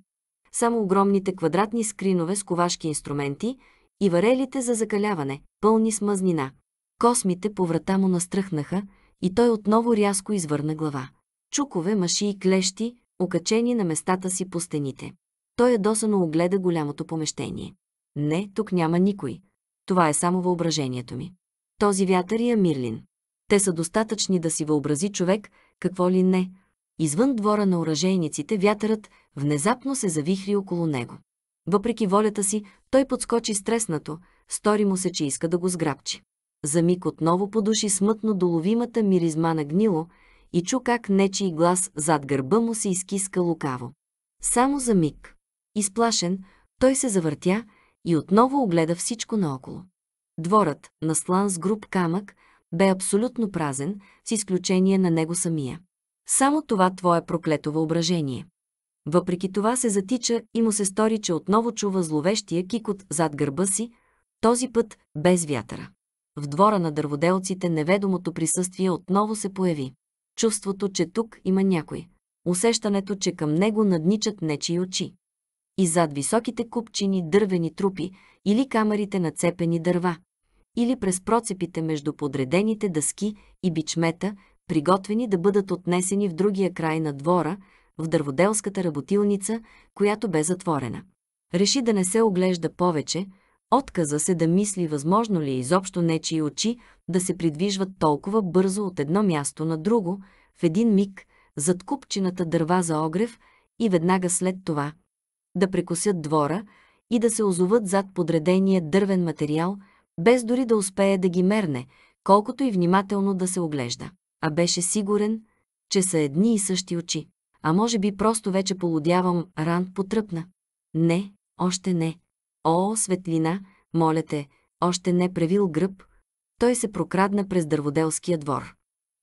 Само огромните квадратни скринове с ковашки инструменти и варелите за закаляване, пълни с мазнина. Космите по врата му настръхнаха, и той отново рязко извърна глава. Чукове, маши и клещи, окачени на местата си по стените. Той ядосано огледа голямото помещение. Не, тук няма никой. Това е само въображението ми. Този вятър и е Мирлин. Те са достатъчни да си въобрази човек какво ли не. Извън двора на оръжейниците вятърът внезапно се завихри около него. Въпреки волята си, той подскочи стреснато, стори му се, че иска да го сграбчи. За миг отново подуши смътно доловимата миризма на гнило и чу как нечий глас зад гърба му се изкиска лукаво. Само за миг. Изплашен, той се завъртя и отново огледа всичко наоколо. Дворът, наслан с груб камък, бе абсолютно празен, с изключение на него самия. Само това твое проклето въображение. Въпреки това се затича и му се стори, че отново чува зловещия кикот зад гърба си, този път без вятъра в двора на дърводелците неведомото присъствие отново се появи. Чувството, че тук има някой. Усещането, че към него надничат нечи очи. И зад високите купчини дървени трупи или камерите на цепени дърва, или през процепите между подредените дъски и бичмета, приготвени да бъдат отнесени в другия край на двора, в дърводелската работилница, която бе затворена. Реши да не се оглежда повече, Отказа се да мисли възможно ли е изобщо нечии очи да се придвижват толкова бързо от едно място на друго, в един миг, зад купчината дърва за огрев и веднага след това да прекусят двора и да се озоват зад подредения дървен материал, без дори да успее да ги мерне, колкото и внимателно да се оглежда. А беше сигурен, че са едни и същи очи. А може би просто вече полудявам ран потръпна. Не, още не. О, светлина, моля те, още не превил гръб. Той се прокрадна през дърводелския двор.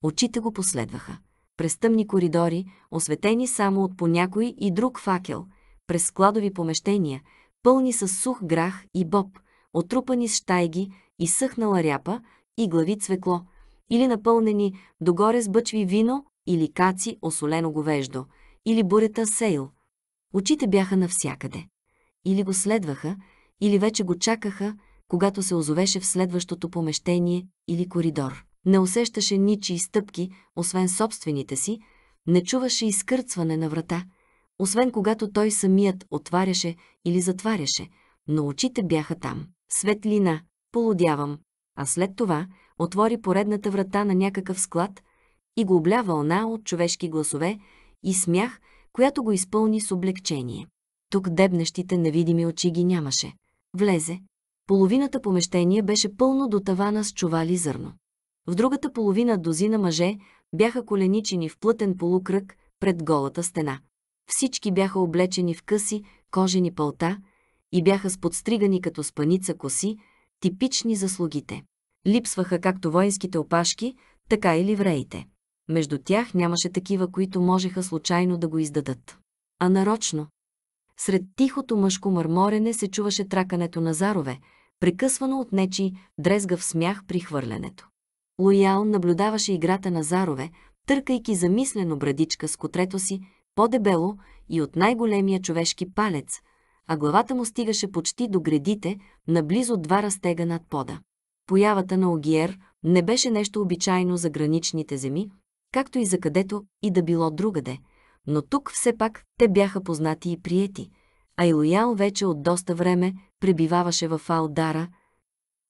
Очите го последваха. През тъмни коридори, осветени само от по някой и друг факел, през складови помещения, пълни с сух грах и боб, отрупани с штайги и съхнала ряпа и глави цвекло, или напълнени догоре с бъчви вино или каци осолено говеждо, или бурета сейл. Очите бяха навсякъде или го следваха, или вече го чакаха, когато се озовеше в следващото помещение или коридор. Не усещаше ничии стъпки, освен собствените си, не чуваше изкърцване на врата, освен когато той самият отваряше или затваряше, но очите бяха там. Светлина, полудявам, а след това отвори поредната врата на някакъв склад и го обля вълна от човешки гласове и смях, която го изпълни с облегчение. Тук дебнещите невидими очи ги нямаше. Влезе. Половината помещение беше пълно до тавана с чували зърно. В другата половина дозина мъже бяха коленичени в плътен полукръг пред голата стена. Всички бяха облечени в къси, кожени пълта и бяха сподстригани като спаница коси, типични за слугите. Липсваха както воинските опашки, така и ливреите. Между тях нямаше такива, които можеха случайно да го издадат. А нарочно, сред тихото мъжко мърморене се чуваше тракането на зарове, прекъсвано от нечи дрезгав смях при хвърлянето. Лоял наблюдаваше играта на зарове, търкайки замислено брадичка с котрето си, по-дебело и от най-големия човешки палец, а главата му стигаше почти до гредите, наблизо два растега над пода. Появата на Огиер не беше нещо обичайно за граничните земи, както и за където и да било другаде – но тук все пак те бяха познати и приети, а Лоял вече от доста време пребиваваше в Алдара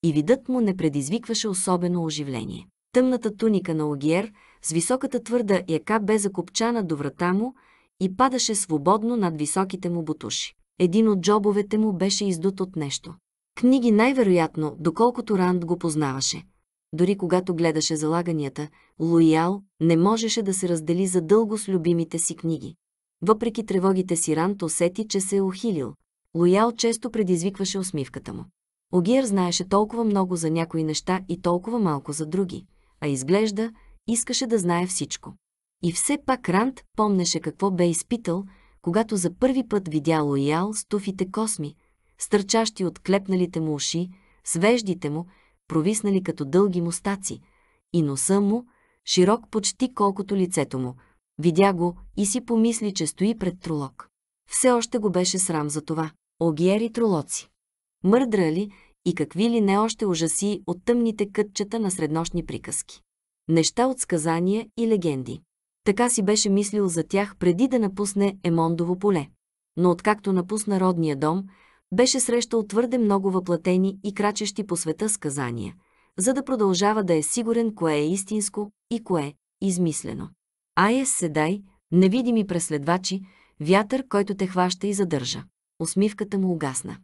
и видът му не предизвикваше особено оживление. Тъмната туника на Огиер с високата твърда яка бе закопчана до врата му и падаше свободно над високите му бутуши. Един от джобовете му беше издут от нещо. Книги най-вероятно, доколкото Ранд го познаваше – дори когато гледаше залаганията, Луял не можеше да се раздели задълго с любимите си книги. Въпреки тревогите си Рант усети, че се е ухилил. Лоял често предизвикваше усмивката му. Огиер знаеше толкова много за някои неща и толкова малко за други, а изглежда, искаше да знае всичко. И все пак Рант помнеше какво бе изпитал, когато за първи път видя Лоял с туфите косми, стърчащи от клепналите му уши, свеждите му, провиснали като дълги мустаци, и носа му, широк почти колкото лицето му. Видя го и си помисли, че стои пред тролок. Все още го беше срам за това. Огиери тролоци. Мърдрали и какви ли не още ужаси от тъмните кътчета на среднощни приказки. Неща от сказания и легенди. Така си беше мислил за тях преди да напусне Емондово поле. Но откакто напусна родния дом, беше срещал твърде много въплатени и крачещи по света сказания, за да продължава да е сигурен кое е истинско и кое е измислено. Айес Седай, невидими преследвачи, вятър, който те хваща и задържа. Усмивката му угасна.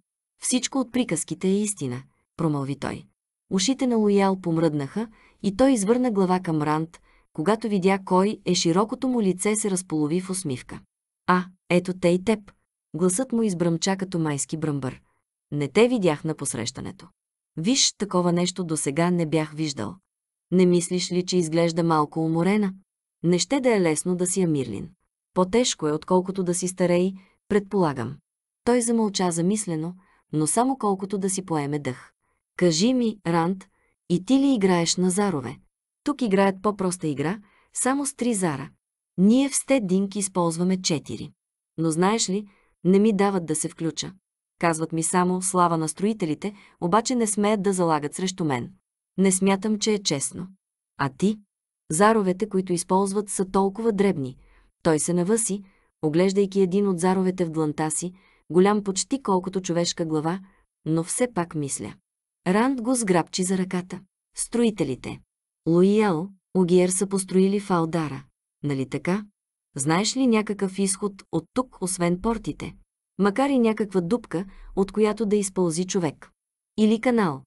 Всичко от приказките е истина, промълви той. Ушите на Лоял помръднаха и той извърна глава към Рант, когато видя кой е широкото му лице се разполови в усмивка. А, ето те и теб, Гласът му избръмча като майски бръмбър. Не те видях на посрещането. Виж, такова нещо до сега не бях виждал. Не мислиш ли, че изглежда малко уморена? Не ще да е лесно да си Амирлин. По-тежко е, отколкото да си старей, предполагам. Той замълча замислено, но само колкото да си поеме дъх. Кажи ми, Ранд, и ти ли играеш на зарове? Тук играят по-проста игра, само с три зара. Ние в Стединг използваме четири. Но знаеш ли, не ми дават да се включа. Казват ми само слава на строителите, обаче не смеят да залагат срещу мен. Не смятам, че е честно. А ти? Заровете, които използват, са толкова дребни. Той се навъси, оглеждайки един от заровете в дланта си, голям почти колкото човешка глава, но все пак мисля. Ранд го сграбчи за ръката. Строителите. Луиел, Огиер са построили Фалдара. Нали така? Знаеш ли някакъв изход от тук, освен портите? Макар и някаква дупка, от която да изпълзи човек. Или канал.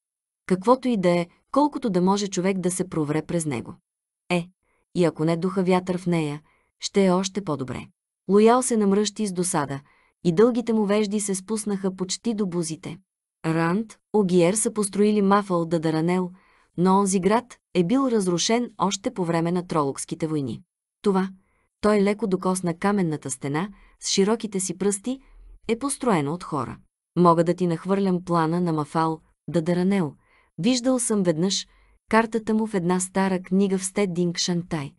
Каквото и да е, колкото да може човек да се провре през него. Е, и ако не духа вятър в нея, ще е още по-добре. Лоял се намръщи с досада и дългите му вежди се спуснаха почти до бузите. Ранд, Огиер са построили мафъл Дадаранел, но онзи град е бил разрушен още по време на Тролокските войни. Това – той леко докосна каменната стена с широките си пръсти, е построена от хора. Мога да ти нахвърлям плана на Мафал даранел. Виждал съм веднъж картата му в една стара книга в Стеддинг Шантай.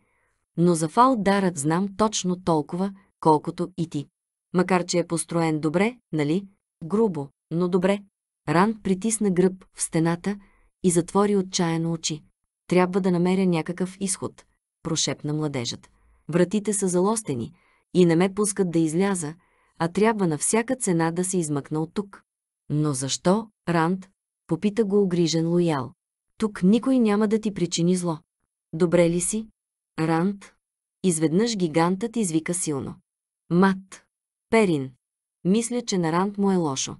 Но за Фал Дарът знам точно толкова, колкото и ти. Макар, че е построен добре, нали? Грубо, но добре. Ран притисна гръб в стената и затвори отчаяно очи. Трябва да намеря някакъв изход, прошепна младежът. Вратите са залостени и не ме пускат да изляза, а трябва на всяка цена да се измъкна от тук. Но защо, Ранд? Попита го огрижен лоял. Тук никой няма да ти причини зло. Добре ли си? Ранд? Изведнъж гигантът извика силно. Мат! Перин! Мисля, че на Ранд му е лошо.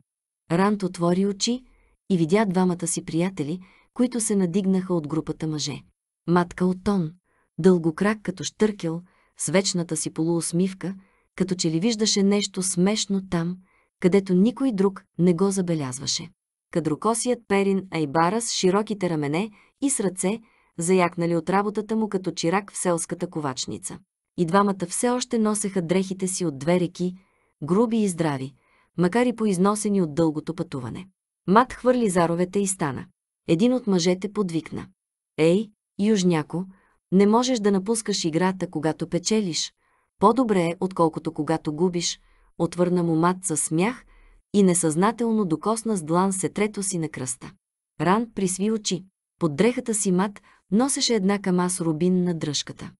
Ранд отвори очи и видя двамата си приятели, които се надигнаха от групата мъже. Матка от тон, дългокрак като штъркел, с вечната си полуусмивка, като че ли виждаше нещо смешно там, където никой друг не го забелязваше. Кадрокосият Перин Айбара с широките рамене и с ръце, заякнали от работата му като чирак в селската ковачница. И двамата все още носеха дрехите си от две реки, груби и здрави, макар и поизносени от дългото пътуване. Мат хвърли заровете и стана. Един от мъжете подвикна. Ей, южняко, не можеш да напускаш играта, когато печелиш. По-добре е, отколкото когато губиш, отвърна му мат със смях и несъзнателно докосна с длан сетрето си на кръста. Ран присви очи. Под дрехата си мат носеше една кама с рубин на дръжката.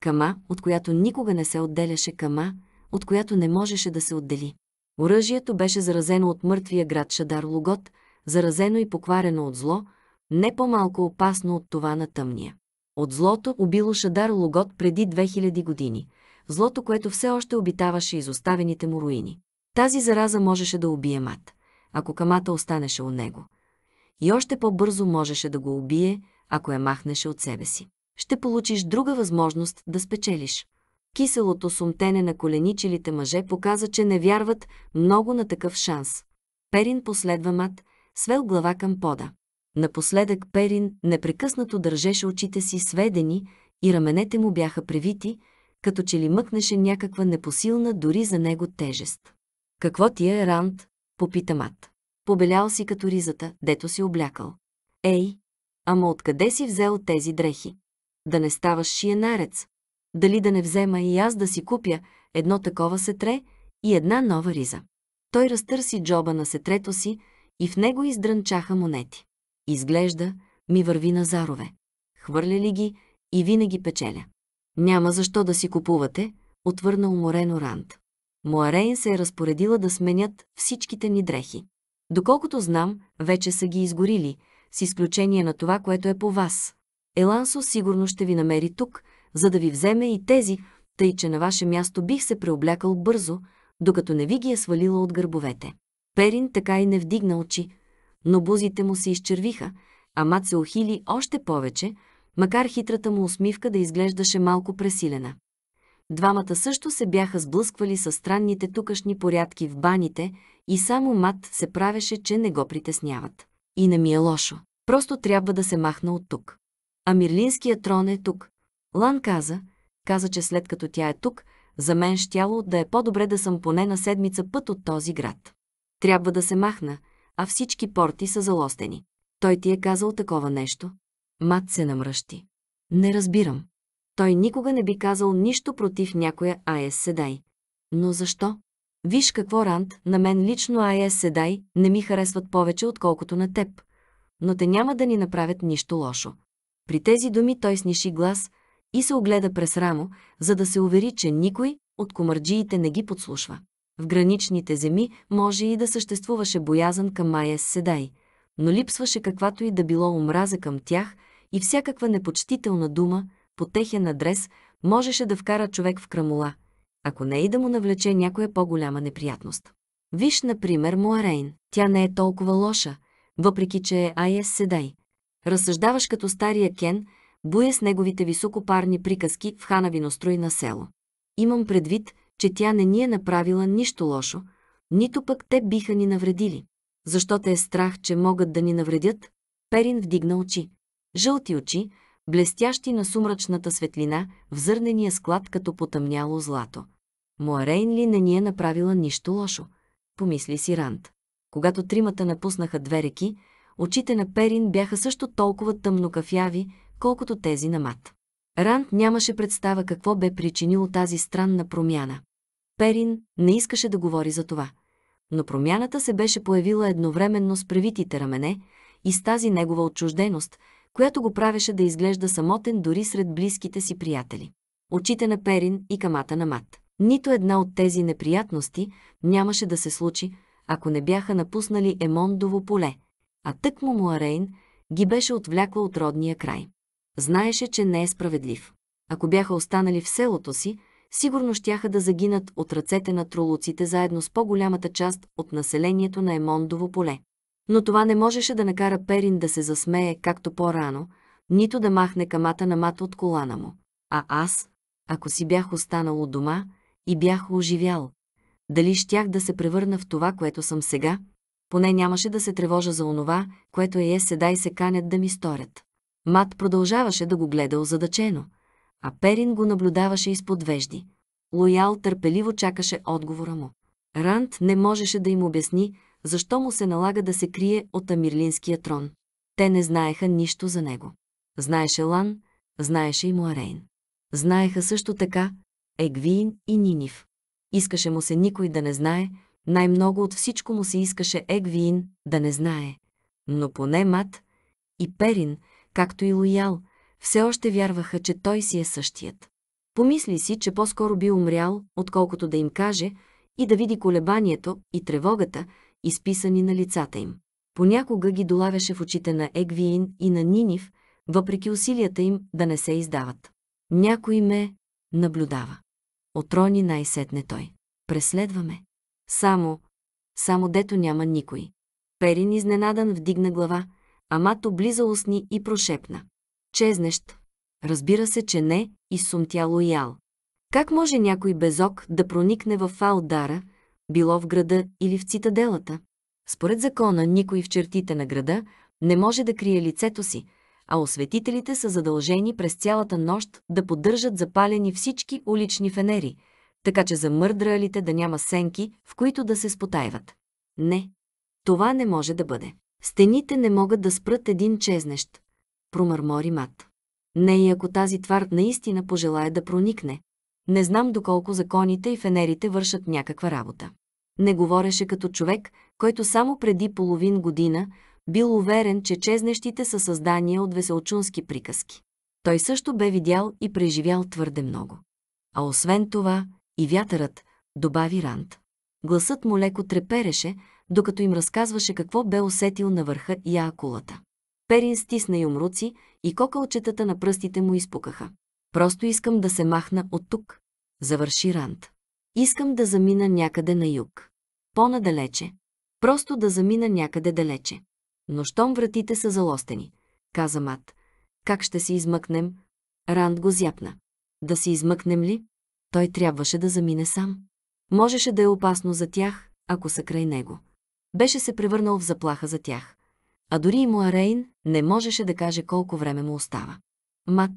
Кама, от която никога не се отделяше кама, от която не можеше да се отдели. Оръжието беше заразено от мъртвия град Шадар Логот, заразено и покварено от зло, не по-малко опасно от това на тъмния от злото, убило Шадар Логот преди 2000 години. Злото, което все още обитаваше изоставените му руини. Тази зараза можеше да убие мат, ако камата останеше у него. И още по-бързо можеше да го убие, ако я махнеше от себе си. Ще получиш друга възможност да спечелиш. Киселото сумтене на коленичилите мъже показа, че не вярват много на такъв шанс. Перин последва мат, свел глава към пода. Напоследък Перин непрекъснато държеше очите си сведени и раменете му бяха превити, като че ли мъкнеше някаква непосилна дори за него тежест. «Какво ти е, Ранд?» – попита Мат. Побелял си като ризата, дето си облякал. «Ей, ама откъде си взел тези дрехи? Да не ставаш шиенарец? Дали да не взема и аз да си купя едно такова сетре и една нова риза?» Той разтърси джоба на сетрето си и в него издрънчаха монети. Изглежда, ми върви на зарове. Хвърля ли ги и винаги печеля. Няма защо да си купувате, отвърна уморено Ранд. Моарейн се е разпоредила да сменят всичките ни дрехи. Доколкото знам, вече са ги изгорили, с изключение на това, което е по вас. Елансо сигурно ще ви намери тук, за да ви вземе и тези, тъй че на ваше място бих се преоблякал бързо, докато не ви ги е свалила от гърбовете. Перин така и не вдигна очи, но бузите му се изчервиха, а Мат се ухили още повече, макар хитрата му усмивка да изглеждаше малко пресилена. Двамата също се бяха сблъсквали с странните тукашни порядки в баните и само Мат се правеше, че не го притесняват. И не ми е лошо. Просто трябва да се махна от тук. А Мирлинският трон е тук. Лан каза, каза, че след като тя е тук, за мен щяло да е по-добре да съм поне на седмица път от този град. Трябва да се махна, а всички порти са залостени. Той ти е казал такова нещо. Мат се намръщи. Не разбирам. Той никога не би казал нищо против някоя АЕС Седай. Но защо? Виж какво Рант, на мен лично АЕС Седай не ми харесват повече, отколкото на теб. Но те няма да ни направят нищо лошо. При тези думи той сниши глас и се огледа през рамо, за да се увери, че никой от комарджиите не ги подслушва. В граничните земи може и да съществуваше боязан към Майя Седай, но липсваше каквато и да било омраза към тях и всякаква непочтителна дума, потехен адрес, можеше да вкара човек в крамола, ако не и да му навлече някоя по-голяма неприятност. Виж, например, Муарейн. Тя не е толкова лоша, въпреки че е Айес Седай. Разсъждаваш като стария Кен, буя с неговите високопарни приказки в хана на село. Имам предвид, че тя не ни е направила нищо лошо, нито пък те биха ни навредили. Защо те е страх, че могат да ни навредят? Перин вдигна очи. Жълти очи, блестящи на сумрачната светлина, взърнения склад като потъмняло злато. Моарейн ли не ни е направила нищо лошо? Помисли си Ранд. Когато тримата напуснаха две реки, очите на Перин бяха също толкова тъмнокафяви, колкото тези на Мат. Ранд нямаше представа какво бе причинило тази странна промяна. Перин не искаше да говори за това. Но промяната се беше появила едновременно с превитите рамене и с тази негова отчужденост, която го правеше да изглежда самотен дори сред близките си приятели. Очите на Перин и камата на Мат. Нито една от тези неприятности нямаше да се случи, ако не бяха напуснали Емондово поле, а тъкмо Муарейн ги беше отвлякла от родния край. Знаеше, че не е справедлив. Ако бяха останали в селото си, сигурно щяха да загинат от ръцете на тролуците заедно с по-голямата част от населението на Емондово поле. Но това не можеше да накара Перин да се засмее както по-рано, нито да махне камата на мат от колана му. А аз, ако си бях останал от дома и бях оживял, дали щях да се превърна в това, което съм сега, поне нямаше да се тревожа за онова, което е, е седа и се канят да ми сторят. Мат продължаваше да го гледа озадачено – а Перин го наблюдаваше изпод вежди. Лоял търпеливо чакаше отговора му. Ранд не можеше да им обясни, защо му се налага да се крие от Амирлинския трон. Те не знаеха нищо за него. Знаеше Лан, знаеше и Муарейн. Знаеха също така Егвиин и Нинив. Искаше му се никой да не знае, най-много от всичко му се искаше Егвиин да не знае. Но поне Мат и Перин, както и Лоял, все още вярваха, че той си е същият. Помисли си, че по-скоро би умрял, отколкото да им каже, и да види колебанието и тревогата, изписани на лицата им. Понякога ги долавяше в очите на Егвиин и на Нинив, въпреки усилията им да не се издават. Някой ме наблюдава. Отрони най-сетне той. Преследваме. Само, само дето няма никой. Перин изненадан вдигна глава, а Мато близа усни и прошепна изчезнещ. Разбира се, че не, изсумтя Лоял. Как може някой безок да проникне в Алдара, било в града или в цитаделата? Според закона никой в чертите на града не може да крие лицето си, а осветителите са задължени през цялата нощ да поддържат запалени всички улични фенери, така че за мърдралите да няма сенки, в които да се спотайват. Не, това не може да бъде. Стените не могат да спрат един чезнещ промърмори Мат. Не и ако тази твар наистина пожелая да проникне. Не знам доколко законите и фенерите вършат някаква работа. Не говореше като човек, който само преди половин година бил уверен, че чезнещите са създания от веселчунски приказки. Той също бе видял и преживял твърде много. А освен това, и вятърът, добави Ранд. Гласът му леко трепереше, докато им разказваше какво бе усетил на върха и акулата. Перин стисна юмруци и кокълчетата на пръстите му изпукаха. Просто искам да се махна от тук. Завърши Ранд. Искам да замина някъде на юг. По-надалече. Просто да замина някъде далече. Но щом вратите са залостени, каза Мат. Как ще се измъкнем? Ранд го зяпна. Да се измъкнем ли? Той трябваше да замине сам. Можеше да е опасно за тях, ако са край него. Беше се превърнал в заплаха за тях. А дори и Муарейн не можеше да каже колко време му остава. Мат,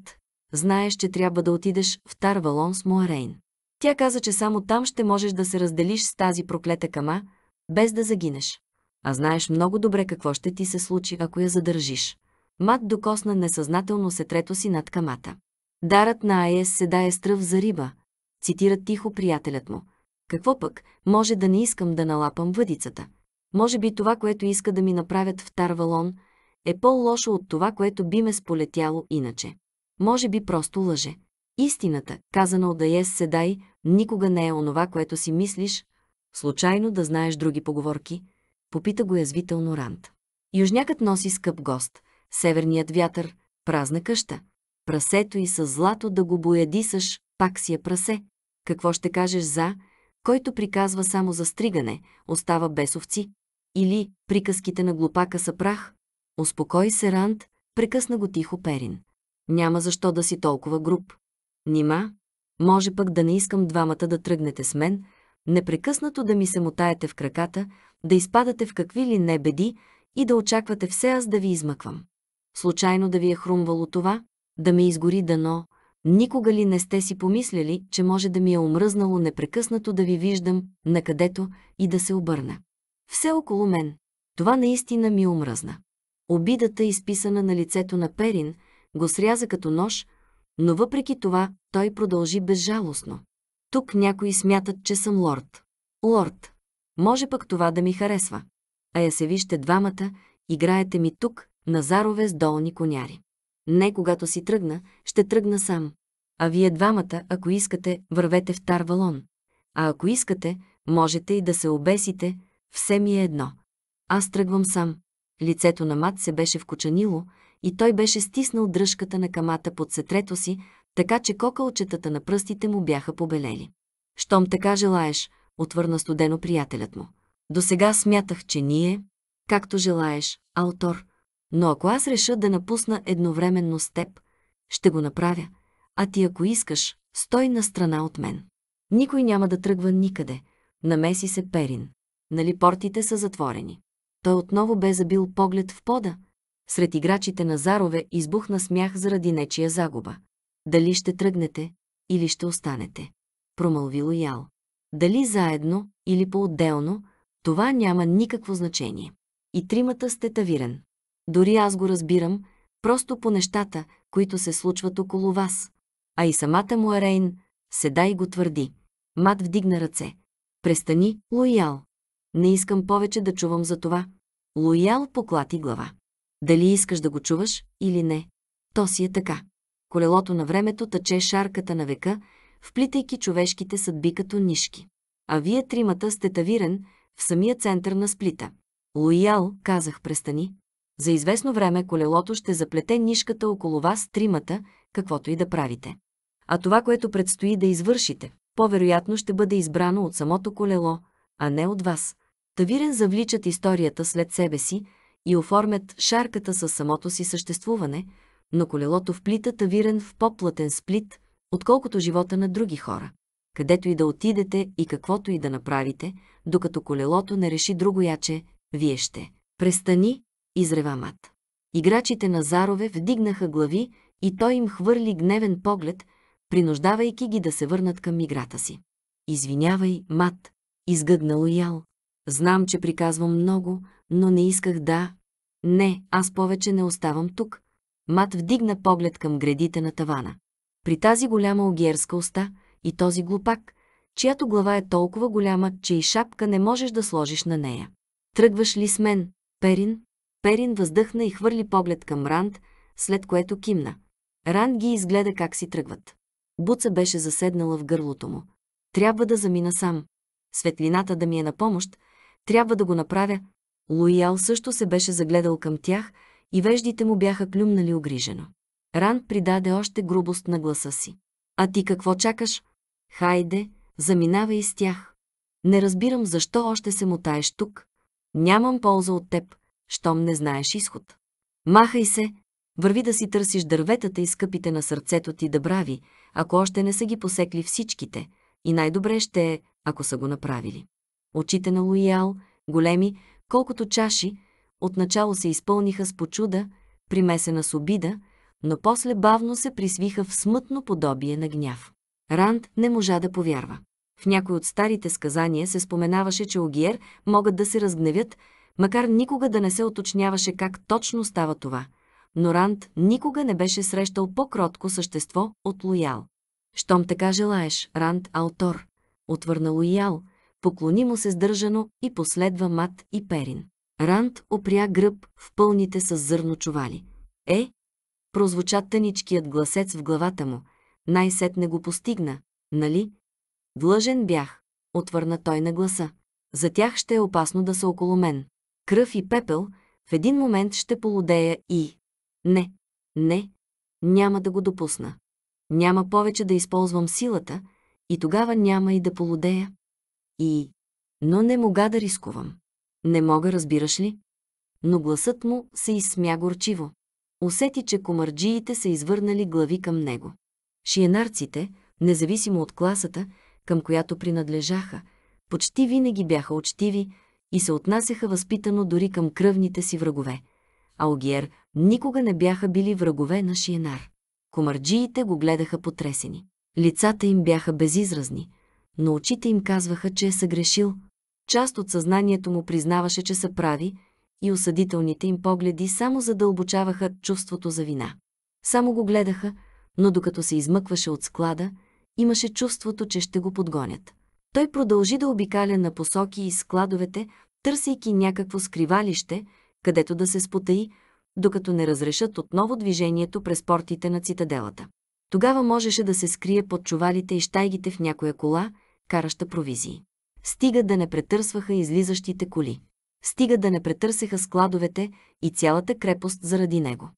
знаеш, че трябва да отидеш в Тарвалон с Муарейн. Тя каза, че само там ще можеш да се разделиш с тази проклета кама, без да загинеш. А знаеш много добре какво ще ти се случи, ако я задържиш. Мат докосна несъзнателно сетрето си над камата. Дарът на Аес се дае стръв за риба, цитира тихо приятелят му. Какво пък, може да не искам да налапам въдицата. Може би това, което иска да ми направят в Тарвалон, е по-лошо от това, което би ме сполетяло иначе. Може би просто лъже. Истината, казана от Даес Седай, никога не е онова, което си мислиш, случайно да знаеш други поговорки, попита го язвително Рант. Южнякът носи скъп гост, северният вятър, празна къща. Прасето и с злато да го боядисаш, пак си е прасе. Какво ще кажеш за, който приказва само за стригане, остава без овци? Или приказките на глупака са прах. Успокой се, Ранд, прекъсна го тихо Перин. Няма защо да си толкова груб. Нима, може пък да не искам двамата да тръгнете с мен, непрекъснато да ми се мотаете в краката, да изпадате в какви ли не беди и да очаквате все аз да ви измъквам. Случайно да ви е хрумвало това, да ме изгори дано, никога ли не сте си помисляли, че може да ми е омръзнало непрекъснато да ви виждам, накъдето и да се обърна. Все около мен. Това наистина ми омръзна. Обидата, изписана на лицето на Перин, го сряза като нож, но въпреки това той продължи безжалостно. Тук някои смятат, че съм лорд. Лорд. Може пък това да ми харесва. А я се вижте двамата, играете ми тук, на зарове с долни коняри. Не когато си тръгна, ще тръгна сам. А вие двамата, ако искате, вървете в Тарвалон. А ако искате, можете и да се обесите, все ми е едно. Аз тръгвам сам. Лицето на Мат се беше вкочанило и той беше стиснал дръжката на камата под сетрето си, така че кокалчетата на пръстите му бяха побелели. «Щом така желаеш», отвърна студено приятелят му. До сега смятах, че ние, както желаеш, Алтор. но ако аз реша да напусна едновременно с теб, ще го направя, а ти ако искаш, стой на страна от мен. Никой няма да тръгва никъде, намеси се Перин нали портите са затворени. Той отново бе забил поглед в пода. Сред играчите на Зарове избухна смях заради нечия загуба. Дали ще тръгнете или ще останете? Промълви Лоял. Дали заедно или по-отделно, това няма никакво значение. И тримата сте тавирен. Дори аз го разбирам, просто по нещата, които се случват около вас. А и самата му Ерейн, седа и го твърди. Мат вдигна ръце. Престани, лоял. Не искам повече да чувам за това. Лоял поклати глава. Дали искаш да го чуваш или не, то си е така. Колелото на времето тъче шарката на века, вплитайки човешките съдби като нишки. А вие тримата сте тавирен в самия център на сплита. Лоял, казах, престани. За известно време колелото ще заплете нишката около вас тримата, каквото и да правите. А това, което предстои да извършите, по-вероятно ще бъде избрано от самото колело, а не от вас. Тавирен завличат историята след себе си и оформят шарката със самото си съществуване, но колелото вплита Тавирен в по-плътен сплит, отколкото живота на други хора. Където и да отидете и каквото и да направите, докато колелото не реши друго яче, вие ще. Престани, изрева мат. Играчите на Зарове вдигнаха глави и той им хвърли гневен поглед, принуждавайки ги да се върнат към играта си. Извинявай, мат, изгъгнало ял. Знам, че приказвам много, но не исках да... Не, аз повече не оставам тук. Мат вдигна поглед към гредите на тавана. При тази голяма огерска уста и този глупак, чиято глава е толкова голяма, че и шапка не можеш да сложиш на нея. Тръгваш ли с мен, Перин? Перин въздъхна и хвърли поглед към Ранд, след което кимна. Ранд ги изгледа как си тръгват. Буца беше заседнала в гърлото му. Трябва да замина сам. Светлината да ми е на помощ, трябва да го направя. Лоял също се беше загледал към тях и веждите му бяха клюмнали огрижено. Ран придаде още грубост на гласа си. А ти какво чакаш? Хайде, заминавай с тях. Не разбирам защо още се мутаеш тук. Нямам полза от теб, щом не знаеш изход. Махай се, върви да си търсиш дърветата и скъпите на сърцето ти да брави, ако още не са ги посекли всичките, и най-добре ще е, ако са го направили. Очите на Луял, големи, колкото чаши, отначало се изпълниха с почуда, примесена с обида, но после бавно се присвиха в смътно подобие на гняв. Ранд не можа да повярва. В някои от старите сказания се споменаваше, че Огиер могат да се разгневят, макар никога да не се оточняваше как точно става това. Но Ранд никога не беше срещал по-кротко същество от Луял. «Щом така желаеш, Ранд Алтор», отвърна Луял, поклони му се сдържано и последва мат и перин. Ранд опря гръб в пълните с зърно чували. Е, прозвуча тъничкият гласец в главата му. Най-сетне го постигна, нали? Длъжен бях, отвърна той на гласа. За тях ще е опасно да са около мен. Кръв и пепел, в един момент ще полудея и... Не, не, няма да го допусна. Няма повече да използвам силата и тогава няма и да полудея и... Но не мога да рискувам. Не мога, разбираш ли? Но гласът му се изсмя горчиво. Усети, че комарджиите са извърнали глави към него. Шиенарците, независимо от класата, към която принадлежаха, почти винаги бяха учтиви и се отнасяха възпитано дори към кръвните си врагове. А Огиер никога не бяха били врагове на Шиенар. Комарджиите го гледаха потресени. Лицата им бяха безизразни – но очите им казваха, че е съгрешил. Част от съзнанието му признаваше, че са прави, и осъдителните им погледи само задълбочаваха чувството за вина. Само го гледаха, но докато се измъкваше от склада, имаше чувството, че ще го подгонят. Той продължи да обикаля на посоки и складовете, търсейки някакво скривалище, където да се спотаи, докато не разрешат отново движението през портите на цитаделата. Тогава можеше да се скрие под чувалите и щайгите в някоя кола караща провизии. Стига да не претърсваха излизащите коли. Стига да не претърсеха складовете и цялата крепост заради него.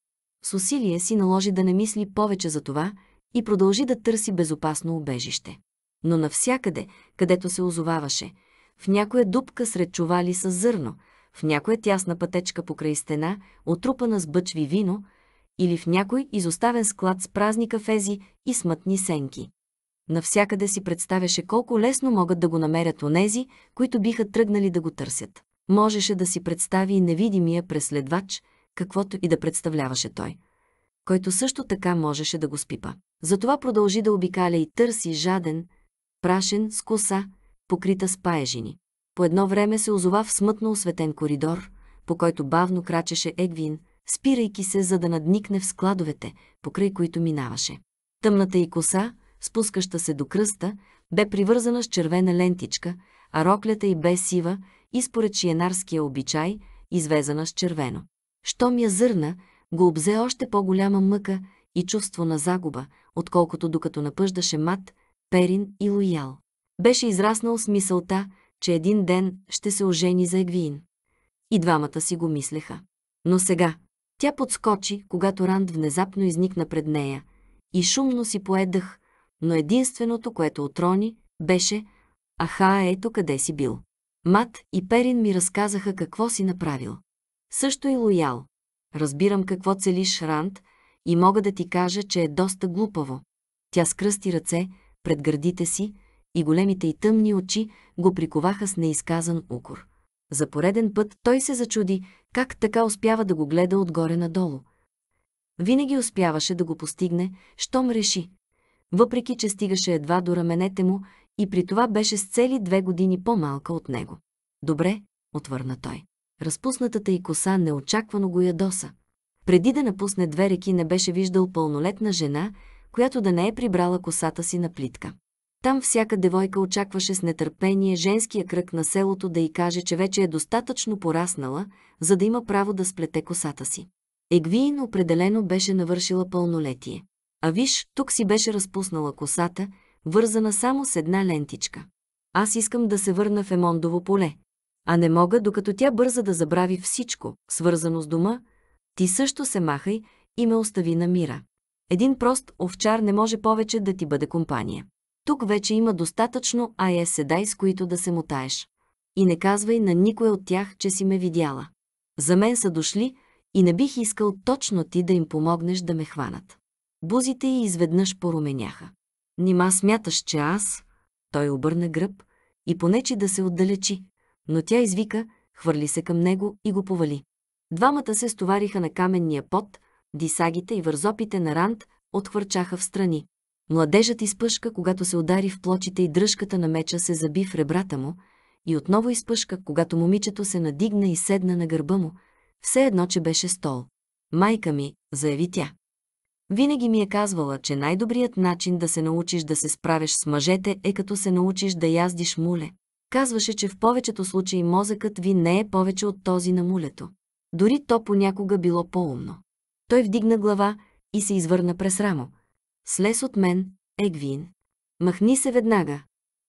С усилие си наложи да не мисли повече за това и продължи да търси безопасно убежище. Но навсякъде, където се озоваваше, в някоя дупка сред чували с зърно, в някоя тясна пътечка покрай стена, отрупана с бъчви вино, или в някой изоставен склад с празни кафези и смътни сенки. Навсякъде си представяше колко лесно могат да го намерят онези, които биха тръгнали да го търсят. Можеше да си представи и невидимия преследвач, каквото и да представляваше той, който също така можеше да го спипа. Затова продължи да обикаля и търси жаден, прашен с коса, покрита с паежини. По едно време се озова в смътно осветен коридор, по който бавно крачеше Егвин, спирайки се, за да надникне в складовете, покрай които минаваше. Тъмната и коса, спускаща се до кръста, бе привързана с червена лентичка, а роклята й бе сива и според шиенарския обичай, извезана с червено. Щом я зърна, го обзе още по-голяма мъка и чувство на загуба, отколкото докато напъждаше мат, перин и лоял. Беше израснал с мисълта, че един ден ще се ожени за Егвиин. И двамата си го мислеха. Но сега тя подскочи, когато Ранд внезапно изникна пред нея и шумно си поедах, но единственото, което отрони, беше «Аха, ето къде си бил». Мат и Перин ми разказаха какво си направил. Също и лоял. Разбирам какво целиш, Ранд, и мога да ти кажа, че е доста глупаво. Тя скръсти ръце пред гърдите си и големите и тъмни очи го приковаха с неизказан укор. За пореден път той се зачуди как така успява да го гледа отгоре надолу. Винаги успяваше да го постигне, щом реши въпреки че стигаше едва до раменете му и при това беше с цели две години по-малка от него. Добре, отвърна той. Разпуснатата й коса неочаквано го ядоса. Преди да напусне две реки не беше виждал пълнолетна жена, която да не е прибрала косата си на плитка. Там всяка девойка очакваше с нетърпение женския кръг на селото да й каже, че вече е достатъчно пораснала, за да има право да сплете косата си. Егвиин определено беше навършила пълнолетие. А виж, тук си беше разпуснала косата, вързана само с една лентичка. Аз искам да се върна в Емондово поле. А не мога, докато тя бърза да забрави всичко, свързано с дома. Ти също се махай и ме остави на мира. Един прост овчар не може повече да ти бъде компания. Тук вече има достатъчно АЕ седай, с които да се мутаеш. И не казвай на никой от тях, че си ме видяла. За мен са дошли и не бих искал точно ти да им помогнеш да ме хванат. Бузите й изведнъж поруменяха. Нима смяташ, че аз... Той обърна гръб и понечи да се отдалечи, но тя извика, хвърли се към него и го повали. Двамата се стовариха на каменния пот, дисагите и вързопите на рант отхвърчаха в страни. Младежът изпъшка, когато се удари в плочите и дръжката на меча се заби в ребрата му, и отново изпъшка, когато момичето се надигна и седна на гърба му, все едно, че беше стол. «Майка ми», заяви тя. Винаги ми е казвала, че най-добрият начин да се научиш да се справиш с мъжете е като се научиш да яздиш муле. Казваше, че в повечето случаи мозъкът ви не е повече от този на мулето. Дори то понякога било по-умно. Той вдигна глава и се извърна през рамо. Слез от мен, Егвин. Махни се веднага.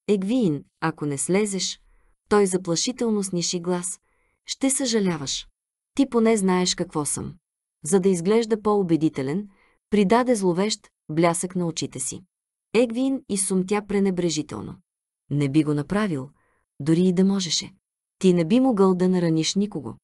Егвин, ако не слезеш, той заплашително сниши глас. Ще съжаляваш. Ти поне знаеш какво съм. За да изглежда по-убедителен, Придаде зловещ блясък на очите си. Егвин изсумтя пренебрежително. Не би го направил, дори и да можеше. Ти не би могъл да нараниш никого.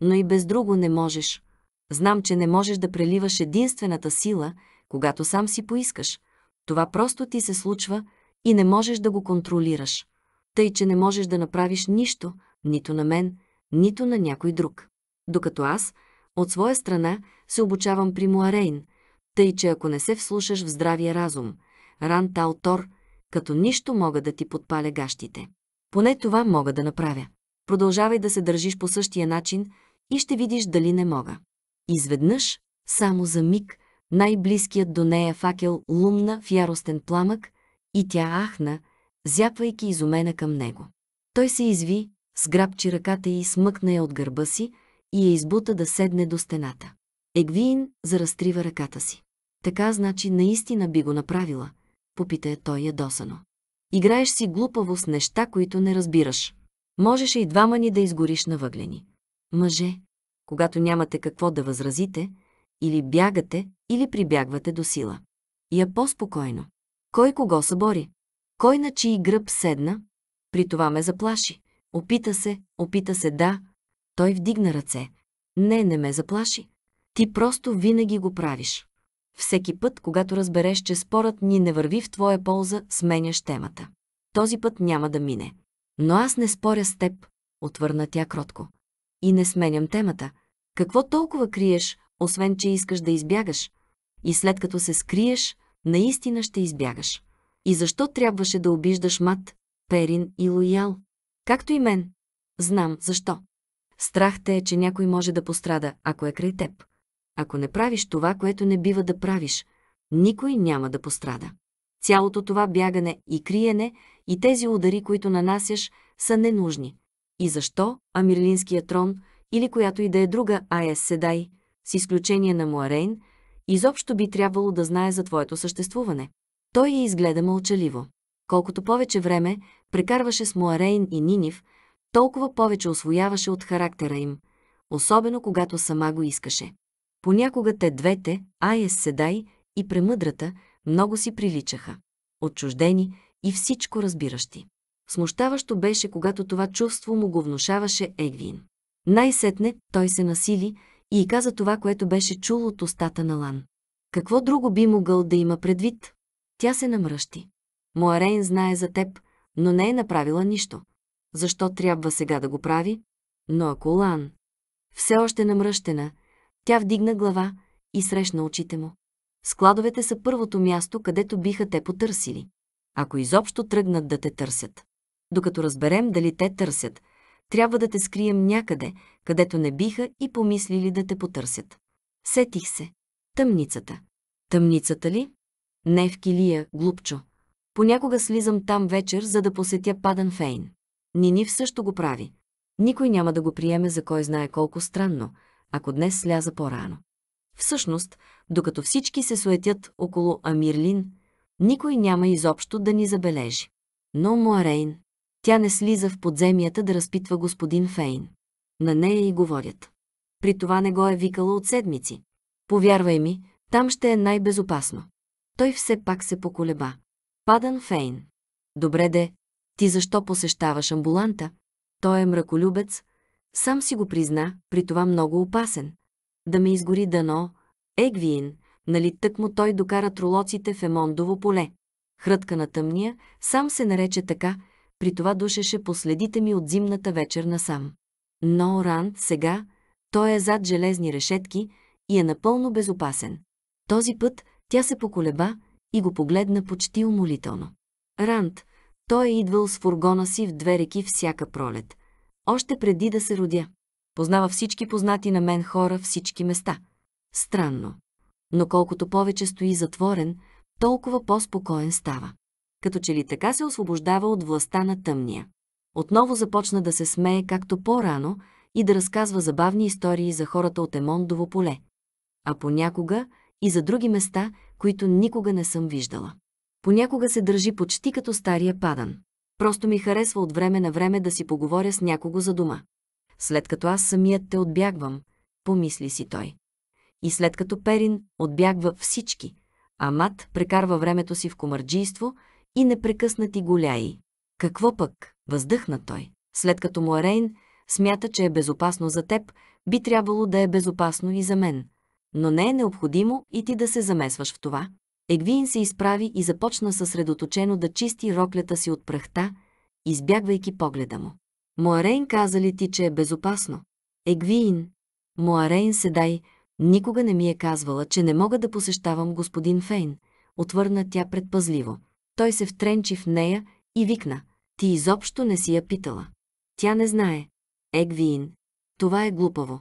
Но и без друго не можеш. Знам, че не можеш да преливаш единствената сила, когато сам си поискаш. Това просто ти се случва и не можеш да го контролираш. Тъй, че не можеш да направиш нищо, нито на мен, нито на някой друг. Докато аз, от своя страна, се обучавам при Муарейн – тъй, че ако не се вслушаш в здравия разум, ран тор, като нищо мога да ти подпаля гащите. Поне това мога да направя. Продължавай да се държиш по същия начин и ще видиш дали не мога. Изведнъж, само за миг, най-близкият до нея факел лумна в яростен пламък и тя ахна, зяпвайки изумена към него. Той се изви, сграбчи ръката и смъкна я от гърба си и я избута да седне до стената. Егвиин заразтрива ръката си. Така значи наистина би го направила, попита е той ядосано. Играеш си глупаво с неща, които не разбираш. Можеше и двама ни да изгориш на въглени. Мъже, когато нямате какво да възразите, или бягате, или прибягвате до сила. Я по-спокойно. Кой кого събори? Кой на чий гръб седна? При това ме заплаши. Опита се, опита се, да. Той вдигна ръце. Не, не ме заплаши. Ти просто винаги го правиш. Всеки път, когато разбереш, че спорът ни не върви в твоя полза, сменяш темата. Този път няма да мине. Но аз не споря с теб, отвърна тя кротко. И не сменям темата. Какво толкова криеш, освен че искаш да избягаш? И след като се скриеш, наистина ще избягаш. И защо трябваше да обиждаш Мат, Перин и Лоял? Както и мен. Знам защо. Страх те е, че някой може да пострада, ако е край теб. Ако не правиш това, което не бива да правиш, никой няма да пострада. Цялото това бягане и криене и тези удари, които нанасяш, са ненужни. И защо Амирлинския трон или която и да е друга АЕС Седай, с изключение на Муарейн, изобщо би трябвало да знае за твоето съществуване. Той я изгледа мълчаливо. Колкото повече време прекарваше с Муарейн и Нинив, толкова повече освояваше от характера им, особено когато сама го искаше. Понякога те двете, Айес Седай и Премъдрата, много си приличаха. Отчуждени и всичко разбиращи. Смущаващо беше, когато това чувство му го внушаваше Егвин. Най-сетне той се насили и каза това, което беше чул от устата на Лан. Какво друго би могъл да има предвид? Тя се намръщи. Моарейн знае за теб, но не е направила нищо. Защо трябва сега да го прави? Но ако Лан... Все още намръщена, тя вдигна глава и срещна очите му. Складовете са първото място, където биха те потърсили. Ако изобщо тръгнат да те търсят. Докато разберем дали те търсят, трябва да те скрием някъде, където не биха и помислили да те потърсят. Сетих се. Тъмницата. Тъмницата ли? Не в килия, глупчо. Понякога слизам там вечер, за да посетя Падан Фейн. Нинив също го прави. Никой няма да го приеме за кой знае колко странно – ако днес сляза по-рано. Всъщност, докато всички се суетят около Амирлин, никой няма изобщо да ни забележи. Но Муарейн, тя не слиза в подземията да разпитва господин Фейн. На нея и говорят. При това не го е викала от седмици. Повярвай ми, там ще е най-безопасно. Той все пак се поколеба. Падан Фейн. Добре де, ти защо посещаваш амбуланта? Той е мраколюбец, Сам си го призна, при това много опасен. Да ме изгори дано, Егвиин, нали тък му той докара тролоците в Емондово поле. Хрътка на тъмния, сам се нарече така, при това душеше последите ми от зимната вечер насам. Но Ран сега, той е зад железни решетки и е напълно безопасен. Този път тя се поколеба и го погледна почти умолително. Ранд, той е идвал с фургона си в две реки всяка пролет още преди да се родя. Познава всички познати на мен хора, всички места. Странно. Но колкото повече стои затворен, толкова по-спокоен става. Като че ли така се освобождава от властта на тъмния. Отново започна да се смее както по-рано и да разказва забавни истории за хората от Емондово поле. А понякога и за други места, които никога не съм виждала. Понякога се държи почти като стария падан. Просто ми харесва от време на време да си поговоря с някого за дома. След като аз самият те отбягвам, помисли си той. И след като Перин отбягва всички, а Мат прекарва времето си в комарджийство и непрекъснати голяи. Какво пък, въздъхна той, след като му смята, че е безопасно за теб, би трябвало да е безопасно и за мен. Но не е необходимо и ти да се замесваш в това. Егвин се изправи и започна съсредоточено да чисти роклята си от пръхта, избягвайки погледа му. Моарейн каза ли ти, че е безопасно? Егвин, Моарейн седай, никога не ми е казвала, че не мога да посещавам господин Фейн, отвърна тя предпазливо. Той се втренчи в нея и викна. Ти изобщо не си я питала. Тя не знае. Егвин, това е глупаво.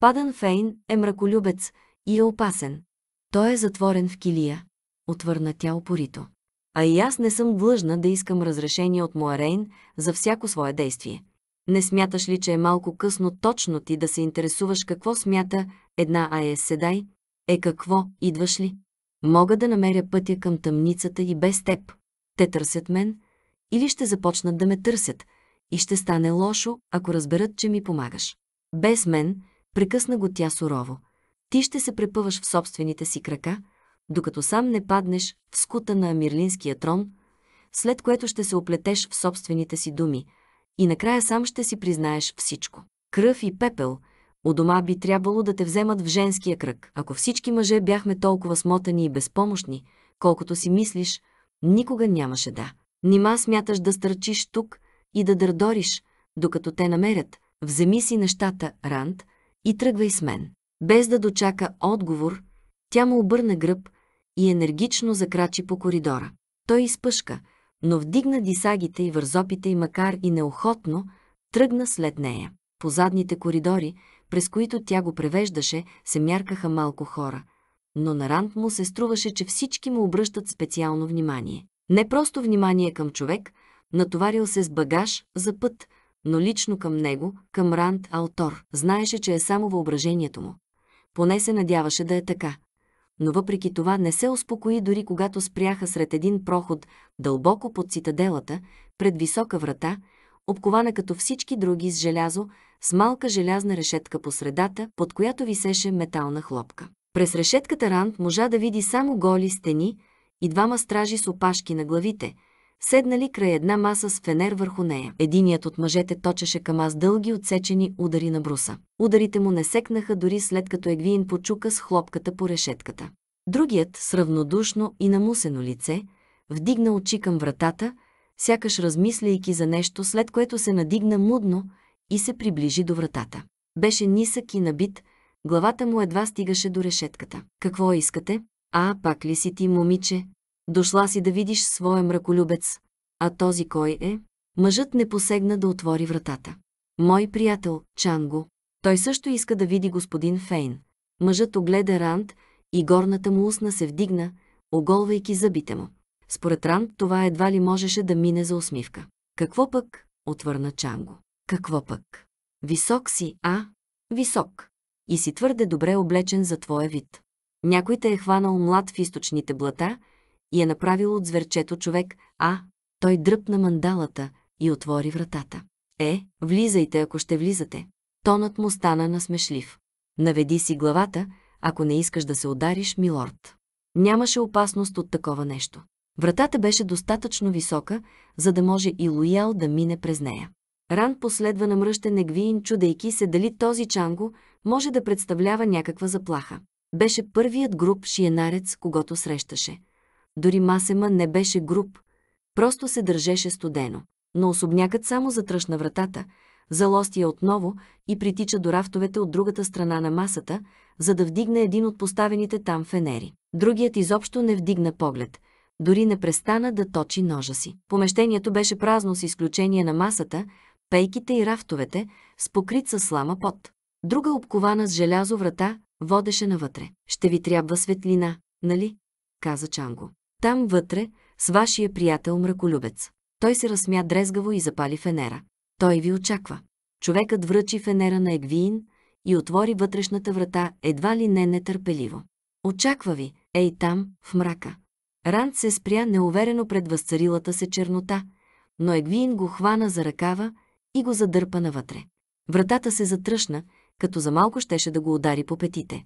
Падан Фейн е мраколюбец и е опасен. Той е затворен в килия отвърна тя опорито. А и аз не съм длъжна да искам разрешение от Моарейн за всяко свое действие. Не смяташ ли, че е малко късно точно ти да се интересуваш какво смята една АЕС Седай? Е какво, идваш ли? Мога да намеря пътя към тъмницата и без теб. Те търсят мен или ще започнат да ме търсят и ще стане лошо, ако разберат, че ми помагаш. Без мен, прекъсна го тя сурово. Ти ще се препъваш в собствените си крака – докато сам не паднеш в скута на Амирлинския трон, след което ще се оплетеш в собствените си думи и накрая сам ще си признаеш всичко. Кръв и пепел у дома би трябвало да те вземат в женския кръг. Ако всички мъже бяхме толкова смотани и безпомощни, колкото си мислиш, никога нямаше да. Нима смяташ да стърчиш тук и да дърдориш, докато те намерят. Вземи си нещата, Ранд, и тръгвай с мен. Без да дочака отговор, тя му обърна гръб и енергично закрачи по коридора. Той изпъшка, но вдигна дисагите и вързопите и макар и неохотно, тръгна след нея. По задните коридори, през които тя го превеждаше, се мяркаха малко хора. Но на Рант му се струваше, че всички му обръщат специално внимание. Не просто внимание към човек, натоварил се с багаж за път, но лично към него, към Ранд Алтор. Знаеше, че е само въображението му. Поне се надяваше да е така но въпреки това не се успокои дори когато спряха сред един проход, дълбоко под цитаделата, пред висока врата, обкована като всички други с желязо, с малка желязна решетка по средата, под която висеше метална хлопка. През решетката Ранд можа да види само голи стени и двама стражи с опашки на главите – седнали край една маса с фенер върху нея. Единият от мъжете точеше към аз дълги отсечени удари на бруса. Ударите му не секнаха дори след като Егвиин почука с хлопката по решетката. Другият, с равнодушно и намусено лице, вдигна очи към вратата, сякаш размисляйки за нещо, след което се надигна мудно и се приближи до вратата. Беше нисък и набит, главата му едва стигаше до решетката. «Какво искате? А, пак ли си ти, момиче?» Дошла си да видиш своя мраколюбец. А този кой е? Мъжът не посегна да отвори вратата. Мой приятел, Чанго. Той също иска да види господин Фейн. Мъжът огледа Ранд и горната му устна се вдигна, оголвайки зъбите му. Според Ранд това едва ли можеше да мине за усмивка. Какво пък? отвърна Чанго. Какво пък? Висок си, а? Висок. И си твърде добре облечен за твоя вид. Някой те е хванал млад в източните блата – и е направил от зверчето човек, а той дръпна мандалата и отвори вратата. Е, влизайте, ако ще влизате. Тонът му стана насмешлив. Наведи си главата, ако не искаш да се удариш, милорд. Нямаше опасност от такова нещо. Вратата беше достатъчно висока, за да може и Лоял да мине през нея. Ран последва на мръщен Егвиин, чудейки се дали този Чанго може да представлява някаква заплаха. Беше първият груп шиенарец, когато срещаше. Дори Масема не беше груб, просто се държеше студено. Но особнякът само затръшна вратата, залости я отново и притича до рафтовете от другата страна на масата, за да вдигне един от поставените там фенери. Другият изобщо не вдигна поглед, дори не престана да точи ножа си. Помещението беше празно с изключение на масата, пейките и рафтовете, с покрит със слама пот. Друга обкована с желязо врата водеше навътре. «Ще ви трябва светлина, нали?» каза Чанго. Там вътре, с вашия приятел мраколюбец. Той се разсмя дрезгаво и запали фенера. Той ви очаква. Човекът връчи фенера на Егвиин и отвори вътрешната врата едва ли не нетърпеливо. Очаква ви, ей там, в мрака. Ранд се спря неуверено пред възцарилата се чернота, но Егвиин го хвана за ръкава и го задърпа навътре. Вратата се затръшна, като за малко щеше да го удари по петите.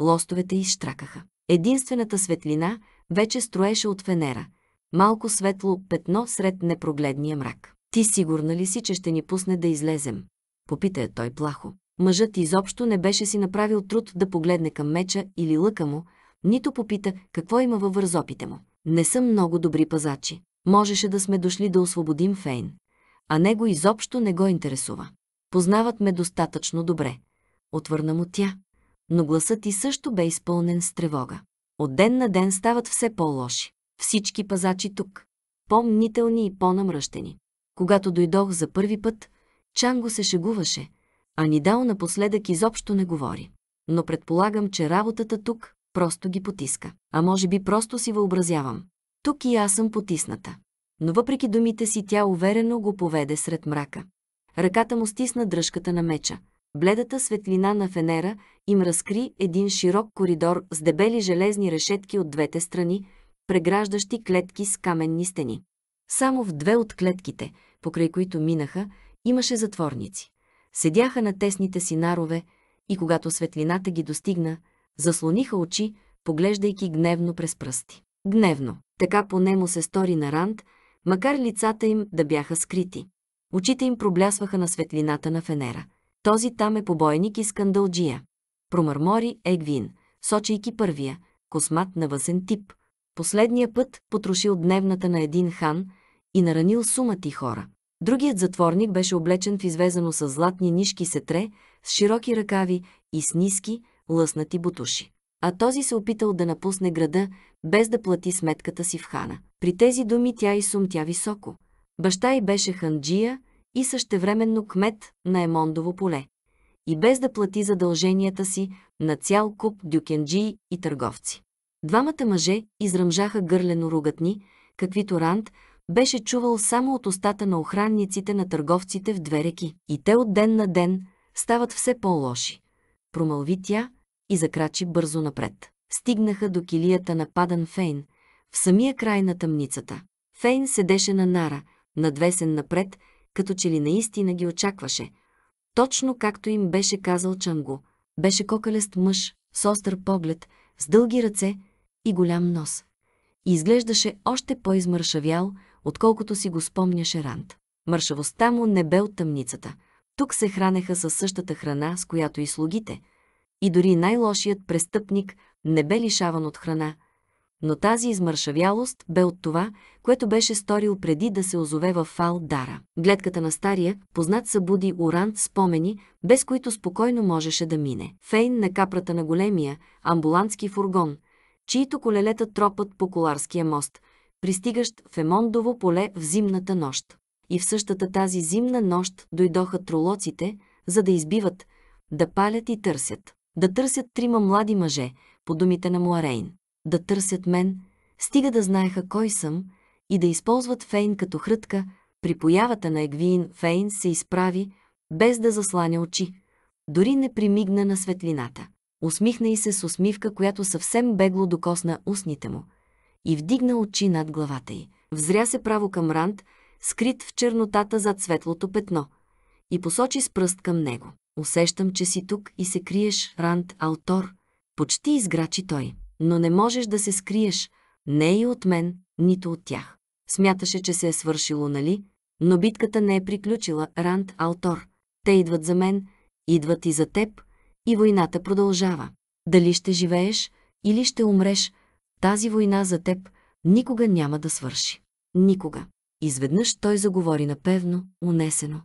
Лостовете изштракаха. Единствената светлина, вече строеше от фенера. Малко светло петно сред непрогледния мрак. Ти сигурна ли си, че ще ни пусне да излезем? Попита я той плахо. Мъжът изобщо не беше си направил труд да погледне към меча или лъка му, нито попита какво има във вързопите му. Не са много добри пазачи. Можеше да сме дошли да освободим Фейн. А него изобщо не го интересува. Познават ме достатъчно добре. Отвърна му тя. Но гласът ти също бе изпълнен с тревога. От ден на ден стават все по-лоши. Всички пазачи тук. По-мнителни и по-намръщени. Когато дойдох за първи път, Чанго се шегуваше, а Нидал напоследък изобщо не говори. Но предполагам, че работата тук просто ги потиска. А може би просто си въобразявам. Тук и аз съм потисната. Но въпреки думите си тя уверено го поведе сред мрака. Ръката му стисна дръжката на меча – Бледата светлина на фенера им разкри един широк коридор с дебели железни решетки от двете страни, преграждащи клетки с каменни стени. Само в две от клетките, покрай които минаха, имаше затворници. Седяха на тесните си нарове и когато светлината ги достигна, заслониха очи, поглеждайки гневно през пръсти. Гневно. Така поне му се стори на Ранд, макар лицата им да бяха скрити. Очите им проблясваха на светлината на фенера – този там е побойник и скандалджия. Промърмори Егвин, сочейки първия, космат на въсен тип. Последния път потрошил дневната на един хан и наранил сумати хора. Другият затворник беше облечен в извезано с златни нишки сетре, с широки ръкави и с ниски, лъснати бутуши. А този се опитал да напусне града, без да плати сметката си в хана. При тези думи тя и сумтя високо. Баща й беше ханджия и същевременно кмет на Емондово поле. И без да плати задълженията си на цял куп дюкенджии и търговци. Двамата мъже изръмжаха гърлено ругатни, каквито Ранд беше чувал само от устата на охранниците на търговците в две реки. И те от ден на ден стават все по-лоши. Промълви тя и закрачи бързо напред. Стигнаха до килията на Падан Фейн, в самия край на тъмницата. Фейн седеше на нара, надвесен напред, като че ли наистина ги очакваше. Точно както им беше казал Чанго. Беше кокалест мъж, с остър поглед, с дълги ръце и голям нос. И изглеждаше още по-измършавял, отколкото си го спомняше Рант. Мършавостта му не бе от тъмницата. Тук се хранеха със същата храна, с която и слугите. И дори най-лошият престъпник не бе лишаван от храна – но тази измършавялост бе от това, което беше сторил преди да се озове в фал Дара. Гледката на стария, познат събуди урант спомени, без които спокойно можеше да мине. Фейн на капрата на големия, амбулантски фургон, чието колелета тропат по Коларския мост, пристигащ в Емондово поле в зимната нощ. И в същата тази зимна нощ дойдоха тролоците, за да избиват, да палят и търсят. Да търсят трима млади мъже, по думите на Муарейн да търсят мен, стига да знаеха кой съм и да използват Фейн като хрътка, при появата на Егвин Фейн се изправи, без да засланя очи. Дори не примигна на светлината. Усмихна и се с усмивка, която съвсем бегло докосна устните му. И вдигна очи над главата й. Взря се право към Ранд, скрит в чернотата зад светлото петно. И посочи с пръст към него. Усещам, че си тук и се криеш, Ранд Алтор. Почти изграчи той но не можеш да се скриеш, не и от мен, нито от тях. Смяташе, че се е свършило, нали? Но битката не е приключила, Ранд Алтор. Те идват за мен, идват и за теб, и войната продължава. Дали ще живееш или ще умреш, тази война за теб никога няма да свърши. Никога. Изведнъж той заговори напевно, унесено.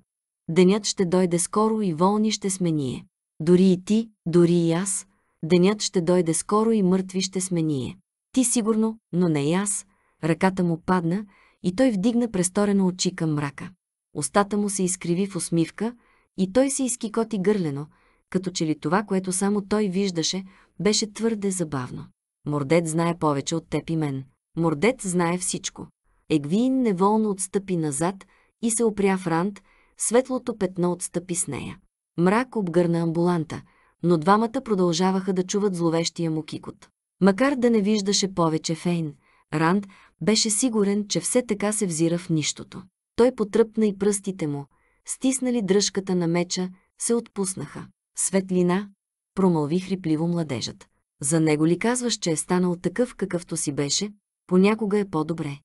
Денят ще дойде скоро и волни ще сме ние. Дори и ти, дори и аз, Денят ще дойде скоро и мъртви ще сме ние. Ти сигурно, но не и аз. Ръката му падна и той вдигна престорено очи към мрака. Остата му се изкриви в усмивка и той се изкикоти гърлено, като че ли това, което само той виждаше, беше твърде забавно. Мордет знае повече от теб и мен. Мордет знае всичко. Егвин неволно отстъпи назад и се опря в рант, светлото петно отстъпи с нея. Мрак обгърна амбуланта – но двамата продължаваха да чуват зловещия му кикот. Макар да не виждаше повече Фейн, Ранд беше сигурен, че все така се взира в нищото. Той потръпна и пръстите му, стиснали дръжката на меча, се отпуснаха. Светлина, промълви хрипливо младежът. За него ли казваш, че е станал такъв какъвто си беше? Понякога е по-добре.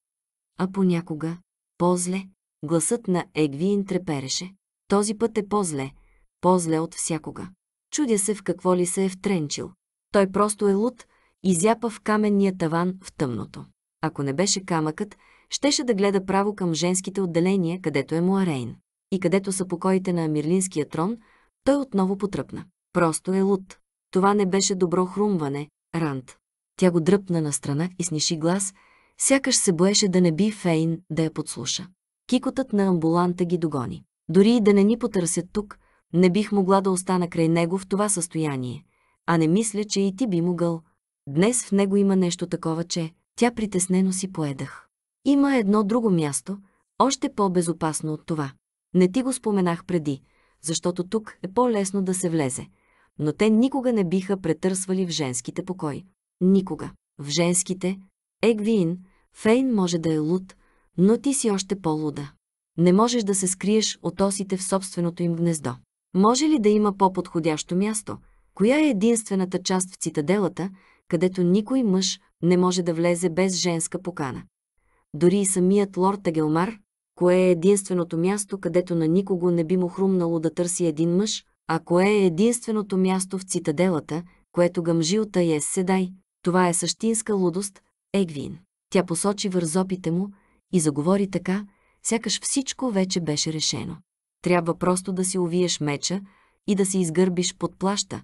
А понякога по-зле. Гласът на Егвиин трепереше. Този път е по-зле. По-зле от всякога. Чудя се в какво ли се е втренчил. Той просто е луд, изяпа в каменния таван в тъмното. Ако не беше камъкът, щеше да гледа право към женските отделения, където е Муарейн. И където са покоите на Амирлинския трон, той отново потръпна. Просто е луд. Това не беше добро хрумване, Ранд. Тя го дръпна на страна и сниши глас, сякаш се боеше да не би Фейн да я подслуша. Кикотът на амбуланта ги догони. Дори и да не ни потърсят тук, не бих могла да остана край него в това състояние, а не мисля, че и ти би могъл. Днес в него има нещо такова, че тя притеснено си поедах. Има едно друго място, още по-безопасно от това. Не ти го споменах преди, защото тук е по-лесно да се влезе. Но те никога не биха претърсвали в женските покои. Никога. В женските, Егвин, Фейн може да е луд, но ти си още по-луда. Не можеш да се скриеш от осите в собственото им гнездо. Може ли да има по-подходящо място? Коя е единствената част в цитаделата, където никой мъж не може да влезе без женска покана? Дори и самият лорд Агелмар, кое е единственото място, където на никого не би му хрумнало да търси един мъж, а кое е единственото място в цитаделата, което гъмжи от е Айес Седай. Това е същинска лудост, Егвин. Тя посочи вързопите му и заговори така, сякаш всичко вече беше решено. Трябва просто да си увиеш меча и да си изгърбиш под плаща.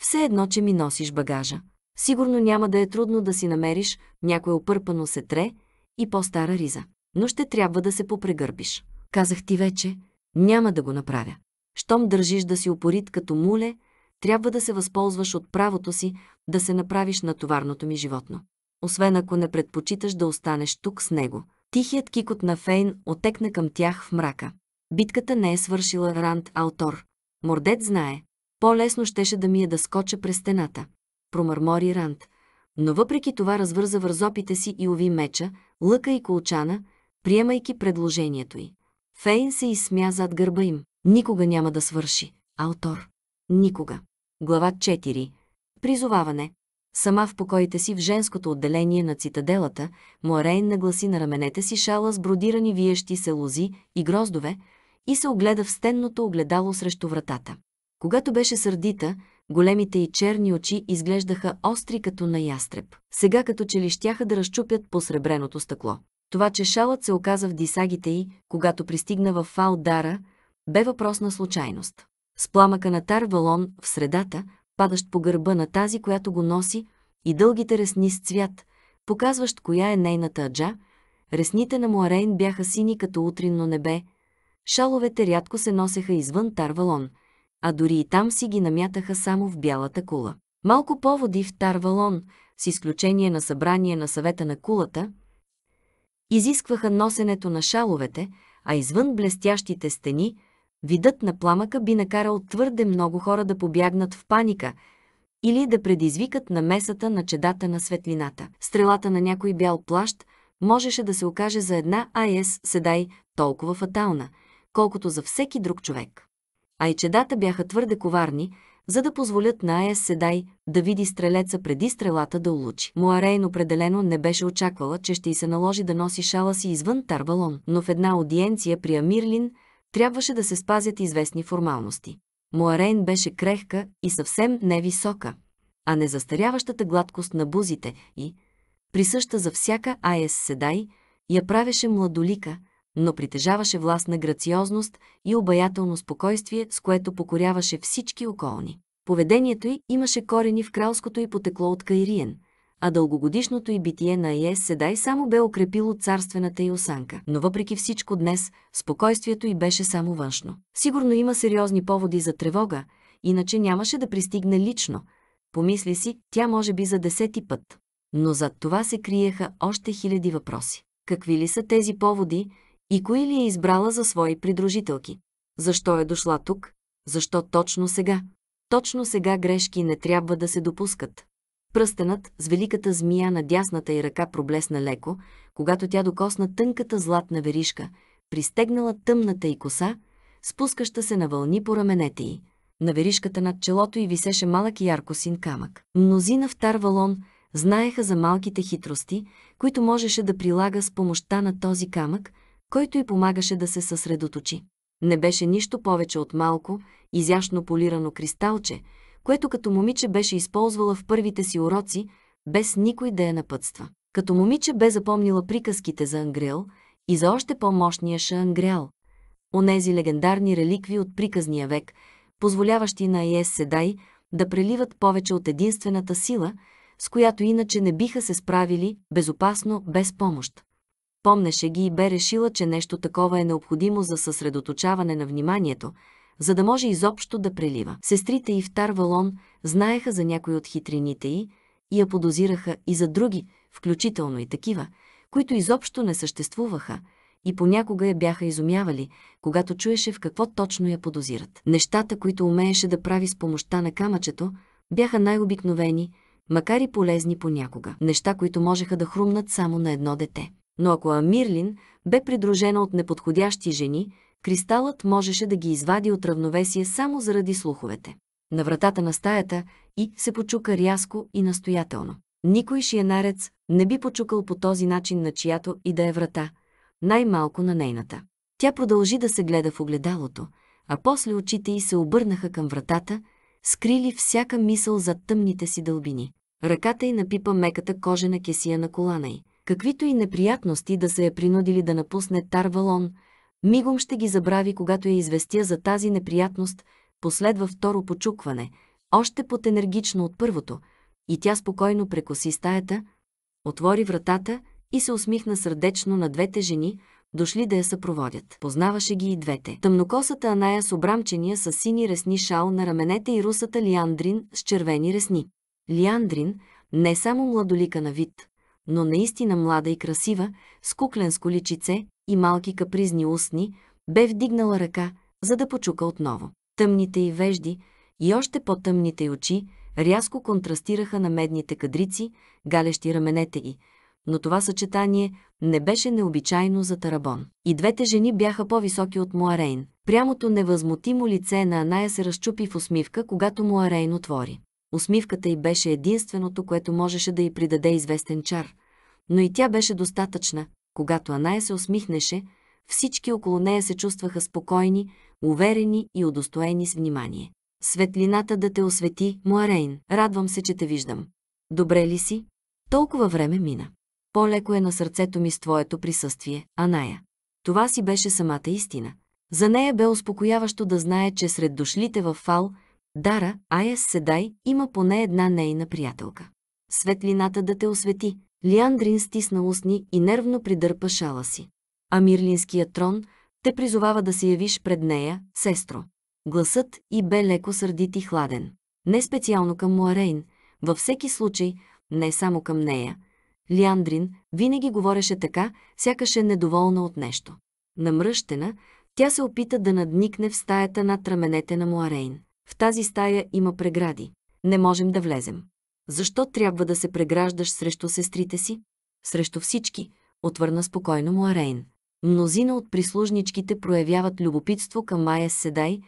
Все едно, че ми носиш багажа. Сигурно няма да е трудно да си намериш някое опърпано сетре и по-стара риза. Но ще трябва да се попрегърбиш. Казах ти вече, няма да го направя. Щом държиш да си опорит като муле, трябва да се възползваш от правото си да се направиш на товарното ми животно. Освен ако не предпочиташ да останеш тук с него. Тихият кикот на Фейн отекна към тях в мрака. Битката не е свършила Ранд Алтор. Мордет знае. По-лесно щеше да ми е да скоча през стената. Промърмори Ранд. Но въпреки това развърза вързопите си и уви меча, лъка и колчана, приемайки предложението й. Фейн се изсмя зад гърба им. Никога няма да свърши. Алтор. Никога. Глава 4. Призоваване. Сама в покоите си в женското отделение на цитаделата, Морейн нагласи на раменете си шала с бродирани виещи се лози и гроздове, и се огледа в стенното огледало срещу вратата. Когато беше сърдита, големите и черни очи изглеждаха остри като на ястреб. Сега като че ли щяха да разчупят посребреното стъкло. Това, че шалът се оказа в дисагите й, когато пристигна в Фалдара, бе въпрос на случайност. С пламъка на тар валон в средата, падащ по гърба на тази, която го носи, и дългите ресни с цвят, показващ коя е нейната аджа, ресните на Муарейн бяха сини като утринно небе, Шаловете рядко се носеха извън Тарвалон, а дори и там си ги намятаха само в бялата кула. Малко поводи в Тарвалон, с изключение на събрание на съвета на кулата, изискваха носенето на шаловете, а извън блестящите стени, видът на пламъка би накарал твърде много хора да побягнат в паника или да предизвикат намесата на чедата на светлината. Стрелата на някой бял плащ можеше да се окаже за една АЕС седай толкова фатална – колкото за всеки друг човек. А и чедата бяха твърде коварни, за да позволят на Ая Седай да види стрелеца преди стрелата да улучи. Муарейн определено не беше очаквала, че ще й се наложи да носи шала си извън Тарвалон, но в една аудиенция при Амирлин трябваше да се спазят известни формалности. Муарейн беше крехка и съвсем невисока, а незастаряващата гладкост на бузите и, присъща за всяка Ая Седай, я правеше младолика – но притежаваше власт на грациозност и обаятелно спокойствие, с което покоряваше всички околни. Поведението й имаше корени в кралското и потекло от Кайриен, а дългогодишното й битие на ЕС Седай само бе укрепило царствената й осанка. Но въпреки всичко днес, спокойствието й беше само външно. Сигурно има сериозни поводи за тревога, иначе нямаше да пристигне лично. Помисли си, тя може би за десети път. Но зад това се криеха още хиляди въпроси. Какви ли са тези поводи и кои ли е избрала за свои придружителки? Защо е дошла тук? Защо точно сега? Точно сега грешки не трябва да се допускат. Пръстенът с великата змия на дясната й ръка проблесна леко, когато тя докосна тънката златна веришка, пристегнала тъмната й коса, спускаща се на вълни по раменете й. На веришката над челото й висеше малък ярко син камък. Мнозина в Тарвалон знаеха за малките хитрости, които можеше да прилага с помощта на този камък, който й помагаше да се съсредоточи. Не беше нищо повече от малко, изящно полирано кристалче, което като момиче беше използвала в първите си уроци, без никой да я напътства. Като момиче бе запомнила приказките за Ангрел и за още по-мощния Шангрял, онези легендарни реликви от приказния век, позволяващи на Ес Седай да преливат повече от единствената сила, с която иначе не биха се справили безопасно без помощ помнеше ги и бе решила, че нещо такова е необходимо за съсредоточаване на вниманието, за да може изобщо да прелива. Сестрите и в Валон знаеха за някои от хитрините й и я подозираха и за други, включително и такива, които изобщо не съществуваха, и понякога я бяха изумявали, когато чуеше в какво точно я подозират. Нещата, които умееше да прави с помощта на камъчето, бяха най-обикновени, макар и полезни понякога. Неща, които можеха да хрумнат само на едно дете но ако Амирлин бе придружена от неподходящи жени, кристалът можеше да ги извади от равновесие само заради слуховете. На вратата на стаята и се почука рязко и настоятелно. Никой шиенарец не би почукал по този начин на чиято и да е врата, най-малко на нейната. Тя продължи да се гледа в огледалото, а после очите й се обърнаха към вратата, скрили всяка мисъл за тъмните си дълбини. Ръката й напипа меката кожена кесия на колана й каквито и неприятности да се е принудили да напусне Тарвалон, мигом ще ги забрави, когато я известия за тази неприятност, последва второ почукване, още под енергично от първото, и тя спокойно прекоси стаята, отвори вратата и се усмихна сърдечно на двете жени, дошли да я съпроводят. Познаваше ги и двете. Тъмнокосата Аная с обрамчения с сини ресни шал на раменете и русата Лиандрин с червени ресни. Лиандрин не само младолика на вид, но наистина млада и красива, с кукленско личице и малки капризни устни, бе вдигнала ръка, за да почука отново. Тъмните й вежди и още по-тъмните й очи рязко контрастираха на медните кадрици, галещи раменете ги, но това съчетание не беше необичайно за Тарабон. И двете жени бяха по-високи от Муарейн. Прямото невъзмутимо лице на Аная се разчупи в усмивка, когато Муарейн отвори. Усмивката й беше единственото, което можеше да й придаде известен чар, но и тя беше достатъчна. Когато Аная се усмихнеше, всички около нея се чувстваха спокойни, уверени и удостоени с внимание. Светлината да те освети, Муарейн. Радвам се, че те виждам. Добре ли си? Толкова време мина. По-леко е на сърцето ми с твоето присъствие, Аная. Това си беше самата истина. За нея бе успокояващо да знае, че сред дошлите в фал – Дара, Ая Седай, има поне една нейна приятелка. Светлината да те освети. Лиандрин стисна устни и нервно придърпа шала си. А Мирлинският трон те призовава да се явиш пред нея, сестро. Гласът и бе леко сърдит и хладен. Не специално към Муарейн, във всеки случай, не само към нея. Лиандрин винаги говореше така, сякаше недоволна от нещо. Намръщена, тя се опита да надникне в стаята над раменете на Муарейн. В тази стая има прегради. Не можем да влезем. Защо трябва да се преграждаш срещу сестрите си? Срещу всички, отвърна спокойно му Арейн. Мнозина от прислужничките проявяват любопитство към Майя Седай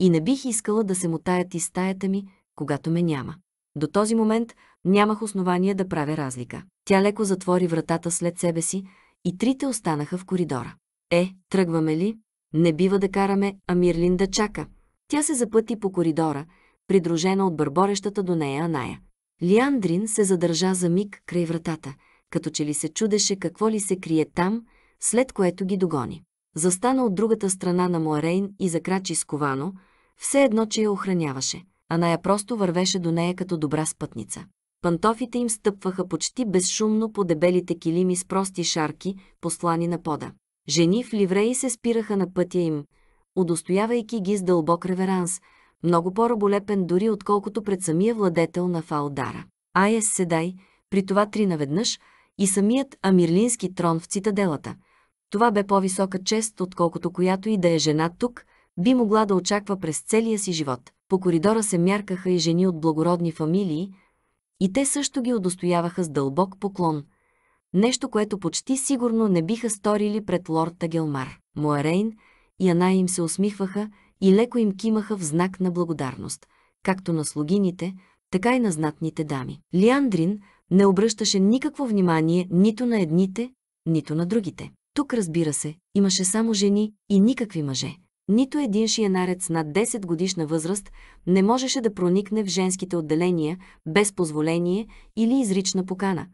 и не бих искала да се мутаят из стаята ми, когато ме няма. До този момент нямах основание да правя разлика. Тя леко затвори вратата след себе си и трите останаха в коридора. Е, тръгваме ли? Не бива да караме Амирлин да чака. Тя се запъти по коридора, придружена от бърборещата до нея Аная. Лиандрин се задържа за миг край вратата, като че ли се чудеше какво ли се крие там, след което ги догони. Застана от другата страна на Муарейн и закрачи сковано, все едно, че я охраняваше. Аная просто вървеше до нея като добра спътница. Пантофите им стъпваха почти безшумно по дебелите килими с прости шарки, послани на пода. Жени в ливреи се спираха на пътя им – удостоявайки ги с дълбок реверанс, много по-раболепен дори отколкото пред самия владетел на Фаудара. Айес Седай, при това три наведнъж, и самият амирлински трон в цитаделата. Това бе по-висока чест, отколкото която и да е жена тук, би могла да очаква през целия си живот. По коридора се мяркаха и жени от благородни фамилии, и те също ги удостояваха с дълбок поклон. Нещо, което почти сигурно не биха сторили пред лорд Тагелмар. Муарейн, Яна им се усмихваха и леко им кимаха в знак на благодарност, както на слугините, така и на знатните дами. Лиандрин не обръщаше никакво внимание нито на едните, нито на другите. Тук, разбира се, имаше само жени и никакви мъже. Нито един шиенарец над 10 годишна възраст не можеше да проникне в женските отделения без позволение или изрична покана,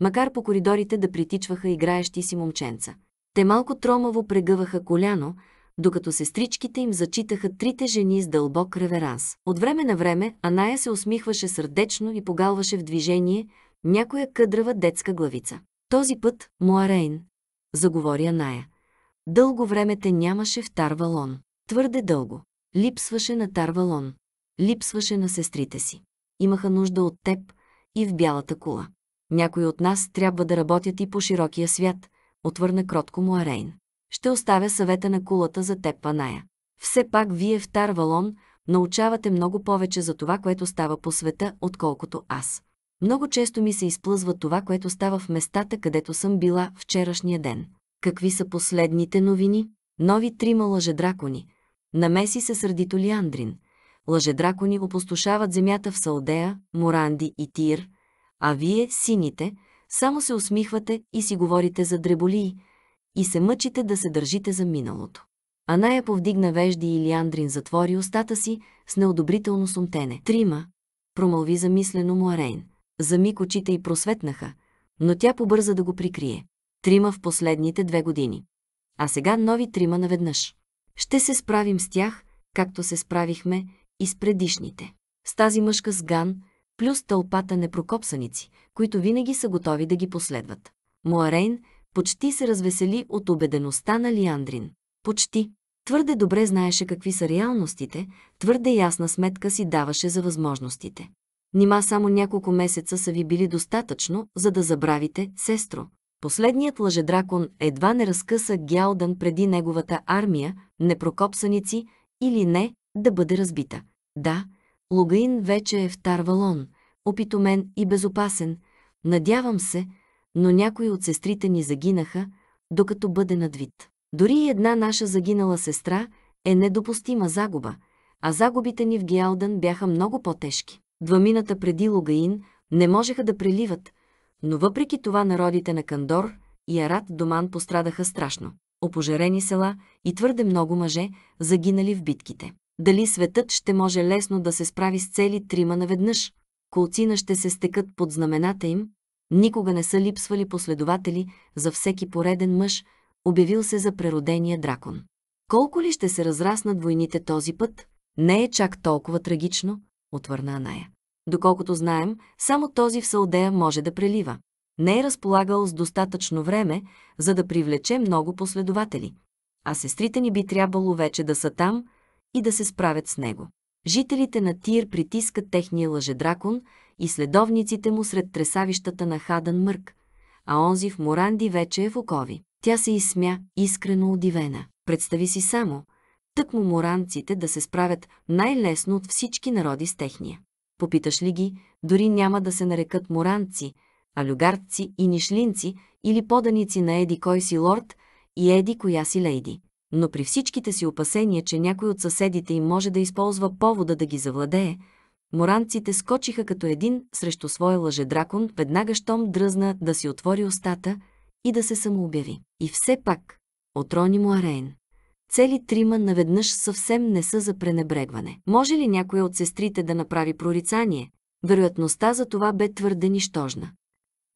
макар по коридорите да притичваха играещи си момченца. Те малко тромаво прегъваха коляно, докато сестричките им зачитаха трите жени с дълбок реверанс. От време на време Аная се усмихваше сърдечно и погалваше в движение някоя къдрава детска главица. Този път, Муарейн, заговори Аная. Дълго време те нямаше в Тарвалон. Твърде дълго. Липсваше на Тарвалон. Липсваше на сестрите си. Имаха нужда от теб и в бялата кула. Някои от нас трябва да работят и по широкия свят, отвърна кротко Муарейн. Ще оставя съвета на кулата за теб, Паная. Все пак вие в Тарвалон научавате много повече за това, което става по света, отколкото аз. Много често ми се изплъзва това, което става в местата, където съм била вчерашния ден. Какви са последните новини? Нови трима лъжедракони. Намеси се сърдито Лиандрин. Лъжедракони опустошават земята в Салдея, Моранди и Тир, а вие, сините, само се усмихвате и си говорите за дреболии – и се мъчите да се държите за миналото. Аная повдигна вежди и Лиандрин затвори устата си с неодобрително сумтене. Трима, промълви замислено Муарейн. За миг очите й просветнаха, но тя побърза да го прикрие. Трима в последните две години. А сега нови трима наведнъж. Ще се справим с тях, както се справихме и с предишните. С тази мъжка с ган, плюс тълпата непрокопсаници, които винаги са готови да ги последват. Муарейн почти се развесели от убедеността на Лиандрин. Почти. Твърде добре знаеше какви са реалностите, твърде ясна сметка си даваше за възможностите. Нима само няколко месеца са ви били достатъчно, за да забравите, сестро. Последният лъжедракон едва не разкъса Гялдан преди неговата армия, непрокопсаници или не, да бъде разбита. Да, Лугаин вече е в Тарвалон, опитомен и безопасен. Надявам се, но някои от сестрите ни загинаха, докато бъде надвид. Дори една наша загинала сестра е недопустима загуба, а загубите ни в Гиалдън бяха много по-тежки. Двамината преди Логаин не можеха да преливат, но въпреки това народите на Кандор и Арат Доман пострадаха страшно. Опожарени села и твърде много мъже загинали в битките. Дали светът ще може лесно да се справи с цели трима наведнъж? Колцина ще се стекат под знамената им, Никога не са липсвали последователи за всеки пореден мъж, обявил се за преродения дракон. Колко ли ще се разраснат войните този път? Не е чак толкова трагично, отвърна Аная. Доколкото знаем, само този в Салдея може да прелива. Не е разполагал с достатъчно време, за да привлече много последователи. А сестрите ни би трябвало вече да са там и да се справят с него. Жителите на Тир притискат техния лъжедракон, и следовниците му сред тресавищата на Хадан Мърк, а онзи в Моранди вече е в окови. Тя се изсмя, искрено удивена. Представи си само, тък му моранците да се справят най-лесно от всички народи с техния. Попиташ ли ги, дори няма да се нарекат моранци, а люгарци и нишлинци или поданици на еди кой си лорд и еди коя си лейди. Но при всичките си опасения, че някой от съседите им може да използва повода да ги завладее, Моранците скочиха като един срещу своя лъжедракон, веднага щом дръзна да си отвори устата и да се самообяви. И все пак, отрони му Арейн. Цели трима наведнъж съвсем не са за пренебрегване. Може ли някоя от сестрите да направи прорицание? Вероятността за това бе твърде нищожна.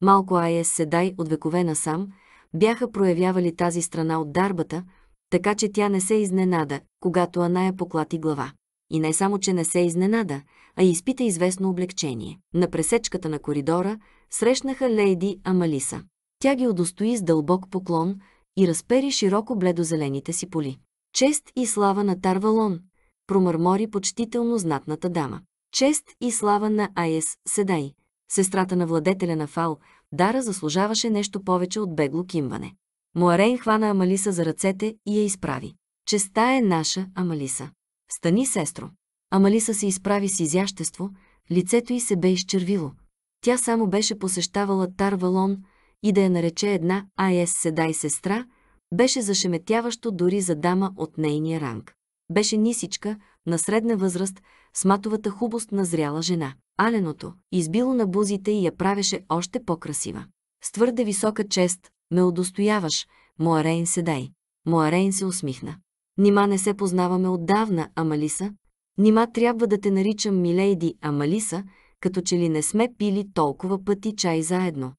Малко Айес Седай от векове насам бяха проявявали тази страна от дарбата, така че тя не се изненада, когато Аная поклати глава. И не само, че не се изненада, а изпита известно облегчение. На пресечката на коридора срещнаха лейди Амалиса. Тя ги удостои с дълбок поклон и разпери широко бледозелените си поли. Чест и слава на Тарвалон, промърмори почтително знатната дама. Чест и слава на Айес Седай, сестрата на владетеля на Фал, Дара заслужаваше нещо повече от бегло кимване. Муарейн хвана Амалиса за ръцете и я изправи. Честа е наша, Амалиса. Стани, сестро! Амалиса се изправи с изящество, лицето й се бе изчервило. Тя само беше посещавала Тарвалон и да я нарече една АЕС седай сестра, беше зашеметяващо дори за дама от нейния ранг. Беше нисичка, на средна възраст, с матовата хубост на зряла жена. Аленото, избило на бузите и я правеше още по-красива. С твърде висока чест, ме удостояваш, Моарейн седай. Моарейн се усмихна. Нима не се познаваме отдавна, Амалиса? Нима трябва да те наричам Милейди Амалиса, като че ли не сме пили толкова пъти чай заедно?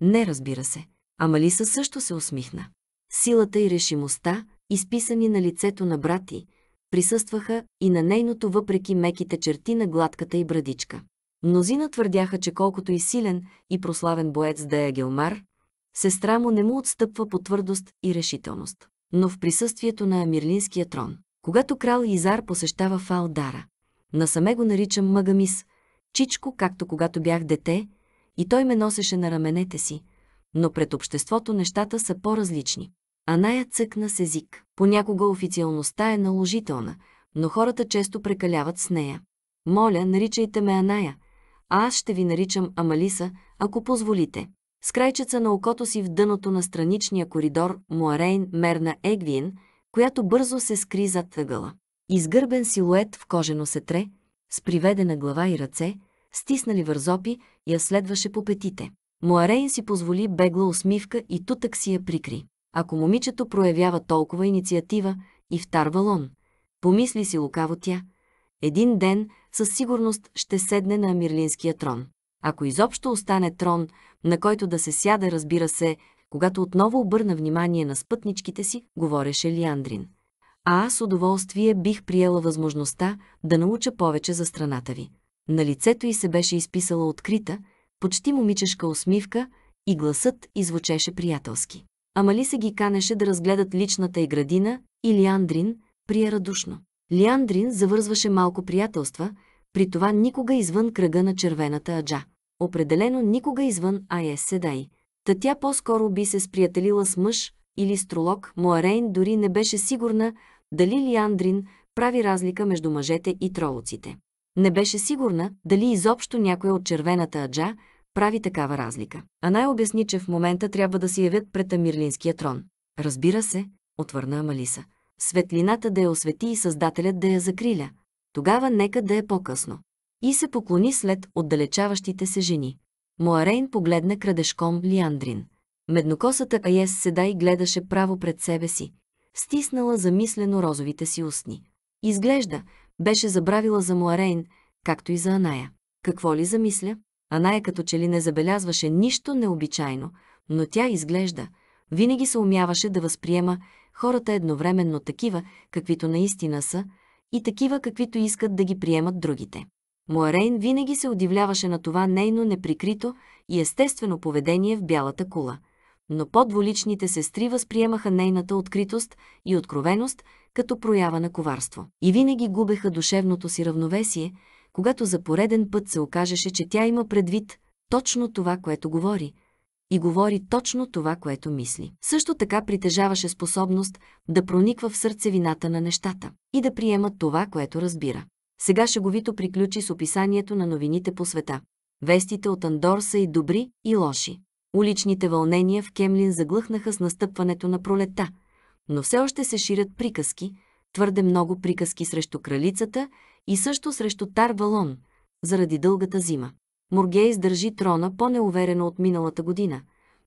Не, разбира се. Амалиса също се усмихна. Силата и решимостта, изписани на лицето на брати, присъстваха и на нейното въпреки меките черти на гладката и брадичка. Мнозина твърдяха, че колкото и силен и прославен боец да е Гелмар, сестра му не му отстъпва по твърдост и решителност но в присъствието на Амирлинския трон. Когато крал Изар посещава Фалдара, насаме го наричам Магамис, чичко, както когато бях дете, и той ме носеше на раменете си, но пред обществото нещата са по-различни. Аная цъкна с език. Понякога официалността е наложителна, но хората често прекаляват с нея. Моля, наричайте ме Аная, а аз ще ви наричам Амалиса, ако позволите. С крайчеца на окото си в дъното на страничния коридор Муарейн мерна Егвин, която бързо се скри зад ъгъла. Изгърбен силует в кожено сетре, с приведена глава и ръце, стиснали вързопи, я следваше по петите. Муарейн си позволи бегла усмивка и тутък си я прикри. Ако момичето проявява толкова инициатива и втарва лон, помисли си лукаво тя, един ден със сигурност ще седне на Амирлинския трон. Ако изобщо остане трон, на който да се сяда, разбира се, когато отново обърна внимание на спътничките си, говореше Лиандрин. А аз с удоволствие бих приела възможността да науча повече за страната ви. На лицето й се беше изписала открита, почти момичешка усмивка и гласът извучеше приятелски. Амали се ги канеше да разгледат личната и градина и Лиандрин прия радушно. Лиандрин завързваше малко приятелства, при това никога извън кръга на червената аджа. Определено никога извън Айес Седай. Та тя по-скоро би се сприятелила с мъж или стролог. Моарейн дори не беше сигурна дали Лиандрин прави разлика между мъжете и тролоците. Не беше сигурна дали изобщо някой от червената аджа прави такава разлика. А най обясни, че в момента трябва да се явят пред Амирлинския трон. Разбира се, отвърна Амалиса. Светлината да я освети и Създателят да я закриля. Тогава нека да е по-късно. И се поклони след отдалечаващите се жени. Моарейн погледна крадешком Лиандрин. Меднокосата Аес седа и гледаше право пред себе си, стиснала замислено розовите си устни. Изглежда, беше забравила за Моарейн, както и за Аная. Какво ли замисля? Аная като че ли не забелязваше нищо необичайно, но тя изглежда. Винаги се умяваше да възприема хората едновременно такива, каквито наистина са, и такива каквито искат да ги приемат другите. Моарейн винаги се удивляваше на това нейно неприкрито и естествено поведение в бялата кула. Но подволичните сестри възприемаха нейната откритост и откровеност като проява на коварство. И винаги губеха душевното си равновесие, когато за пореден път се окажеше, че тя има предвид точно това, което говори – и говори точно това, което мисли. Също така притежаваше способност да прониква в сърцевината на нещата и да приема това, което разбира. Сега шеговито приключи с описанието на новините по света. Вестите от Андор са и добри, и лоши. Уличните вълнения в Кемлин заглъхнаха с настъпването на пролета, но все още се ширят приказки, твърде много приказки срещу кралицата и също срещу Тар Валон, заради дългата зима. Моргей издържи трона по-неуверено от миналата година,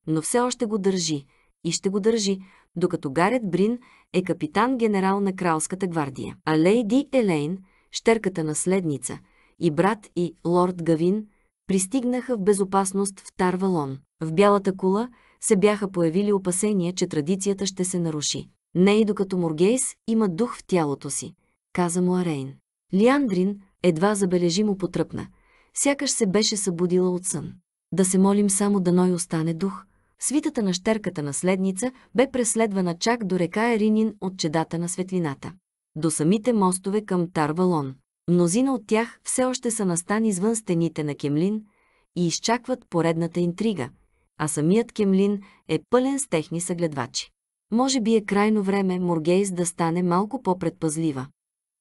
но все още го държи и ще го държи, докато Гарет Брин е капитан-генерал на Кралската гвардия. А Лейди Елейн, щерката наследница, и брат и лорд Гавин пристигнаха в безопасност в Тарвалон. В бялата кула се бяха появили опасения, че традицията ще се наруши. Не и докато Моргейс има дух в тялото си, каза му Арейн. Лиандрин едва забележимо потръпна – Сякаш се беше събудила от сън. Да се молим само да ной остане дух. Свитата на щерката наследница бе преследвана чак до река Еринин от чедата на светлината. До самите мостове към Тарвалон. Мнозина от тях все още са настани извън стените на Кемлин и изчакват поредната интрига, а самият Кемлин е пълен с техни съгледвачи. Може би е крайно време Моргейс да стане малко по-предпазлива.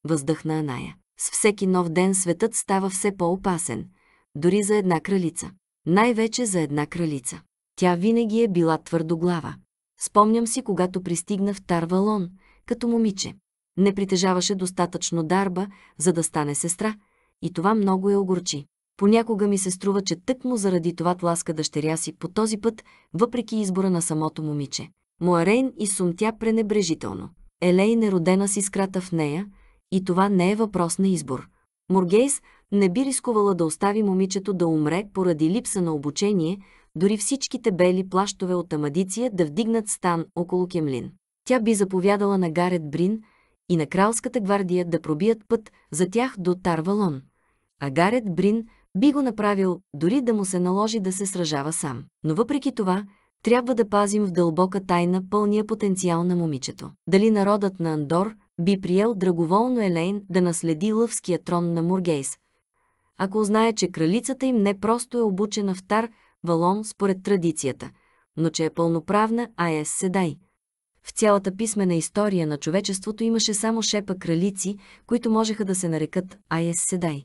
Въздъхна Аная. С всеки нов ден светът става все по-опасен, дори за една кралица. Най-вече за една кралица. Тя винаги е била твърдоглава. Спомням си, когато пристигна в Тарвалон, като момиче. Не притежаваше достатъчно дарба, за да стане сестра, и това много я огорчи. Понякога ми се струва, че тъкмо заради това тласка дъщеря си по този път, въпреки избора на самото момиче. Моарейн и сумтя пренебрежително. Елейн е родена с искрата в нея, и това не е въпрос на избор. Моргейс не би рискувала да остави момичето да умре поради липса на обучение, дори всичките бели плащове от Амадиция да вдигнат стан около Кемлин. Тя би заповядала на Гарет Брин и на Кралската гвардия да пробият път за тях до Тарвалон. А Гарет Брин би го направил, дори да му се наложи да се сражава сам. Но въпреки това, трябва да пазим в дълбока тайна пълния потенциал на момичето. Дали народът на Андор би приел драговолно Елейн да наследи лъвския трон на Мургейс. Ако знае, че кралицата им не просто е обучена в Тар, Валон според традицията, но че е пълноправна Аес Седай. В цялата писмена история на човечеството имаше само шепа кралици, които можеха да се нарекат Аес Седай.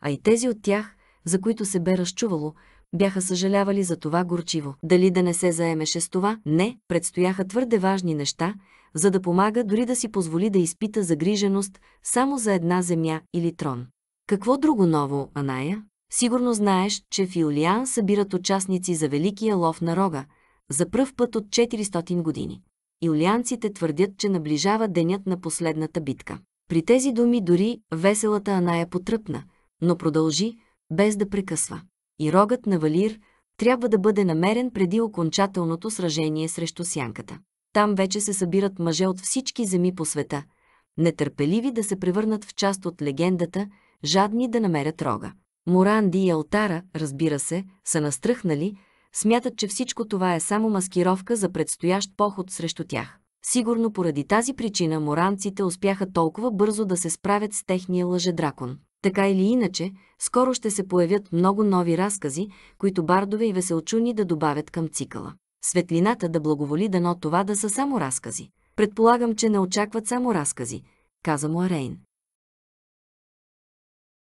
А и тези от тях, за които се бе разчувало, бяха съжалявали за това горчиво. Дали да не се заемеше с това? Не, предстояха твърде важни неща, за да помага дори да си позволи да изпита загриженост само за една земя или трон. Какво друго ново, Аная? Сигурно знаеш, че в Юлиан събират участници за Великия лов на рога, за пръв път от 400 години. Иулианците твърдят, че наближава денят на последната битка. При тези думи дори веселата Аная потръпна, но продължи, без да прекъсва. И рогът на Валир трябва да бъде намерен преди окончателното сражение срещу сянката. Там вече се събират мъже от всички земи по света, нетърпеливи да се превърнат в част от легендата, жадни да намерят рога. Моранди и Алтара, разбира се, са настръхнали, смятат, че всичко това е само маскировка за предстоящ поход срещу тях. Сигурно поради тази причина моранците успяха толкова бързо да се справят с техния лъжедракон. Така или иначе, скоро ще се появят много нови разкази, които бардове и веселчуни да добавят към цикъла. Светлината да благоволи дано това да са само разкази. Предполагам, че не очакват само разкази, каза му Арейн.